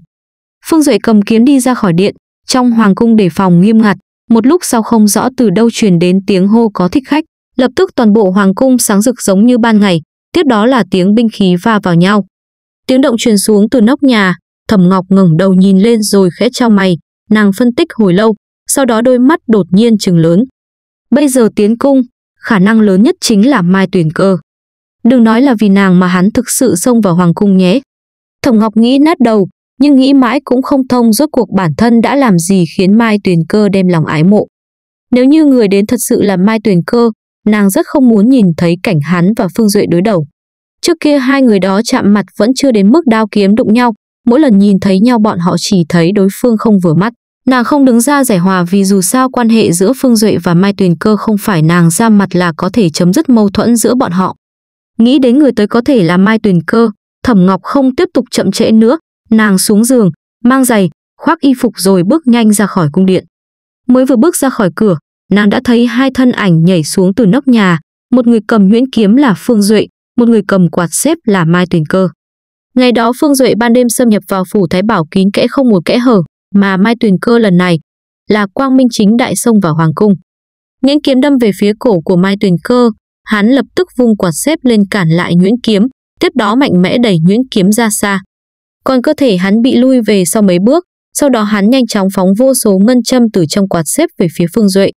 Phương Duệ cầm kiếm đi ra khỏi điện, trong hoàng cung đề phòng nghiêm ngặt, một lúc sau không rõ từ đâu truyền đến tiếng hô có thích khách, lập tức toàn bộ hoàng cung sáng rực giống như ban ngày, tiếp đó là tiếng binh khí va vào nhau. Tiếng động truyền xuống từ nóc nhà, Thẩm Ngọc ngẩng đầu nhìn lên rồi khẽ trao mày, nàng phân tích hồi lâu, sau đó đôi mắt đột nhiên trừng lớn. Bây giờ tiến cung, khả năng lớn nhất chính là Mai tuyền Cơ. Đừng nói là vì nàng mà hắn thực sự xông vào hoàng cung nhé. Thổng Ngọc nghĩ nát đầu, nhưng nghĩ mãi cũng không thông rốt cuộc bản thân đã làm gì khiến Mai tuyền Cơ đem lòng ái mộ. Nếu như người đến thật sự là Mai tuyền Cơ, nàng rất không muốn nhìn thấy cảnh hắn và Phương Duệ đối đầu. Trước kia hai người đó chạm mặt vẫn chưa đến mức đao kiếm đụng nhau, mỗi lần nhìn thấy nhau bọn họ chỉ thấy đối phương không vừa mắt. Nàng không đứng ra giải hòa vì dù sao quan hệ giữa Phương Duệ và Mai Tuyền Cơ không phải nàng ra mặt là có thể chấm dứt mâu thuẫn giữa bọn họ. Nghĩ đến người tới có thể là Mai Tuyền Cơ, Thẩm Ngọc không tiếp tục chậm trễ nữa, nàng xuống giường, mang giày, khoác y phục rồi bước nhanh ra khỏi cung điện. Mới vừa bước ra khỏi cửa, nàng đã thấy hai thân ảnh nhảy xuống từ nóc nhà, một người cầm nhuyễn kiếm là Phương Duệ, một người cầm quạt xếp là Mai Tuyền Cơ. Ngày đó Phương Duệ ban đêm xâm nhập vào phủ Thái Bảo kín kẽ không một kẽ hở, mà Mai Tuyền Cơ lần này là Quang Minh Chính đại xông vào hoàng cung. Nhuyễn kiếm đâm về phía cổ của Mai Tuyền Cơ, hắn lập tức vung quạt xếp lên cản lại nhuyễn kiếm, tiếp đó mạnh mẽ đẩy nhuyễn kiếm ra xa. Còn cơ thể hắn bị lui về sau mấy bước, sau đó hắn nhanh chóng phóng vô số ngân châm từ trong quạt xếp về phía Phương Duệ.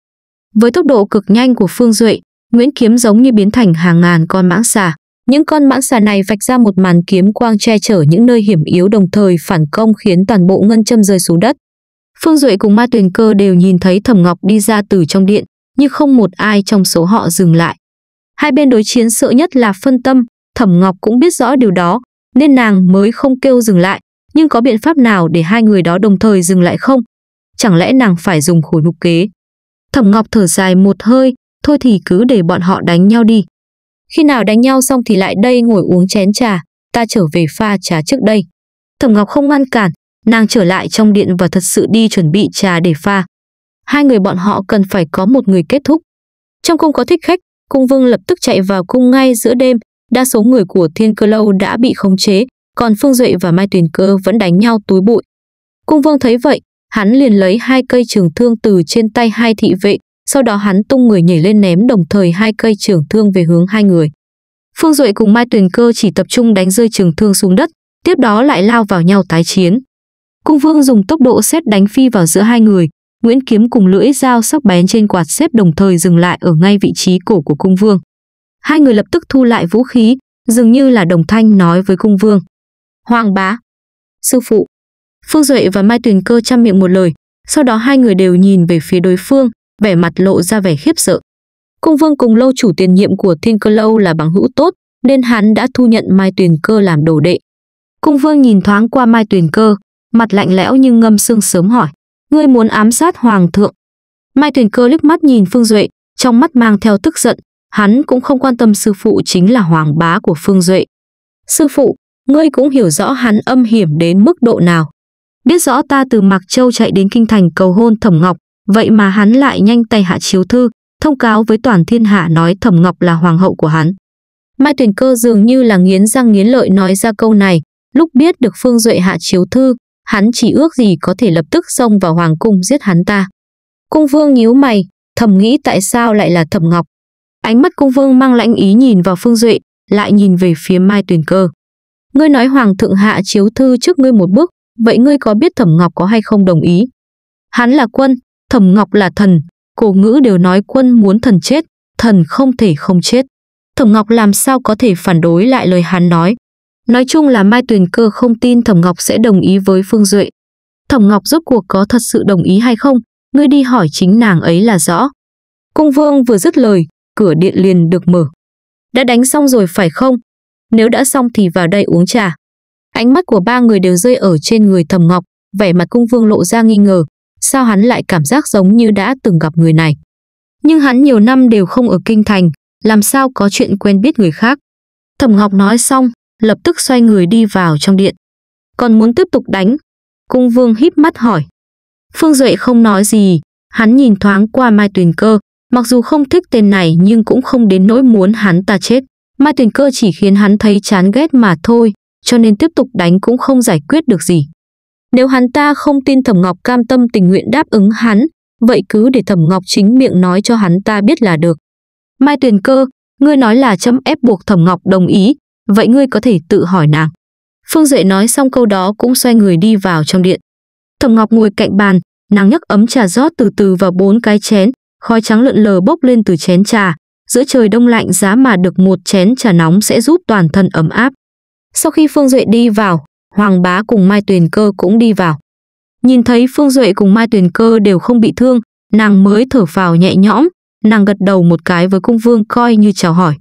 Với tốc độ cực nhanh của Phương Duệ, Nguyễn Kiếm giống như biến thành hàng ngàn con mãng xà, những con mãng xà này vạch ra một màn kiếm quang che chở những nơi hiểm yếu đồng thời phản công khiến toàn bộ ngân châm rơi xuống đất. Phương Duệ cùng Ma Tuyền Cơ đều nhìn thấy Thẩm Ngọc đi ra từ trong điện, nhưng không một ai trong số họ dừng lại. Hai bên đối chiến sợ nhất là phân tâm, Thẩm Ngọc cũng biết rõ điều đó, nên nàng mới không kêu dừng lại, nhưng có biện pháp nào để hai người đó đồng thời dừng lại không? Chẳng lẽ nàng phải dùng khối mục kế? Thẩm Ngọc thở dài một hơi, thôi thì cứ để bọn họ đánh nhau đi, khi nào đánh nhau xong thì lại đây ngồi uống chén trà, ta trở về pha trà trước đây. Thẩm Ngọc không ngăn cản, nàng trở lại trong điện và thật sự đi chuẩn bị trà để pha. Hai người bọn họ cần phải có một người kết thúc. Trong cung có thích khách, cung vương lập tức chạy vào cung ngay giữa đêm, đa số người của Thiên Cơ Lâu đã bị khống chế, còn Phương Duệ và Mai Tuyền Cơ vẫn đánh nhau túi bụi. Cung vương thấy vậy, hắn liền lấy hai cây trường thương từ trên tay hai thị vệ, sau đó hắn tung người nhảy lên ném đồng thời hai cây trường thương về hướng hai người. Phương Duệ cùng Mai Tuyền Cơ chỉ tập trung đánh rơi trường thương xuống đất, tiếp đó lại lao vào nhau tái chiến. Cung Vương dùng tốc độ xét đánh phi vào giữa hai người, Nguyễn Kiếm cùng lưỡi dao sắc bén trên quạt xếp đồng thời dừng lại ở ngay vị trí cổ của Cung Vương. Hai người lập tức thu lại vũ khí, dường như là đồng thanh nói với Cung Vương. Hoàng bá! Sư phụ! Phương Duệ và Mai Tuyền Cơ chăm miệng một lời, sau đó hai người đều nhìn về phía đối phương, vẻ mặt lộ ra vẻ khiếp sợ. Cung Vương cùng lâu chủ tiền nhiệm của Thiên Cơ Lâu là bằng hữu tốt, nên hắn đã thu nhận Mai Tuyền Cơ làm đồ đệ. Cung Vương nhìn thoáng qua Mai Tuyền Cơ, mặt lạnh lẽo như ngâm xương sớm hỏi, ngươi muốn ám sát Hoàng thượng. Mai Tuyền Cơ liếc mắt nhìn Phương Duệ, trong mắt mang theo tức giận, hắn cũng không quan tâm sư phụ chính là Hoàng bá của Phương Duệ. Sư phụ, ngươi cũng hiểu rõ hắn âm hiểm đến mức độ nào. Biết rõ ta từ Mạc Châu chạy đến Kinh Thành cầu hôn Thẩm Ngọc, Vậy mà hắn lại nhanh tay hạ chiếu thư, thông cáo với toàn thiên hạ nói Thẩm Ngọc là hoàng hậu của hắn. Mai Tuyền Cơ dường như là nghiến răng nghiến lợi nói ra câu này, lúc biết được Phương Duệ hạ chiếu thư, hắn chỉ ước gì có thể lập tức xông vào hoàng cung giết hắn ta. Cung Vương nhíu mày, thầm nghĩ tại sao lại là Thẩm Ngọc. Ánh mắt Cung Vương mang lãnh ý nhìn vào Phương Duệ, lại nhìn về phía Mai Tuyền Cơ. Ngươi nói hoàng thượng hạ chiếu thư trước ngươi một bước, vậy ngươi có biết Thẩm Ngọc có hay không đồng ý? Hắn là quân, Thẩm Ngọc là thần, cổ ngữ đều nói quân muốn thần chết, thần không thể không chết. Thẩm Ngọc làm sao có thể phản đối lại lời hắn nói. Nói chung là Mai Tuyền Cơ không tin Thẩm Ngọc sẽ đồng ý với Phương Duệ. Thẩm Ngọc rốt cuộc có thật sự đồng ý hay không, ngươi đi hỏi chính nàng ấy là rõ. Cung Vương vừa dứt lời, cửa điện liền được mở. Đã đánh xong rồi phải không? Nếu đã xong thì vào đây uống trà. Ánh mắt của ba người đều rơi ở trên người Thẩm Ngọc, vẻ mặt Cung Vương lộ ra nghi ngờ, sao hắn lại cảm giác giống như đã từng gặp người này. Nhưng hắn nhiều năm đều không ở kinh thành, làm sao có chuyện quen biết người khác. Thẩm Ngọc nói xong, lập tức xoay người đi vào trong điện. Còn muốn tiếp tục đánh. Cung Vương híp mắt hỏi. Phương Duệ không nói gì, hắn nhìn thoáng qua Mai Tuyền Cơ, mặc dù không thích tên này nhưng cũng không đến nỗi muốn hắn ta chết. Mai Tuyền Cơ chỉ khiến hắn thấy chán ghét mà thôi, cho nên tiếp tục đánh cũng không giải quyết được gì. Nếu hắn ta không tin Thẩm Ngọc cam tâm tình nguyện đáp ứng hắn, vậy cứ để Thẩm Ngọc chính miệng nói cho hắn ta biết là được. Mai Tuyền Cơ, ngươi nói là chấm ép buộc Thẩm Ngọc đồng ý, vậy ngươi có thể tự hỏi nàng. Phương Duệ nói xong câu đó cũng xoay người đi vào trong điện. Thẩm Ngọc ngồi cạnh bàn, nàng nhấc ấm trà rót từ từ vào bốn cái chén, khói trắng lượn lờ bốc lên từ chén trà. Giữa trời đông lạnh giá mà được một chén trà nóng sẽ giúp toàn thân ấm áp. Sau khi Phương Duệ đi vào, Hoàng Bá cùng Mai Tuyền Cơ cũng đi vào. Nhìn thấy Phương Duệ cùng Mai Tuyền Cơ đều không bị thương, nàng mới thở phào nhẹ nhõm, nàng gật đầu một cái với cung vương coi như chào hỏi.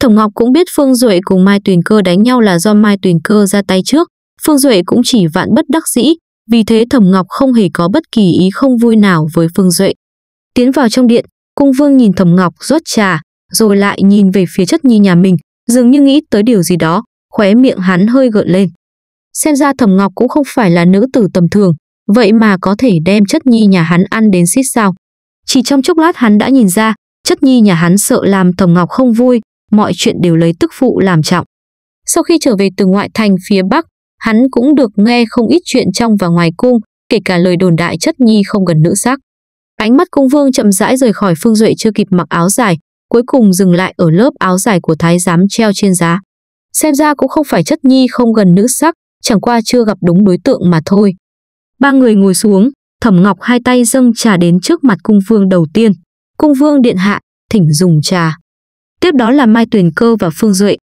Thổng Ngọc cũng biết Phương Duệ cùng Mai Tuyền Cơ đánh nhau là do Mai Tuyền Cơ ra tay trước, Phương Duệ cũng chỉ vạn bất đắc dĩ, vì thế Thẩm Ngọc không hề có bất kỳ ý không vui nào với Phương Duệ. Tiến vào trong điện, Cung Vương nhìn Thẩm Ngọc rót trà, rồi lại nhìn về phía chất nhi nhà mình, dường như nghĩ tới điều gì đó, khóe miệng hắn hơi gợn lên. Xem ra Thẩm Ngọc cũng không phải là nữ tử tầm thường, vậy mà có thể đem chất nhi nhà hắn ăn đến xít sao. Chỉ trong chốc lát hắn đã nhìn ra, chất nhi nhà hắn sợ làm Thẩm Ngọc không vui, mọi chuyện đều lấy tức phụ làm trọng. Sau khi trở về từ ngoại thành phía Bắc, hắn cũng được nghe không ít chuyện trong và ngoài cung, kể cả lời đồn đại chất nhi không gần nữ sắc. Ánh mắt cung vương chậm rãi rời khỏi Phương Duệ chưa kịp mặc áo dài, cuối cùng dừng lại ở lớp áo dài của thái giám treo trên giá. Xem ra cũng không phải chất nhi không gần nữ sắc, chẳng qua chưa gặp đúng đối tượng mà thôi. Ba người ngồi xuống, Thẩm Ngọc hai tay dâng trà đến trước mặt cung vương đầu tiên. Cung vương điện hạ, thỉnh dùng trà. Tiếp đó là Mai Tuyền Cơ và Phương Duệ.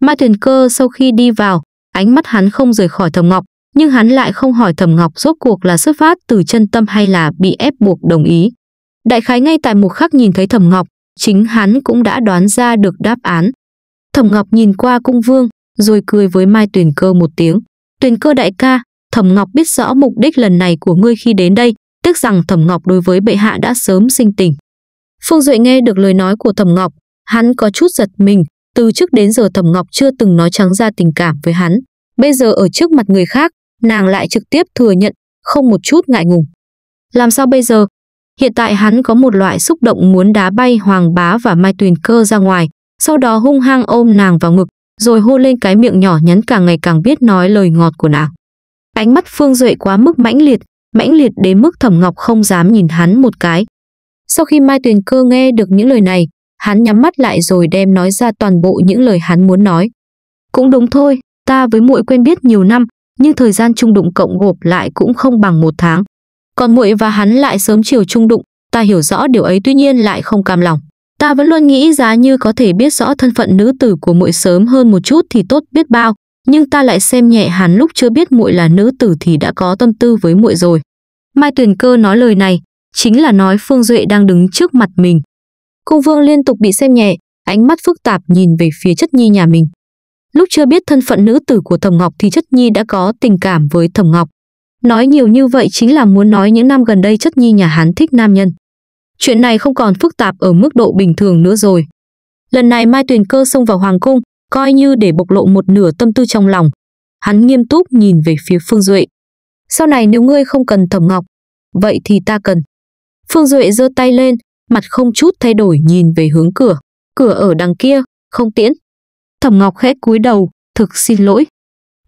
Mai Tuyền Cơ sau khi đi vào, ánh mắt hắn không rời khỏi Thẩm Ngọc, nhưng hắn lại không hỏi Thẩm Ngọc rốt cuộc là xuất phát từ chân tâm hay là bị ép buộc đồng ý. Đại khái ngay tại một khắc nhìn thấy Thẩm Ngọc, chính hắn cũng đã đoán ra được đáp án. Thẩm Ngọc nhìn qua cung vương, rồi cười với Mai Tuyền Cơ một tiếng. Tuyền Cơ đại ca, Thẩm Ngọc biết rõ mục đích lần này của ngươi khi đến đây, Tức rằng Thẩm Ngọc đối với bệ hạ đã sớm sinh tình. Phương Duệ nghe được lời nói của Thẩm Ngọc, hắn có chút giật mình, từ trước đến giờ Thẩm Ngọc chưa từng nói trắng ra tình cảm với hắn. Bây giờ ở trước mặt người khác, nàng lại trực tiếp thừa nhận, không một chút ngại ngùng. Làm sao bây giờ? Hiện tại hắn có một loại xúc động muốn đá bay Hoàng Bá và Mai Tuyền Cơ ra ngoài, sau đó hung hăng ôm nàng vào ngực, rồi hô lên cái miệng nhỏ nhắn càng ngày càng biết nói lời ngọt của nàng. Ánh mắt Phương Duệ quá mức mãnh liệt, mãnh liệt đến mức Thẩm Ngọc không dám nhìn hắn một cái. Sau khi Mai Tuyền Cơ nghe được những lời này, hắn nhắm mắt lại rồi đem nói ra toàn bộ những lời hắn muốn nói. Cũng đúng thôi, ta với muội quen biết nhiều năm, nhưng thời gian chung đụng cộng gộp lại cũng không bằng một tháng. Còn muội và hắn lại sớm chiều chung đụng, ta hiểu rõ điều ấy tuy nhiên lại không cam lòng. Ta vẫn luôn nghĩ giá như có thể biết rõ thân phận nữ tử của muội sớm hơn một chút thì tốt biết bao, nhưng ta lại xem nhẹ hắn lúc chưa biết muội là nữ tử thì đã có tâm tư với muội rồi. Mai Tuyền Cơ nói lời này, chính là nói Phương Duệ đang đứng trước mặt mình. Cung Vương liên tục bị xem nhẹ, ánh mắt phức tạp nhìn về phía chất nhi nhà mình. Lúc chưa biết thân phận nữ tử của Thẩm Ngọc thì chất nhi đã có tình cảm với Thẩm Ngọc. Nói nhiều như vậy chính là muốn nói những năm gần đây chất nhi nhà hắn thích nam nhân. Chuyện này không còn phức tạp ở mức độ bình thường nữa rồi. Lần này Mai Tuyền Cơ xông vào hoàng cung, coi như để bộc lộ một nửa tâm tư trong lòng. Hắn nghiêm túc nhìn về phía Phương Duệ. Sau này nếu ngươi không cần Thẩm Ngọc, vậy thì ta cần. Phương Duệ giơ tay lên, mặt không chút thay đổi nhìn về hướng cửa. Cửa ở đằng kia, không tiễn. Thẩm Ngọc khẽ cúi đầu, thực xin lỗi.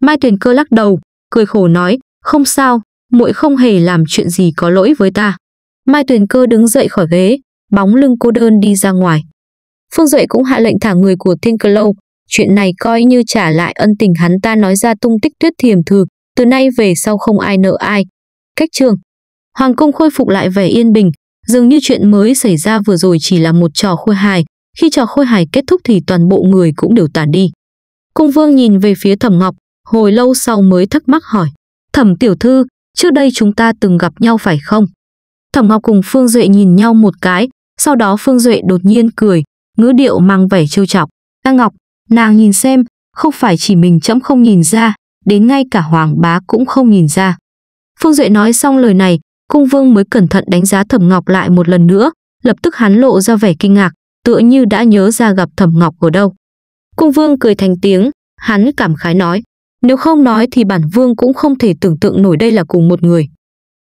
Mai Tuyền Cơ lắc đầu, cười khổ nói, không sao, muội không hề làm chuyện gì có lỗi với ta. Mai Tuyền Cơ đứng dậy khỏi ghế, bóng lưng cô đơn đi ra ngoài. Phương Duệ cũng hạ lệnh thả người của Thiên Cơ Lâu, chuyện này coi như trả lại ân tình hắn ta nói ra tung tích tuyết thiềm thừ, từ nay về sau không ai nợ ai. Cách trường, Hoàng Cung khôi phục lại vẻ yên bình, dường như chuyện mới xảy ra vừa rồi chỉ là một trò khôi hài, khi trò khôi hài kết thúc thì toàn bộ người cũng đều tản đi. Cung Vương nhìn về phía Thẩm Ngọc, hồi lâu sau mới thắc mắc hỏi, Thẩm Tiểu Thư, trước đây chúng ta từng gặp nhau phải không? Thẩm Ngọc cùng Phương Duệ nhìn nhau một cái, sau đó Phương Duệ đột nhiên cười, ngữ điệu mang vẻ trêu chọc. A Ngọc, nàng nhìn xem, không phải chỉ mình chấm không nhìn ra, đến ngay cả Hoàng bá cũng không nhìn ra. Phương Duệ nói xong lời này, Cung Vương mới cẩn thận đánh giá Thẩm Ngọc lại một lần nữa, lập tức hắn lộ ra vẻ kinh ngạc, tựa như đã nhớ ra gặp Thẩm Ngọc ở đâu. Cung Vương cười thành tiếng, hắn cảm khái nói, nếu không nói thì bản Vương cũng không thể tưởng tượng nổi đây là cùng một người.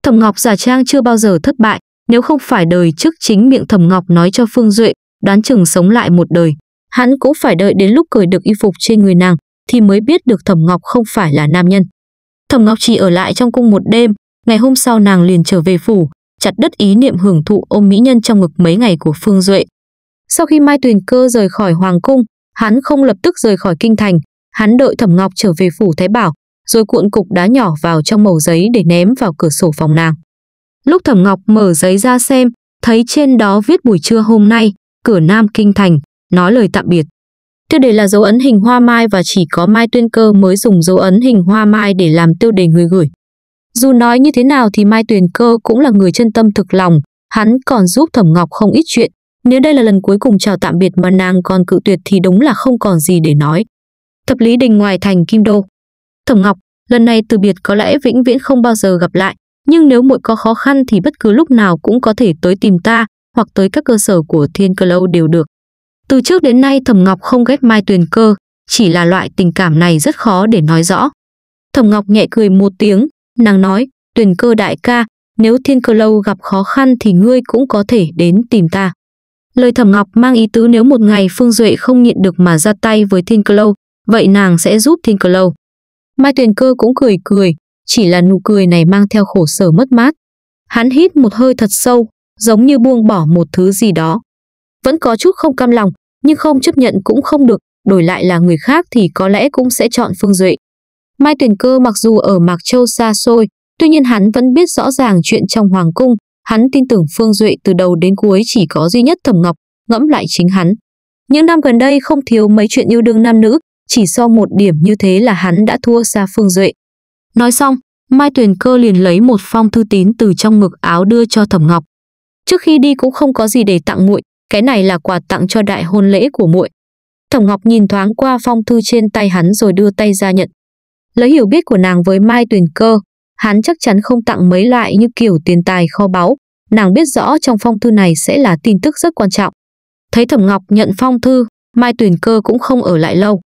Thẩm Ngọc giả trang chưa bao giờ thất bại, nếu không phải đời trước chính miệng Thẩm Ngọc nói cho Phương Duệ, đoán chừng sống lại một đời. Hắn cũng phải đợi đến lúc cởi được y phục trên người nàng thì mới biết được Thẩm Ngọc không phải là nam nhân. Thẩm Ngọc chỉ ở lại trong cung một đêm, ngày hôm sau nàng liền trở về phủ, chặt đứt ý niệm hưởng thụ ôm mỹ nhân trong ngực mấy ngày của Phương Duệ. Sau khi Mai Tuyền Cơ rời khỏi hoàng cung, hắn không lập tức rời khỏi kinh thành, hắn đợi Thẩm Ngọc trở về phủ Thái Bảo, rồi cuộn cục đá nhỏ vào trong mẩu giấy để ném vào cửa sổ phòng nàng. Lúc Thẩm Ngọc mở giấy ra xem, thấy trên đó viết buổi trưa hôm nay, cửa Nam Kinh Thành, nói lời tạm biệt. Tiêu đề là dấu ấn hình hoa mai và chỉ có Mai Tuyên Cơ mới dùng dấu ấn hình hoa mai để làm tiêu đề người gửi. Dù nói như thế nào thì Mai Tuyền Cơ cũng là người chân tâm thực lòng, hắn còn giúp Thẩm Ngọc không ít chuyện. Nếu đây là lần cuối cùng chào tạm biệt mà nàng còn cự tuyệt thì đúng là không còn gì để nói. Thập Lý Đình ngoài thành Kim Đô, Thẩm Ngọc, lần này từ biệt có lẽ vĩnh viễn không bao giờ gặp lại, nhưng nếu muội có khó khăn thì bất cứ lúc nào cũng có thể tới tìm ta hoặc tới các cơ sở của Thiên Cơ Lâu đều được. Từ trước đến nay Thẩm Ngọc không ghét Mai Tuyền Cơ, chỉ là loại tình cảm này rất khó để nói rõ. Thẩm Ngọc nhẹ cười một tiếng, nàng nói, Tuyền Cơ đại ca, nếu Thiên Cơ Lâu gặp khó khăn thì ngươi cũng có thể đến tìm ta. Lời Thẩm Ngọc mang ý tứ nếu một ngày Phương Duệ không nhịn được mà ra tay với Thiên Cơ Lâu, vậy nàng sẽ giúp Thiên Cơ Lâu. Mai Tuyền Cơ cũng cười cười, chỉ là nụ cười này mang theo khổ sở mất mát. Hắn hít một hơi thật sâu, giống như buông bỏ một thứ gì đó. Vẫn có chút không cam lòng, nhưng không chấp nhận cũng không được, đổi lại là người khác thì có lẽ cũng sẽ chọn Phương Duệ. Mai Tuyền Cơ mặc dù ở Mạc Châu xa xôi, tuy nhiên hắn vẫn biết rõ ràng chuyện trong Hoàng Cung, hắn tin tưởng Phương Duệ từ đầu đến cuối chỉ có duy nhất Thẩm Ngọc, ngẫm lại chính hắn. Những năm gần đây không thiếu mấy chuyện yêu đương nam nữ, chỉ sau một điểm như thế là hắn đã thua xa Phương Duệ. Nói xong, Mai Tuyền Cơ liền lấy một phong thư tín từ trong ngực áo đưa cho Thẩm Ngọc. Trước khi đi cũng không có gì để tặng muội, cái này là quà tặng cho đại hôn lễ của muội. Thẩm Ngọc nhìn thoáng qua phong thư trên tay hắn rồi đưa tay ra nhận. Lấy hiểu biết của nàng với Mai Tuyền Cơ, hắn chắc chắn không tặng mấy loại như kiểu tiền tài kho báu, nàng biết rõ trong phong thư này sẽ là tin tức rất quan trọng. Thấy Thẩm Ngọc nhận phong thư, Mai Tuyền Cơ cũng không ở lại lâu.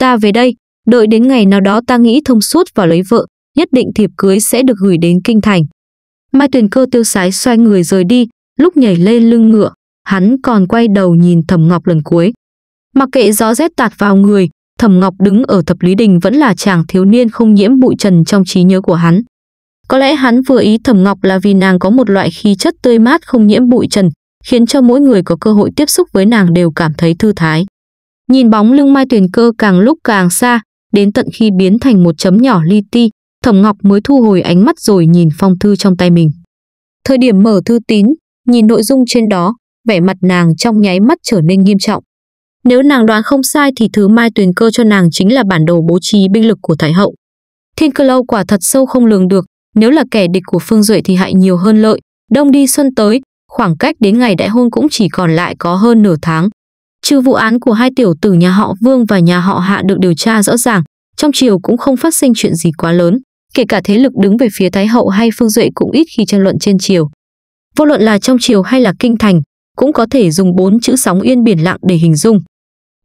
Ta về đây, đợi đến ngày nào đó ta nghĩ thông suốt và lấy vợ, nhất định thiệp cưới sẽ được gửi đến kinh thành. Mai Tuyền Cơ tiêu sái xoay người rời đi, lúc nhảy lên lưng ngựa, hắn còn quay đầu nhìn Thẩm Ngọc lần cuối. Mặc kệ gió rét tạt vào người, Thẩm Ngọc đứng ở thập lý đình vẫn là chàng thiếu niên không nhiễm bụi trần trong trí nhớ của hắn. Có lẽ hắn vừa ý Thẩm Ngọc là vì nàng có một loại khí chất tươi mát không nhiễm bụi trần, khiến cho mỗi người có cơ hội tiếp xúc với nàng đều cảm thấy thư thái. Nhìn bóng lưng Mai Tuyền Cơ càng lúc càng xa, đến tận khi biến thành một chấm nhỏ li ti, Thẩm Ngọc mới thu hồi ánh mắt rồi nhìn phong thư trong tay mình. Thời điểm mở thư tín, nhìn nội dung trên đó, vẻ mặt nàng trong nháy mắt trở nên nghiêm trọng. Nếu nàng đoán không sai thì thứ Mai Tuyền Cơ cho nàng chính là bản đồ bố trí binh lực của Thái Hậu. Thiên Cơ Lâu quả thật sâu không lường được, nếu là kẻ địch của Phương Duệ thì hại nhiều hơn lợi, đông đi xuân tới, khoảng cách đến ngày đại hôn cũng chỉ còn lại có hơn nửa tháng, Trừ vụ án của hai tiểu tử nhà họ Vương và nhà họ Hạ được điều tra rõ ràng, trong triều cũng không phát sinh chuyện gì quá lớn, kể cả thế lực đứng về phía Thái hậu hay Phương Duệ cũng ít khi tranh luận trên triều. Vô luận là trong triều hay là kinh thành, cũng có thể dùng bốn chữ sóng yên biển lặng để hình dung.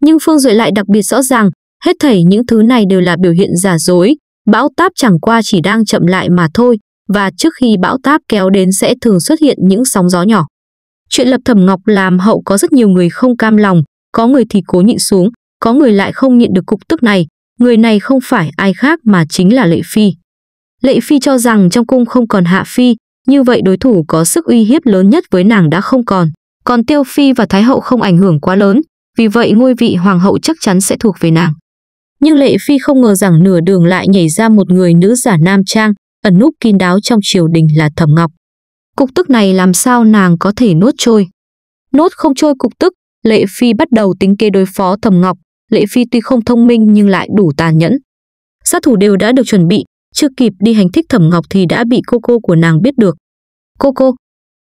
Nhưng Phương Duệ lại đặc biệt rõ ràng, hết thảy những thứ này đều là biểu hiện giả dối, bão táp chẳng qua chỉ đang chậm lại mà thôi, và trước khi bão táp kéo đến sẽ thường xuất hiện những sóng gió nhỏ. Chuyện Lập Thẩm Ngọc làm hậu có rất nhiều người không cam lòng, có người thì cố nhịn xuống, có người lại không nhịn được cục tức này, người này không phải ai khác mà chính là Lệ Phi. Lệ Phi cho rằng trong cung không còn Hạ Phi, như vậy đối thủ có sức uy hiếp lớn nhất với nàng đã không còn. Còn Tiêu Phi và Thái Hậu không ảnh hưởng quá lớn, vì vậy ngôi vị Hoàng hậu chắc chắn sẽ thuộc về nàng. Nhưng Lệ Phi không ngờ rằng nửa đường lại nhảy ra một người nữ giả nam trang, ẩn núp kín đáo trong triều đình là Thẩm Ngọc. Cục tức này làm sao nàng có thể nuốt trôi. Nuốt không trôi cục tức, Lệ Phi bắt đầu tính kế đối phó Thẩm Ngọc. Lệ Phi tuy không thông minh nhưng lại đủ tàn nhẫn. Sát thủ đều đã được chuẩn bị, chưa kịp đi hành thích Thẩm Ngọc thì đã bị cô cô của nàng biết được. Cô cô,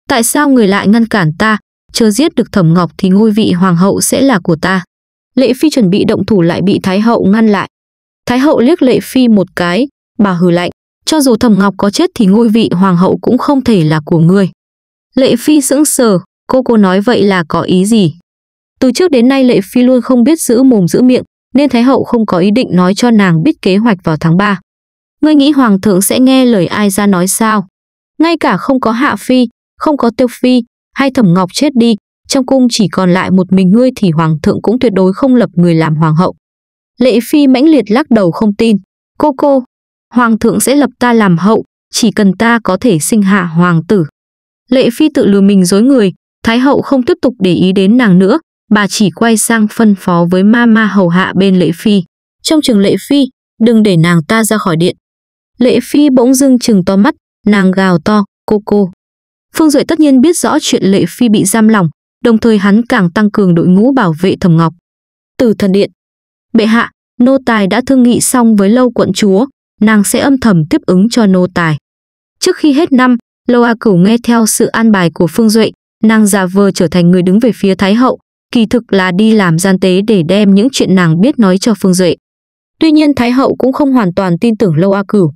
tại sao người lại ngăn cản ta? Chờ giết được Thẩm Ngọc thì ngôi vị hoàng hậu sẽ là của ta. Lệ Phi chuẩn bị động thủ lại bị Thái hậu ngăn lại. Thái hậu liếc Lệ Phi một cái, bà hừ lạnh. Cho dù Thẩm Ngọc có chết thì ngôi vị hoàng hậu cũng không thể là của ngươi. Lệ Phi sững sờ, cô cô nói vậy là có ý gì? Từ trước đến nay Lệ Phi luôn không biết giữ mồm giữ miệng, nên Thái hậu không có ý định nói cho nàng biết kế hoạch vào tháng 3. Ngươi nghĩ hoàng thượng sẽ nghe lời ai ra nói sao? Ngay cả không có Hạ Phi, không có Tiêu Phi, hay Thẩm Ngọc chết đi, trong cung chỉ còn lại một mình ngươi thì hoàng thượng cũng tuyệt đối không lập người làm hoàng hậu. Lệ Phi mãnh liệt lắc đầu không tin. Cô cô, hoàng thượng sẽ lập ta làm hậu, chỉ cần ta có thể sinh hạ hoàng tử. Lệ Phi tự lừa mình dối người, Thái hậu không tiếp tục để ý đến nàng nữa, bà chỉ quay sang phân phó với ma ma hầu hạ bên Lệ Phi. Trong trường Lệ Phi, đừng để nàng ta ra khỏi điện. Lệ Phi bỗng dưng chừng to mắt, nàng gào to, cô cô. Phương Duệ tất nhiên biết rõ chuyện Lệ Phi bị giam lòng, đồng thời hắn càng tăng cường đội ngũ bảo vệ Thẩm Ngọc. Từ thần điện, bệ hạ, nô tài đã thương nghị xong với lâu quận chúa, nàng sẽ âm thầm tiếp ứng cho nô tài. Trước khi hết năm, Lâu A Cửu nghe theo sự an bài của Phương Duệ, nàng giả vờ trở thành người đứng về phía Thái Hậu, kỳ thực là đi làm gian tế để đem những chuyện nàng biết nói cho Phương Duệ. Tuy nhiên Thái Hậu cũng không hoàn toàn tin tưởng Lâu A Cửu.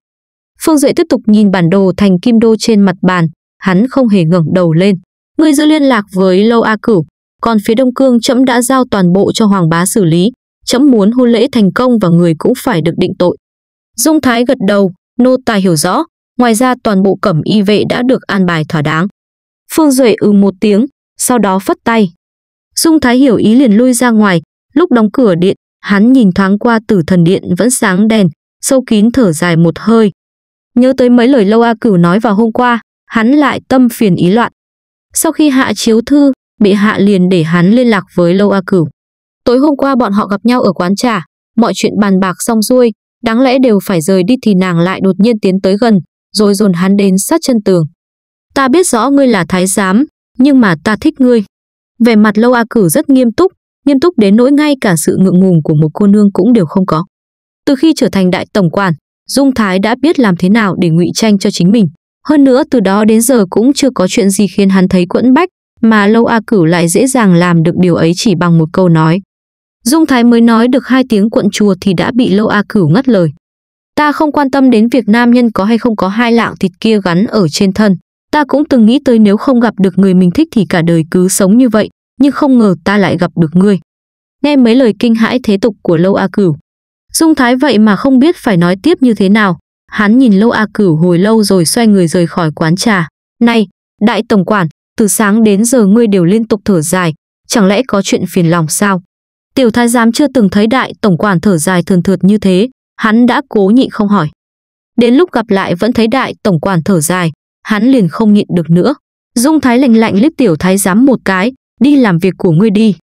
Phương Duệ tiếp tục nhìn bản đồ thành kim đô trên mặt bàn, hắn không hề ngẩng đầu lên. Người giữ liên lạc với Lâu A Cửu, còn phía Đông Cương chấm đã giao toàn bộ cho Hoàng Bá xử lý, chấm muốn hôn lễ thành công và người cũng phải được định tội. Dung Thái gật đầu, nô tài hiểu rõ, ngoài ra toàn bộ cẩm y vệ đã được an bài thỏa đáng. Phương Duệ ừ một tiếng, sau đó phất tay. Dung Thái hiểu ý liền lui ra ngoài, lúc đóng cửa điện, hắn nhìn thoáng qua tử thần điện vẫn sáng đèn, sâu kín thở dài một hơi. Nhớ tới mấy lời Lâu A Cửu nói vào hôm qua, hắn lại tâm phiền ý loạn. Sau khi hạ chiếu thư, bị hạ liền để hắn liên lạc với Lâu A Cửu. Tối hôm qua bọn họ gặp nhau ở quán trà, mọi chuyện bàn bạc xong xuôi, Đáng lẽ đều phải rời đi thì nàng lại đột nhiên tiến tới gần, rồi dồn hắn đến sát chân tường. Ta biết rõ ngươi là thái giám, nhưng mà ta thích ngươi. Về mặt lâu A cử rất nghiêm túc, nghiêm túc đến nỗi ngay cả sự ngượng ngùng của một cô nương cũng đều không có. Từ khi trở thành đại tổng quản, Dung Thái đã biết làm thế nào để ngụy tranh cho chính mình. Hơn nữa từ đó đến giờ cũng chưa có chuyện gì khiến hắn thấy quẫn bách, mà Lâu A Cử lại dễ dàng làm được điều ấy chỉ bằng một câu nói. Dung Thái mới nói được hai tiếng cuộn chùa thì đã bị Lâu A Cửu ngắt lời. Ta không quan tâm đến việc nam nhân có hay không có hai lạng thịt kia gắn ở trên thân. Ta cũng từng nghĩ tới nếu không gặp được người mình thích thì cả đời cứ sống như vậy, nhưng không ngờ ta lại gặp được ngươi. Nghe mấy lời kinh hãi thế tục của Lâu A Cửu. Dung Thái vậy mà không biết phải nói tiếp như thế nào. Hắn nhìn Lâu A Cửu hồi lâu rồi xoay người rời khỏi quán trà. Này, đại tổng quản, từ sáng đến giờ ngươi đều liên tục thở dài. Chẳng lẽ có chuyện phiền lòng sao? Tiểu thái giám chưa từng thấy đại tổng quản thở dài thường thượt như thế, hắn đã cố nhịn không hỏi. Đến lúc gặp lại vẫn thấy đại tổng quản thở dài, hắn liền không nhịn được nữa. Dung thái lạnh lạnh liếc tiểu thái giám một cái, đi làm việc của ngươi đi.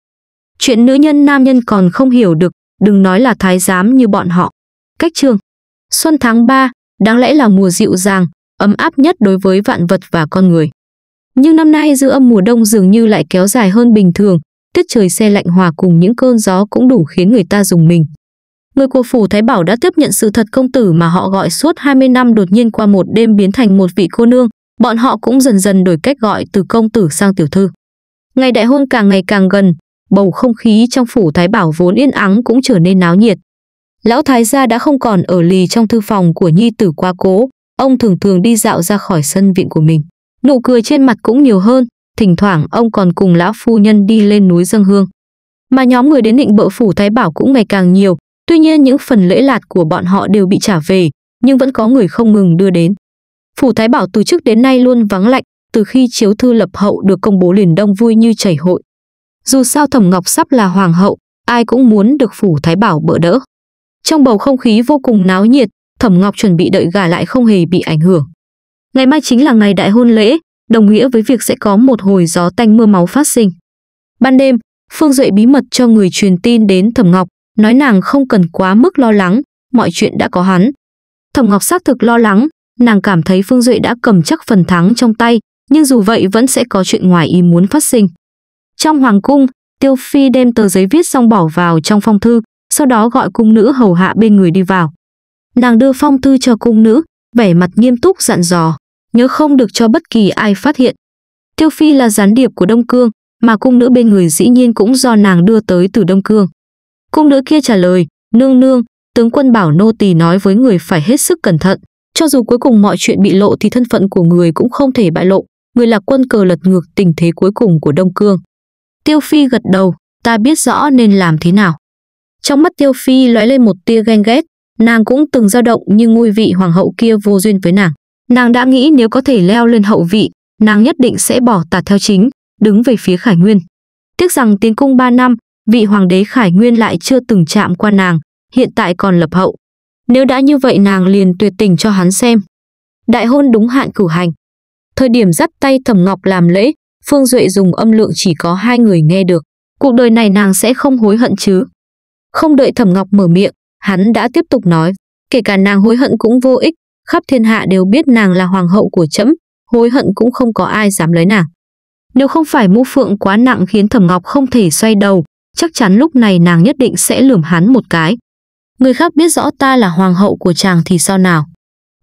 Chuyện nữ nhân nam nhân còn không hiểu được, đừng nói là thái giám như bọn họ. Cách trường Xuân tháng 3, đáng lẽ là mùa dịu dàng, ấm áp nhất đối với vạn vật và con người. Nhưng năm nay dư âm mùa đông dường như lại kéo dài hơn bình thường, tiết trời xe lạnh hòa cùng những cơn gió cũng đủ khiến người ta dùng mình. Người của phủ Thái Bảo đã tiếp nhận sự thật công tử mà họ gọi suốt 20 năm đột nhiên qua một đêm biến thành một vị cô nương, bọn họ cũng dần dần đổi cách gọi từ công tử sang tiểu thư. Ngày đại hôn càng ngày càng gần, bầu không khí trong phủ Thái Bảo vốn yên ắng cũng trở nên náo nhiệt. Lão Thái gia đã không còn ở lì trong thư phòng của nhi tử qua cố, ông thường thường đi dạo ra khỏi sân viện của mình. Nụ cười trên mặt cũng nhiều hơn, thỉnh thoảng ông còn cùng lão phu nhân đi lên núi dân hương. Mà nhóm người đến định bợ phủ Thái Bảo cũng ngày càng nhiều, tuy nhiên những phần lễ lạt của bọn họ đều bị trả về, nhưng vẫn có người không ngừng đưa đến. Phủ Thái Bảo từ trước đến nay luôn vắng lạnh, từ khi chiếu thư lập hậu được công bố liền đông vui như chảy hội. Dù sao Thẩm Ngọc sắp là hoàng hậu, ai cũng muốn được phủ Thái Bảo bỡ đỡ. Trong bầu không khí vô cùng náo nhiệt, Thẩm Ngọc chuẩn bị đợi gà lại không hề bị ảnh hưởng. Ngày mai chính là ngày đại hôn lễ, đồng nghĩa với việc sẽ có một hồi gió tanh mưa máu phát sinh. Ban đêm, Phương Duệ bí mật cho người truyền tin đến Thẩm Ngọc, nói nàng không cần quá mức lo lắng, mọi chuyện đã có hắn. Thẩm Ngọc xác thực lo lắng, nàng cảm thấy Phương Duệ đã cầm chắc phần thắng trong tay, nhưng dù vậy vẫn sẽ có chuyện ngoài ý muốn phát sinh. Trong hoàng cung, Tiêu Phi đem tờ giấy viết xong bỏ vào trong phong thư, sau đó gọi cung nữ hầu hạ bên người đi vào. Nàng đưa phong thư cho cung nữ, vẻ mặt nghiêm túc dặn dò nhớ không được cho bất kỳ ai phát hiện. Tiêu Phi là gián điệp của Đông Cương, mà cung nữ bên người dĩ nhiên cũng do nàng đưa tới từ Đông Cương. Cung nữ kia trả lời, nương nương, tướng quân bảo nô tỳ nói với người phải hết sức cẩn thận. Cho dù cuối cùng mọi chuyện bị lộ thì thân phận của người cũng không thể bại lộ, người là quân cờ lật ngược tình thế cuối cùng của Đông Cương. Tiêu Phi gật đầu, ta biết rõ nên làm thế nào. Trong mắt Tiêu Phi lóe lên một tia ghen ghét, nàng cũng từng dao động nhưng ngôi vị hoàng hậu kia vô duyên với nàng. Nàng đã nghĩ nếu có thể leo lên hậu vị, nàng nhất định sẽ bỏ tà theo chính, đứng về phía Khải Nguyên. Tiếc rằng tiến cung 3 năm, vị hoàng đế Khải Nguyên lại chưa từng chạm qua nàng, hiện tại còn lập hậu. Nếu đã như vậy nàng liền tuyệt tình cho hắn xem. Đại hôn đúng hạn cử hành. Thời điểm dắt tay Thẩm Ngọc làm lễ, Phương Duệ dùng âm lượng chỉ có hai người nghe được. Cuộc đời này nàng sẽ không hối hận chứ. Không đợi Thẩm Ngọc mở miệng, hắn đã tiếp tục nói. Kể cả nàng hối hận cũng vô ích, khắp thiên hạ đều biết nàng là hoàng hậu của trẫm, hối hận cũng không có ai dám lấy nàng. Nếu không phải mũ phượng quá nặng khiến Thẩm Ngọc không thể xoay đầu, chắc chắn lúc này nàng nhất định sẽ lườm hắn một cái. Người khác biết rõ ta là hoàng hậu của chàng thì sao nào?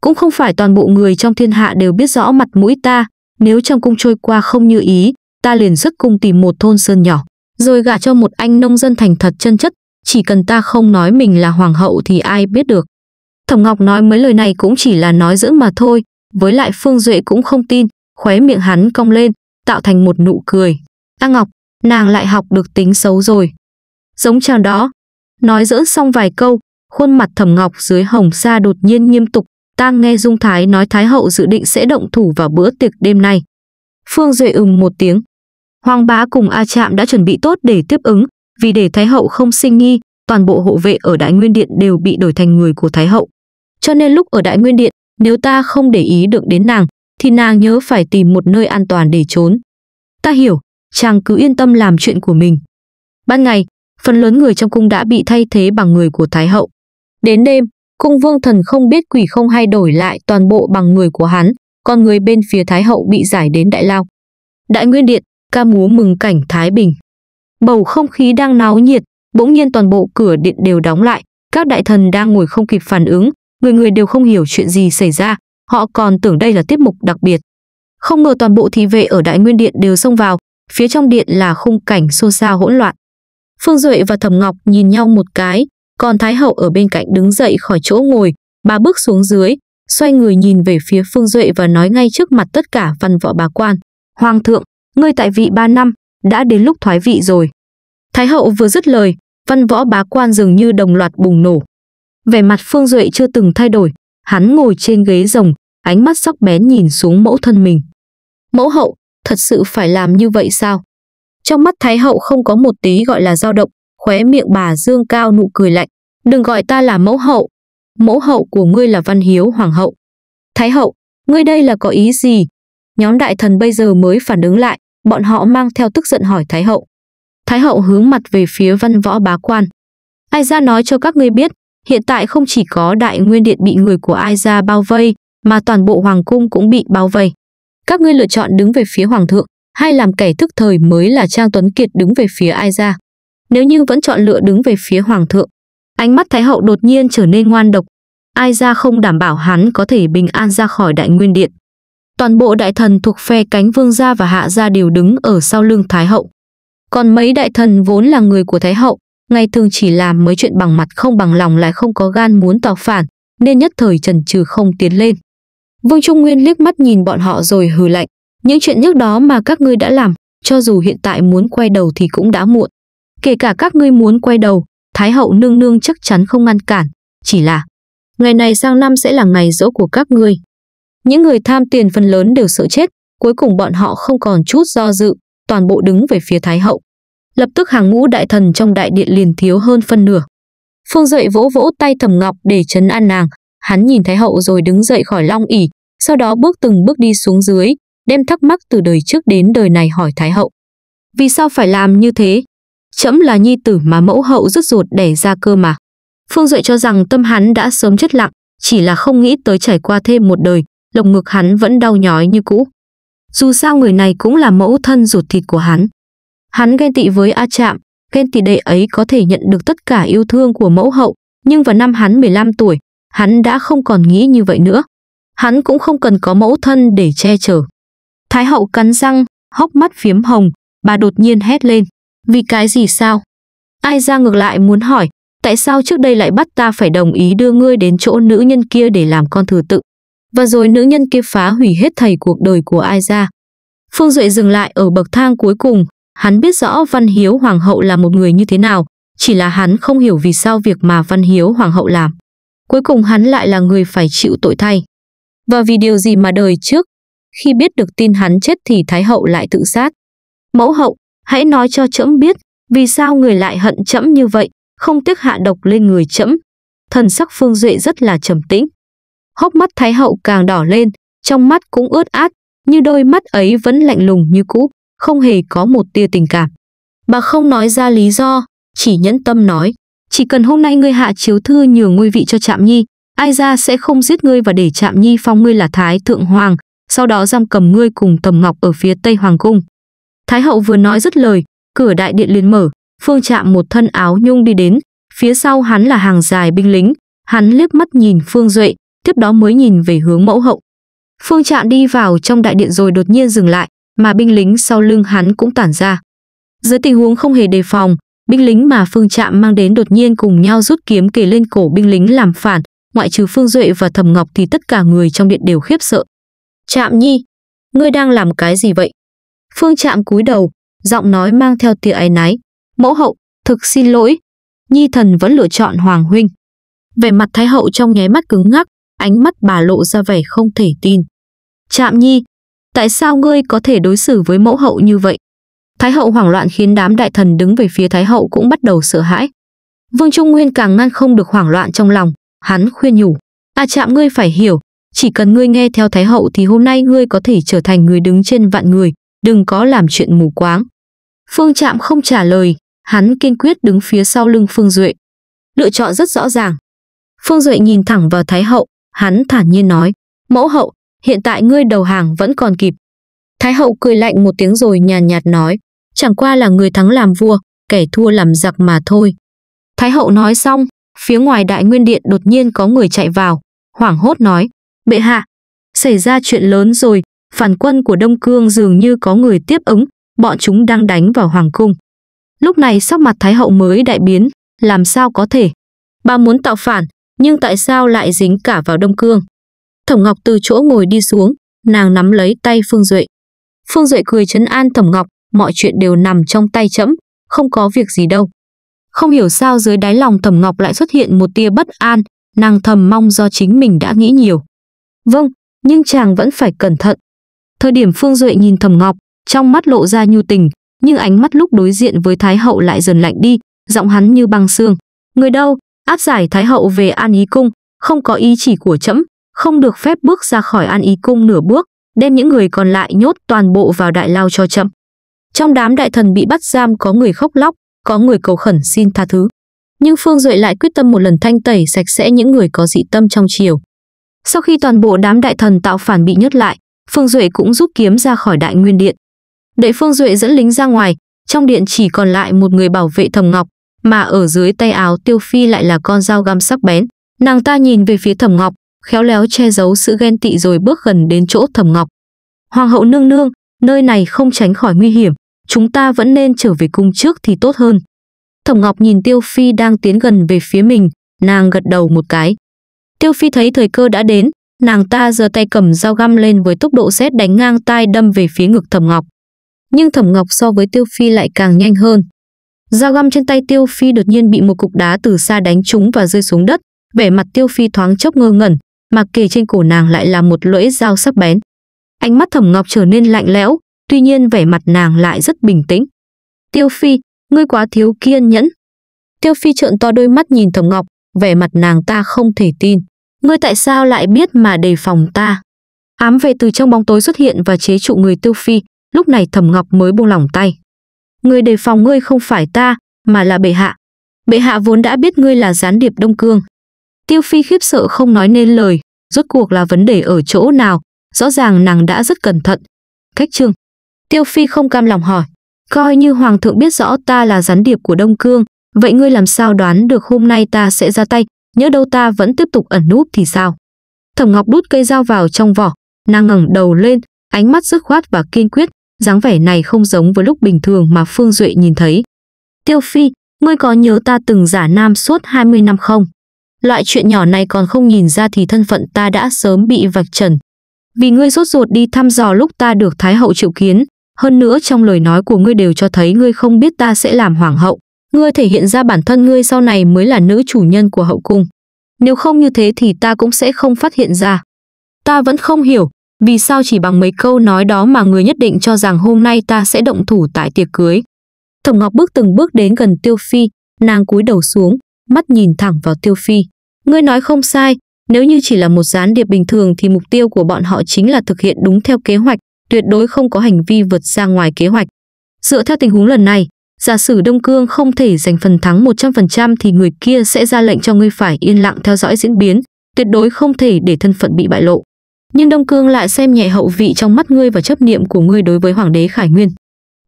Cũng không phải toàn bộ người trong thiên hạ đều biết rõ mặt mũi ta, nếu trong cung trôi qua không như ý, ta liền xuất cung tìm một thôn sơn nhỏ, rồi gả cho một anh nông dân thành thật chân chất, chỉ cần ta không nói mình là hoàng hậu thì ai biết được. Thẩm Ngọc nói mấy lời này cũng chỉ là nói dưỡng mà thôi, với lại Phương Duệ cũng không tin, khóe miệng hắn cong lên, tạo thành một nụ cười. A Ngọc, nàng lại học được tính xấu rồi. Giống chào đó. Nói dỡ xong vài câu, khuôn mặt Thẩm Ngọc dưới hồng sa đột nhiên nghiêm túc, tang nghe Dung Thái nói Thái hậu dự định sẽ động thủ vào bữa tiệc đêm nay. Phương Duệ ừm một tiếng. Hoàng bá cùng A Trạm đã chuẩn bị tốt để tiếp ứng, vì để Thái hậu không sinh nghi, toàn bộ hộ vệ ở Đại Nguyên Điện đều bị đổi thành người của Thái hậu. Cho nên lúc ở Đại Nguyên Điện, nếu ta không để ý được đến nàng, thì nàng nhớ phải tìm một nơi an toàn để trốn. Ta hiểu, chàng cứ yên tâm làm chuyện của mình. Ban ngày, phần lớn người trong cung đã bị thay thế bằng người của Thái Hậu. Đến đêm, cung vương thần không biết quỷ không hay đổi lại toàn bộ bằng người của hắn, còn người bên phía Thái Hậu bị giải đến Đại Lao. Đại Nguyên Điện, ca múa mừng cảnh Thái Bình. Bầu không khí đang náo nhiệt, bỗng nhiên toàn bộ cửa điện đều đóng lại, các đại thần đang ngồi không kịp phản ứng, người người đều không hiểu chuyện gì xảy ra, họ còn tưởng đây là tiết mục đặc biệt. Không ngờ toàn bộ thị vệ ở Đại Nguyên Điện đều xông vào, phía trong điện là khung cảnh xôn xao hỗn loạn. Phương Duệ và Thẩm Ngọc nhìn nhau một cái, còn Thái Hậu ở bên cạnh đứng dậy khỏi chỗ ngồi, bà bước xuống dưới, xoay người nhìn về phía Phương Duệ và nói ngay trước mặt tất cả văn võ bà quan. Hoàng thượng, ngươi tại vị ba năm, đã đến lúc thoái vị rồi. Thái Hậu vừa dứt lời, văn võ bá quan dường như đồng loạt bùng nổ. Vẻ mặt Phương Duệ chưa từng thay đổi, hắn ngồi trên ghế rồng, ánh mắt sắc bén nhìn xuống mẫu thân mình. Mẫu hậu, thật sự phải làm như vậy sao? Trong mắt Thái hậu không có một tí gọi là dao động, khóe miệng bà dương cao nụ cười lạnh. Đừng gọi ta là mẫu hậu. Mẫu hậu của ngươi là Văn Hiếu Hoàng hậu. Thái hậu, ngươi đây là có ý gì? Nhóm đại thần bây giờ mới phản ứng lại, bọn họ mang theo tức giận hỏi Thái hậu. Thái hậu hướng mặt về phía văn võ bá quan. Ai ra nói cho các ngươi biết, Hiện tại không chỉ có đại nguyên điện bị người của Ai Gia bao vây, mà toàn bộ hoàng cung cũng bị bao vây. Các ngươi lựa chọn đứng về phía hoàng thượng, hay làm kẻ thức thời mới là Trang Tuấn Kiệt đứng về phía Ai Gia. Nếu như vẫn chọn lựa đứng về phía hoàng thượng, ánh mắt Thái Hậu đột nhiên trở nên ngoan độc. Ai Gia không đảm bảo hắn có thể bình an ra khỏi đại nguyên điện. Toàn bộ đại thần thuộc phe cánh vương gia và hạ gia đều đứng ở sau lưng Thái Hậu. Còn mấy đại thần vốn là người của Thái Hậu, ngày thường chỉ làm mấy chuyện bằng mặt không bằng lòng lại không có gan muốn tỏ phản, nên nhất thời trần trừ không tiến lên. Vương Trung Nguyên liếc mắt nhìn bọn họ rồi hừ lạnh, những chuyện nhất đó mà các ngươi đã làm, cho dù hiện tại muốn quay đầu thì cũng đã muộn. Kể cả các ngươi muốn quay đầu, Thái hậu nương nương chắc chắn không ngăn cản, chỉ là ngày này sang năm sẽ là ngày dỗ của các ngươi. Những người tham tiền phần lớn đều sợ chết, cuối cùng bọn họ không còn chút do dự, toàn bộ đứng về phía Thái hậu lập tức hàng ngũ đại thần trong đại điện liền thiếu hơn phân nửa. Phương Duệ vỗ vỗ tay Thẩm Ngọc để chấn an nàng, hắn nhìn Thái hậu rồi đứng dậy khỏi long ỉ, sau đó bước từng bước đi xuống dưới, đem thắc mắc từ đời trước đến đời này hỏi Thái hậu. Vì sao phải làm như thế? Trẫm là nhi tử mà mẫu hậu rứt ruột đẻ ra cơ mà. Phương Duệ cho rằng tâm hắn đã sớm chất lặng, chỉ là không nghĩ tới trải qua thêm một đời, lồng ngực hắn vẫn đau nhói như cũ. Dù sao người này cũng là mẫu thân ruột thịt của hắn, Hắn ghen tị với A Trạm, ghen tị đệ ấy có thể nhận được tất cả yêu thương của mẫu hậu, nhưng vào năm hắn 15 tuổi, hắn đã không còn nghĩ như vậy nữa. Hắn cũng không cần có mẫu thân để che chở. Thái hậu cắn răng, hốc mắt phiếm hồng, bà đột nhiên hét lên. Vì cái gì sao? Ai ra ngược lại muốn hỏi, tại sao trước đây lại bắt ta phải đồng ý đưa ngươi đến chỗ nữ nhân kia để làm con thừa tự? Và rồi nữ nhân kia phá hủy hết thầy cuộc đời của ai ra. Phương Duệ dừng lại ở bậc thang cuối cùng, Hắn biết rõ Văn Hiếu Hoàng hậu là một người như thế nào, chỉ là hắn không hiểu vì sao việc mà Văn Hiếu Hoàng hậu làm. Cuối cùng hắn lại là người phải chịu tội thay. Và vì điều gì mà đời trước, khi biết được tin hắn chết thì Thái hậu lại tự sát. Mẫu hậu, hãy nói cho trẫm biết, vì sao người lại hận trẫm như vậy, không tiếc hạ độc lên người trẫm. Thần sắc Phương Duệ rất là trầm tĩnh. Hốc mắt Thái hậu càng đỏ lên, trong mắt cũng ướt át, như đôi mắt ấy vẫn lạnh lùng như cũ không hề có một tia tình cảm. Bà không nói ra lý do, chỉ nhẫn tâm nói, chỉ cần hôm nay ngươi hạ chiếu thư nhường ngôi vị cho Trạm Nhi, ai ra sẽ không giết ngươi và để Trạm Nhi phong ngươi là Thái Thượng Hoàng, sau đó giam cầm ngươi cùng Tầm Ngọc ở phía Tây Hoàng Cung. Thái hậu vừa nói dứt lời, cửa đại điện liền mở, Phương Trạm một thân áo nhung đi đến, phía sau hắn là hàng dài binh lính, hắn liếc mắt nhìn Phương Duệ, tiếp đó mới nhìn về hướng mẫu hậu. Phương Trạm đi vào trong đại điện rồi đột nhiên dừng lại, mà binh lính sau lưng hắn cũng tản ra. Dưới tình huống không hề đề phòng, binh lính mà Phương Trạm mang đến đột nhiên cùng nhau rút kiếm kề lên cổ binh lính làm phản, ngoại trừ Phương Duệ và Thẩm Ngọc thì tất cả người trong điện đều khiếp sợ. "Trạm Nhi, ngươi đang làm cái gì vậy?" Phương Trạm cúi đầu, giọng nói mang theo tia áy náy, "Mẫu hậu, thực xin lỗi, Nhi thần vẫn lựa chọn Hoàng huynh." Vẻ mặt Thái hậu trong nháy mắt cứng ngắc, ánh mắt bà lộ ra vẻ không thể tin. "Trạm Nhi, Tại sao ngươi có thể đối xử với mẫu hậu như vậy? Thái hậu hoảng loạn khiến đám đại thần đứng về phía Thái hậu cũng bắt đầu sợ hãi. Vương Trung Nguyên càng ngăn không được hoảng loạn trong lòng, hắn khuyên nhủ. A à chạm ngươi phải hiểu, chỉ cần ngươi nghe theo Thái hậu thì hôm nay ngươi có thể trở thành người đứng trên vạn người, đừng có làm chuyện mù quáng. Phương Trạm không trả lời, hắn kiên quyết đứng phía sau lưng Phương Duệ. Lựa chọn rất rõ ràng. Phương Duệ nhìn thẳng vào Thái hậu, hắn thản nhiên nói, mẫu hậu, hiện tại ngươi đầu hàng vẫn còn kịp. Thái hậu cười lạnh một tiếng rồi nhàn nhạt, nói, chẳng qua là người thắng làm vua, kẻ thua làm giặc mà thôi. Thái hậu nói xong, phía ngoài đại nguyên điện đột nhiên có người chạy vào, hoảng hốt nói, bệ hạ, xảy ra chuyện lớn rồi, phản quân của Đông Cương dường như có người tiếp ứng, bọn chúng đang đánh vào hoàng cung. Lúc này sắc mặt Thái hậu mới đại biến, làm sao có thể? Bà muốn tạo phản, nhưng tại sao lại dính cả vào Đông Cương? Thẩm Ngọc từ chỗ ngồi đi xuống, nàng nắm lấy tay Phương Duệ. Phương Duệ cười trấn an Thẩm Ngọc, mọi chuyện đều nằm trong tay chấm, không có việc gì đâu. Không hiểu sao dưới đáy lòng Thẩm Ngọc lại xuất hiện một tia bất an, nàng thầm mong do chính mình đã nghĩ nhiều. Vâng, nhưng chàng vẫn phải cẩn thận. Thời điểm Phương Duệ nhìn Thẩm Ngọc, trong mắt lộ ra nhu tình, nhưng ánh mắt lúc đối diện với Thái Hậu lại dần lạnh đi, giọng hắn như băng xương. Người đâu, áp giải Thái Hậu về an ý cung, không có ý chỉ của chấm không được phép bước ra khỏi An Ý Cung nửa bước, đem những người còn lại nhốt toàn bộ vào đại lao cho chậm. Trong đám đại thần bị bắt giam có người khóc lóc, có người cầu khẩn xin tha thứ. Nhưng Phương Duệ lại quyết tâm một lần thanh tẩy sạch sẽ những người có dị tâm trong triều. Sau khi toàn bộ đám đại thần tạo phản bị nhốt lại, Phương Duệ cũng rút kiếm ra khỏi đại nguyên điện. Đợi Phương Duệ dẫn lính ra ngoài, trong điện chỉ còn lại một người bảo vệ Thẩm Ngọc, mà ở dưới tay áo Tiêu Phi lại là con dao găm sắc bén. Nàng ta nhìn về phía Thẩm Ngọc, khéo léo che giấu sự ghen tị rồi bước gần đến chỗ Thẩm Ngọc. Hoàng hậu nương nương, nơi này không tránh khỏi nguy hiểm, chúng ta vẫn nên trở về cung trước thì tốt hơn. Thẩm Ngọc nhìn Tiêu Phi đang tiến gần về phía mình, nàng gật đầu một cái. Tiêu Phi thấy thời cơ đã đến, nàng ta giơ tay cầm dao găm lên với tốc độ xét đánh ngang tai đâm về phía ngực Thẩm Ngọc. Nhưng Thẩm Ngọc so với Tiêu Phi lại càng nhanh hơn. Dao găm trên tay Tiêu Phi đột nhiên bị một cục đá từ xa đánh trúng và rơi xuống đất, vẻ mặt Tiêu Phi thoáng chốc ngơ ngẩn, mà kề trên cổ nàng lại là một lưỡi dao sắc bén. Ánh mắt Thẩm Ngọc trở nên lạnh lẽo, tuy nhiên vẻ mặt nàng lại rất bình tĩnh. Tiêu Phi, ngươi quá thiếu kiên nhẫn. Tiêu Phi trợn to đôi mắt nhìn Thẩm Ngọc, vẻ mặt nàng ta không thể tin. Ngươi tại sao lại biết mà đề phòng ta? Ám về từ trong bóng tối xuất hiện và chế trụ người Tiêu Phi, lúc này Thẩm Ngọc mới buông lỏng tay. Ngươi đề phòng ngươi không phải ta, mà là bệ hạ. Bệ hạ vốn đã biết ngươi là gián điệp Đông Cương. Tiêu Phi khiếp sợ không nói nên lời, rốt cuộc là vấn đề ở chỗ nào, rõ ràng nàng đã rất cẩn thận. Cách trương. Tiêu Phi không cam lòng hỏi, coi như Hoàng thượng biết rõ ta là gián điệp của Đông Cương, vậy ngươi làm sao đoán được hôm nay ta sẽ ra tay, nhớ đâu ta vẫn tiếp tục ẩn núp thì sao? Thẩm Ngọc đút cây dao vào trong vỏ, nàng ngẩng đầu lên, ánh mắt dứt khoát và kiên quyết, dáng vẻ này không giống với lúc bình thường mà Phương Duệ nhìn thấy. Tiêu Phi, ngươi có nhớ ta từng giả nam suốt 20 năm không? loại chuyện nhỏ này còn không nhìn ra thì thân phận ta đã sớm bị vạch trần. Vì ngươi rốt ruột đi thăm dò lúc ta được Thái Hậu triệu kiến, hơn nữa trong lời nói của ngươi đều cho thấy ngươi không biết ta sẽ làm hoàng hậu. Ngươi thể hiện ra bản thân ngươi sau này mới là nữ chủ nhân của hậu cung. Nếu không như thế thì ta cũng sẽ không phát hiện ra. Ta vẫn không hiểu, vì sao chỉ bằng mấy câu nói đó mà người nhất định cho rằng hôm nay ta sẽ động thủ tại tiệc cưới. Thổng Ngọc bước từng bước đến gần Tiêu Phi, nàng cúi đầu xuống, mắt nhìn thẳng vào Tiêu Phi. Ngươi nói không sai, nếu như chỉ là một gián điệp bình thường thì mục tiêu của bọn họ chính là thực hiện đúng theo kế hoạch, tuyệt đối không có hành vi vượt ra ngoài kế hoạch. Dựa theo tình huống lần này, giả sử Đông Cương không thể giành phần thắng 100% thì người kia sẽ ra lệnh cho ngươi phải yên lặng theo dõi diễn biến, tuyệt đối không thể để thân phận bị bại lộ. Nhưng Đông Cương lại xem nhẹ hậu vị trong mắt ngươi và chấp niệm của ngươi đối với Hoàng đế Khải Nguyên.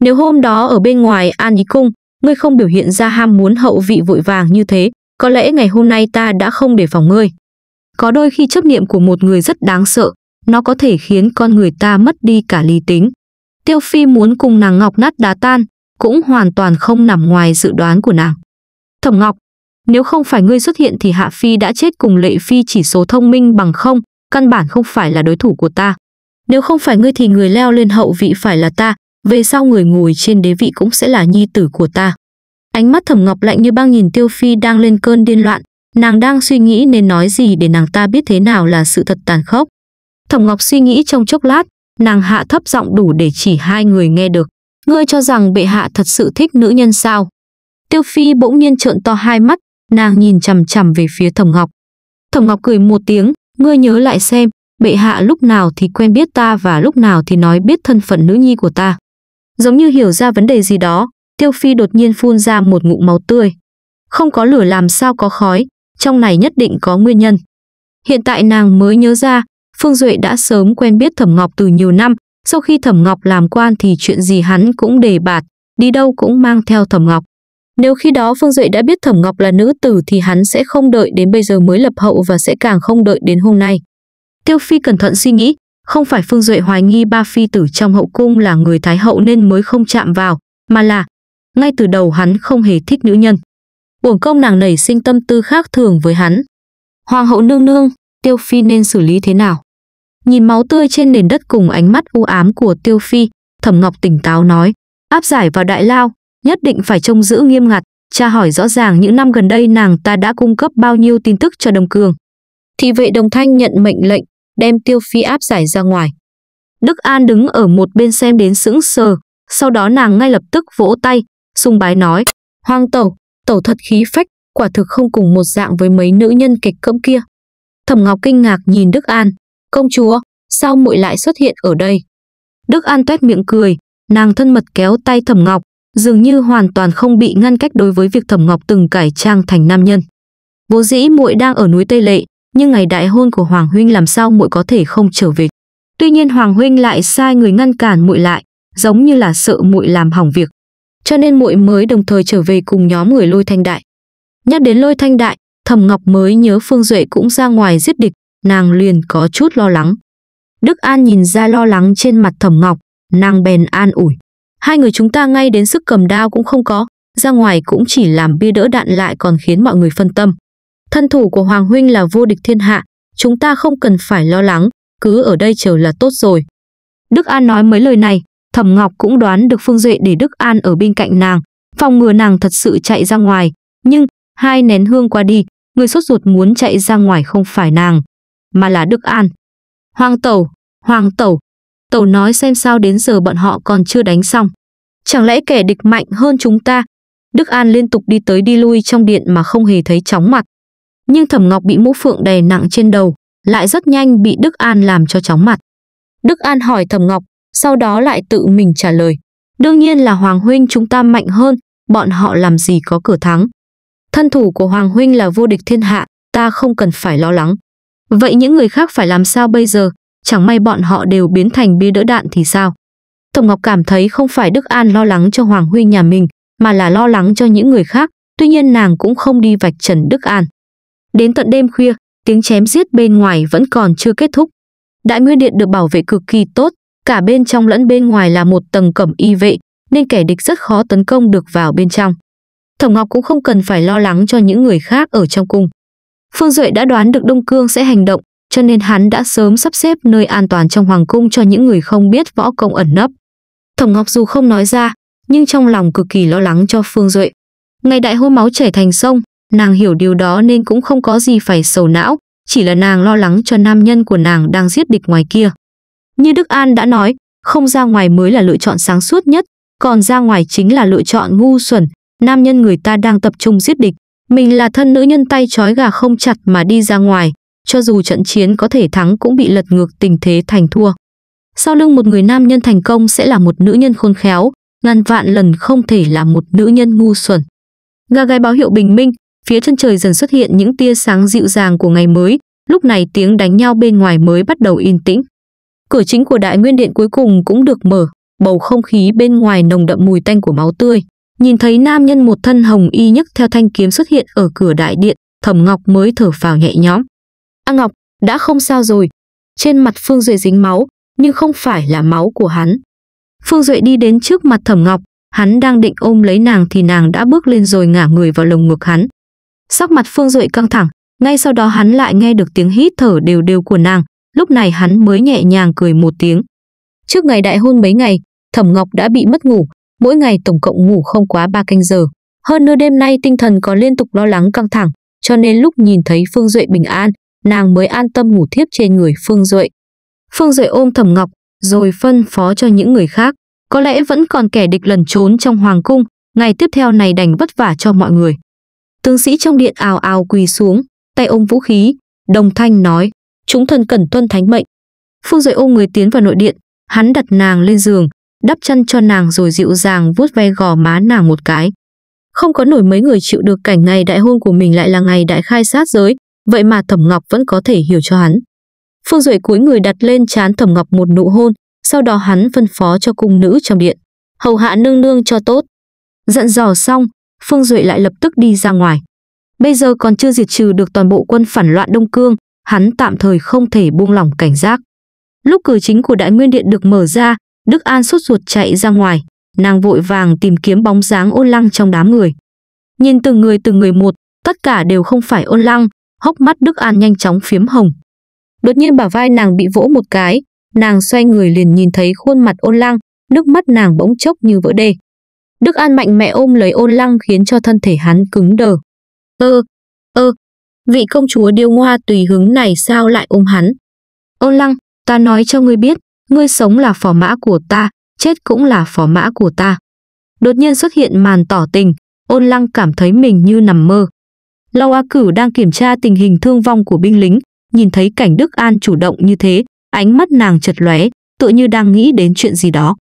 Nếu hôm đó ở bên ngoài An Ý Cung, ngươi không biểu hiện ra ham muốn hậu vị vội vàng như thế, có lẽ ngày hôm nay ta đã không để phòng ngươi. Có đôi khi chấp niệm của một người rất đáng sợ, nó có thể khiến con người ta mất đi cả lý tính. Tiêu Phi muốn cùng nàng Ngọc nát đá tan, cũng hoàn toàn không nằm ngoài dự đoán của nàng. Thẩm Ngọc, nếu không phải ngươi xuất hiện thì Hạ Phi đã chết cùng Lệ Phi chỉ số thông minh bằng không, căn bản không phải là đối thủ của ta. Nếu không phải ngươi thì người leo lên hậu vị phải là ta, về sau người ngồi trên đế vị cũng sẽ là nhi tử của ta. Ánh mắt Thẩm Ngọc lạnh như băng nhìn Tiêu Phi đang lên cơn điên loạn, nàng đang suy nghĩ nên nói gì để nàng ta biết thế nào là sự thật tàn khốc. Thẩm Ngọc suy nghĩ trong chốc lát, nàng hạ thấp giọng đủ để chỉ hai người nghe được. Ngươi cho rằng bệ hạ thật sự thích nữ nhân sao? Tiêu Phi bỗng nhiên trợn to hai mắt, nàng nhìn chằm chằm về phía Thẩm Ngọc. Thẩm Ngọc cười một tiếng, ngươi nhớ lại xem, bệ hạ lúc nào thì quen biết ta và lúc nào thì nói biết thân phận nữ nhi của ta. Giống như hiểu ra vấn đề gì đó, Tiêu Phi đột nhiên phun ra một ngụm máu tươi. Không có lửa làm sao có khói, trong này nhất định có nguyên nhân. Hiện tại nàng mới nhớ ra, Phương Duệ đã sớm quen biết Thẩm Ngọc từ nhiều năm, sau khi Thẩm Ngọc làm quan thì chuyện gì hắn cũng đề bạt, đi đâu cũng mang theo Thẩm Ngọc. Nếu khi đó Phương Duệ đã biết Thẩm Ngọc là nữ tử thì hắn sẽ không đợi đến bây giờ mới lập hậu và sẽ càng không đợi đến hôm nay. Tiêu Phi cẩn thận suy nghĩ, không phải Phương Duệ hoài nghi ba phi tử trong hậu cung là người Thái hậu nên mới không chạm vào, mà là ngay từ đầu hắn không hề thích nữ nhân. uổng công nàng nảy sinh tâm tư khác thường với hắn. Hoàng hậu nương nương, Tiêu Phi nên xử lý thế nào? Nhìn máu tươi trên nền đất cùng ánh mắt u ám của Tiêu Phi, Thẩm Ngọc tỉnh táo nói, áp giải vào đại lao, nhất định phải trông giữ nghiêm ngặt, tra hỏi rõ ràng những năm gần đây nàng ta đã cung cấp bao nhiêu tin tức cho Đông Cường. Thị vệ Đồng Thanh nhận mệnh lệnh, đem Tiêu Phi áp giải ra ngoài. Đức An đứng ở một bên xem đến sững sờ, sau đó nàng ngay lập tức vỗ tay, sùng bái nói, hoang tẩu, tẩu thật khí phách, quả thực không cùng một dạng với mấy nữ nhân kịch cỡm kia. Thẩm Ngọc kinh ngạc nhìn Đức An, công chúa, sao muội lại xuất hiện ở đây? Đức An tuét miệng cười, nàng thân mật kéo tay Thẩm Ngọc, dường như hoàn toàn không bị ngăn cách đối với việc Thẩm Ngọc từng cải trang thành nam nhân. Vốn dĩ muội đang ở núi Tây Lệ, nhưng ngày đại hôn của Hoàng huynh làm sao muội có thể không trở về? Tuy nhiên Hoàng huynh lại sai người ngăn cản muội lại, giống như là sợ muội làm hỏng việc cho nên muội mới đồng thời trở về cùng nhóm người Lôi Thanh Đại. Nhắc đến Lôi Thanh Đại, Thẩm Ngọc mới nhớ Phương Duệ cũng ra ngoài giết địch, nàng liền có chút lo lắng. Đức An nhìn ra lo lắng trên mặt Thẩm Ngọc, nàng bèn an ủi. Hai người chúng ta ngay đến sức cầm đao cũng không có, ra ngoài cũng chỉ làm bia đỡ đạn lại còn khiến mọi người phân tâm. Thân thủ của Hoàng Huynh là vô địch thiên hạ, chúng ta không cần phải lo lắng, cứ ở đây chờ là tốt rồi. Đức An nói mấy lời này, Thẩm Ngọc cũng đoán được Phương Duệ để Đức An ở bên cạnh nàng, phòng ngừa nàng thật sự chạy ra ngoài. Nhưng, hai nén hương qua đi, người sốt ruột muốn chạy ra ngoài không phải nàng, mà là Đức An. Hoàng Tẩu, Hoàng Tẩu, Tẩu nói xem sao đến giờ bọn họ còn chưa đánh xong. Chẳng lẽ kẻ địch mạnh hơn chúng ta? Đức An liên tục đi tới đi lui trong điện mà không hề thấy chóng mặt. Nhưng Thẩm Ngọc bị mũ phượng đè nặng trên đầu, lại rất nhanh bị Đức An làm cho chóng mặt. Đức An hỏi Thẩm Ngọc, sau đó lại tự mình trả lời. Đương nhiên là Hoàng Huynh chúng ta mạnh hơn, bọn họ làm gì có cửa thắng. Thân thủ của Hoàng Huynh là vô địch thiên hạ, ta không cần phải lo lắng. Vậy những người khác phải làm sao bây giờ? Chẳng may bọn họ đều biến thành bia đỡ đạn thì sao? Tổng Ngọc cảm thấy không phải Đức An lo lắng cho Hoàng Huynh nhà mình, mà là lo lắng cho những người khác, tuy nhiên nàng cũng không đi vạch trần Đức An. Đến tận đêm khuya, tiếng chém giết bên ngoài vẫn còn chưa kết thúc. Đại Nguyên Điện được bảo vệ cực kỳ tốt, Cả bên trong lẫn bên ngoài là một tầng cẩm y vệ, nên kẻ địch rất khó tấn công được vào bên trong. Thổng Ngọc cũng không cần phải lo lắng cho những người khác ở trong cung. Phương Duệ đã đoán được Đông Cương sẽ hành động, cho nên hắn đã sớm sắp xếp nơi an toàn trong hoàng cung cho những người không biết võ công ẩn nấp. Thổng Ngọc dù không nói ra, nhưng trong lòng cực kỳ lo lắng cho Phương Duệ. Ngày đại hô máu chảy thành sông, nàng hiểu điều đó nên cũng không có gì phải sầu não, chỉ là nàng lo lắng cho nam nhân của nàng đang giết địch ngoài kia. Như Đức An đã nói, không ra ngoài mới là lựa chọn sáng suốt nhất, còn ra ngoài chính là lựa chọn ngu xuẩn, nam nhân người ta đang tập trung giết địch. Mình là thân nữ nhân tay trói gà không chặt mà đi ra ngoài, cho dù trận chiến có thể thắng cũng bị lật ngược tình thế thành thua. Sau lưng một người nam nhân thành công sẽ là một nữ nhân khôn khéo, ngàn vạn lần không thể là một nữ nhân ngu xuẩn. Gà gáy báo hiệu bình minh, phía chân trời dần xuất hiện những tia sáng dịu dàng của ngày mới, lúc này tiếng đánh nhau bên ngoài mới bắt đầu yên tĩnh. Cửa chính của đại nguyên điện cuối cùng cũng được mở, bầu không khí bên ngoài nồng đậm mùi tanh của máu tươi. Nhìn thấy nam nhân một thân hồng y nhấc theo thanh kiếm xuất hiện ở cửa đại điện, Thẩm Ngọc mới thở phào nhẹ nhõm. "A Ngọc, đã không sao rồi." Trên mặt Phương Duệ dính máu, nhưng không phải là máu của hắn. Phương Duệ đi đến trước mặt Thẩm Ngọc, hắn đang định ôm lấy nàng thì nàng đã bước lên rồi ngả người vào lồng ngực hắn. Sắc mặt Phương Duệ căng thẳng, ngay sau đó hắn lại nghe được tiếng hít thở đều đều của nàng, lúc này hắn mới nhẹ nhàng cười một tiếng. Trước ngày đại hôn mấy ngày, Thẩm Ngọc đã bị mất ngủ, mỗi ngày tổng cộng ngủ không quá 3 canh giờ. Hơn nữa đêm nay tinh thần còn liên tục lo lắng căng thẳng, cho nên lúc nhìn thấy Phương Duệ bình an, nàng mới an tâm ngủ thiếp trên người Phương Duệ. Phương Duệ ôm Thẩm Ngọc, rồi phân phó cho những người khác. Có lẽ vẫn còn kẻ địch lần trốn trong hoàng cung, ngày tiếp theo này đành vất vả cho mọi người. Tướng sĩ trong điện ào ào quỳ xuống, tay ôm vũ khí, đồng thanh nói. Chúng thần cẩn tuân thánh mệnh. Phương Duệ ôm người tiến vào nội điện, hắn đặt nàng lên giường, đắp chân cho nàng rồi dịu dàng vuốt ve gò má nàng một cái. Không có nổi mấy người chịu được cảnh ngày đại hôn của mình lại là ngày đại khai sát giới, vậy mà Thẩm Ngọc vẫn có thể hiểu cho hắn. Phương Duệ cúi người đặt lên trán Thẩm Ngọc một nụ hôn, sau đó hắn phân phó cho cung nữ trong điện, hầu hạ nương nương cho tốt. Dặn dò xong, Phương Duệ lại lập tức đi ra ngoài. Bây giờ còn chưa diệt trừ được toàn bộ quân phản loạn Đông Cương, hắn tạm thời không thể buông lỏng cảnh giác. Lúc cửa chính của đại nguyên điện được mở ra, Đức An sốt ruột chạy ra ngoài, nàng vội vàng tìm kiếm bóng dáng ôn lăng trong đám người. Nhìn từng người từng người một, tất cả đều không phải ôn lăng, hốc mắt Đức An nhanh chóng phiếm hồng. Đột nhiên bả vai nàng bị vỗ một cái, nàng xoay người liền nhìn thấy khuôn mặt ôn lăng, nước mắt nàng bỗng chốc như vỡ đê. Đức An mạnh mẽ ôm lấy ôn lăng khiến cho thân thể hắn cứng đờ. Ơ, ơ, vị công chúa điêu ngoa tùy hứng này sao lại ôm hắn. Ôn lăng, ta nói cho ngươi biết, ngươi sống là phò mã của ta, chết cũng là phò mã của ta. Đột nhiên xuất hiện màn tỏ tình, ôn lăng cảm thấy mình như nằm mơ. Lâu A Cửu đang kiểm tra tình hình thương vong của binh lính, nhìn thấy cảnh Đức An chủ động như thế, ánh mắt nàng chật lóe, tựa như đang nghĩ đến chuyện gì đó.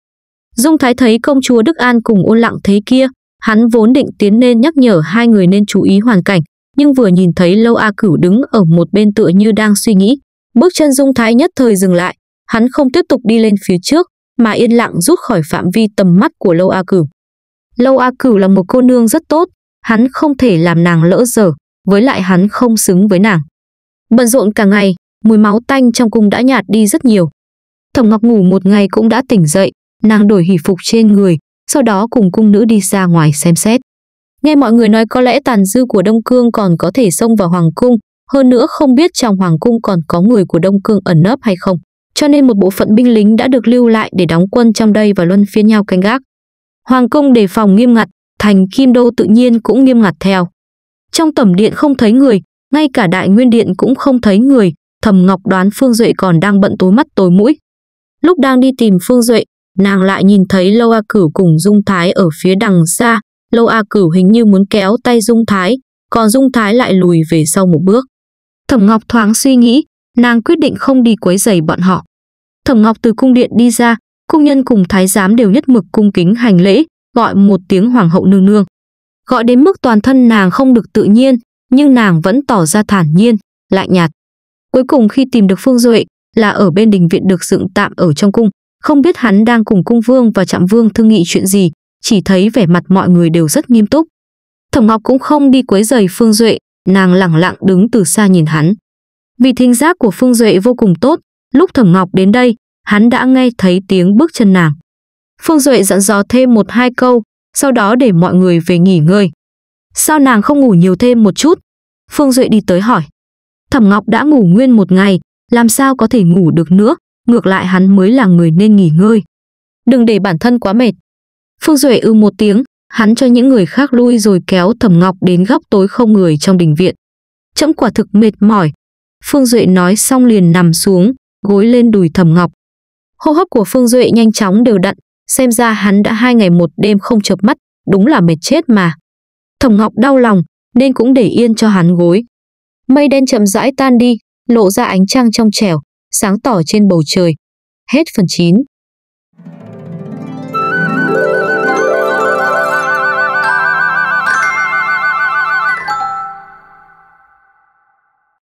Dung Thái thấy công chúa Đức An cùng ôn lặng thế kia, hắn vốn định tiến lên nhắc nhở hai người nên chú ý hoàn cảnh, nhưng vừa nhìn thấy Lâu A Cửu đứng ở một bên tựa như đang suy nghĩ. Bước chân Dung Thái nhất thời dừng lại, hắn không tiếp tục đi lên phía trước, mà yên lặng rút khỏi phạm vi tầm mắt của Lâu A Cửu. Lâu A Cửu là một cô nương rất tốt, hắn không thể làm nàng lỡ giờ, với lại hắn không xứng với nàng. Bận rộn cả ngày, mùi máu tanh trong cung đã nhạt đi rất nhiều. Thẩm Ngọc ngủ một ngày cũng đã tỉnh dậy, nàng đổi hỷ phục trên người, sau đó cùng cung nữ đi ra ngoài xem xét. Nghe mọi người nói có lẽ tàn dư của Đông Cương còn có thể xông vào Hoàng Cung, hơn nữa không biết trong Hoàng Cung còn có người của Đông Cương ẩn nấp hay không. Cho nên một bộ phận binh lính đã được lưu lại để đóng quân trong đây và luân phiên nhau canh gác. Hoàng Cung đề phòng nghiêm ngặt, thành Kim Đô tự nhiên cũng nghiêm ngặt theo. Trong tẩm điện không thấy người, ngay cả đại nguyên điện cũng không thấy người, thầm ngọc đoán Phương Duệ còn đang bận tối mắt tối mũi. Lúc đang đi tìm Phương Duệ, nàng lại nhìn thấy Lâu A Cửu cùng Dung Thái ở phía đằng xa, Lô A Cửu hình như muốn kéo tay Dung Thái, còn Dung Thái lại lùi về sau một bước. Thẩm Ngọc thoáng suy nghĩ, nàng quyết định không đi quấy rầy bọn họ. Thẩm Ngọc từ cung điện đi ra, cung nhân cùng thái giám đều nhất mực cung kính hành lễ, gọi một tiếng hoàng hậu nương nương. Gọi đến mức toàn thân nàng không được tự nhiên, nhưng nàng vẫn tỏ ra thản nhiên, lạnh nhạt. Cuối cùng khi tìm được Phương Duệ, là ở bên đình viện được dựng tạm ở trong cung, không biết hắn đang cùng cung vương và trạm vương thương nghị chuyện gì, chỉ thấy vẻ mặt mọi người đều rất nghiêm túc. Thẩm Ngọc cũng không đi quấy rầy Phương Duệ, nàng lẳng lặng đứng từ xa nhìn hắn. Vì thính giác của Phương Duệ vô cùng tốt, lúc Thẩm Ngọc đến đây, hắn đã nghe thấy tiếng bước chân nàng. Phương Duệ dặn dò thêm một hai câu, sau đó để mọi người về nghỉ ngơi. Sao nàng không ngủ nhiều thêm một chút? Phương Duệ đi tới hỏi. Thẩm Ngọc đã ngủ nguyên một ngày, làm sao có thể ngủ được nữa, ngược lại hắn mới là người nên nghỉ ngơi. Đừng để bản thân quá mệt, Phương Duệ ư một tiếng, hắn cho những người khác lui rồi kéo Thẩm Ngọc đến góc tối không người trong đình viện. Trẫm quả thực mệt mỏi. Phương Duệ nói xong liền nằm xuống, gối lên đùi Thẩm Ngọc. Hô hấp của Phương Duệ nhanh chóng đều đặn, xem ra hắn đã hai ngày một đêm không chợp mắt, đúng là mệt chết mà. Thẩm Ngọc đau lòng, nên cũng để yên cho hắn gối. Mây đen chậm rãi tan đi, lộ ra ánh trăng trong trẻo, sáng tỏ trên bầu trời. Hết phần 9.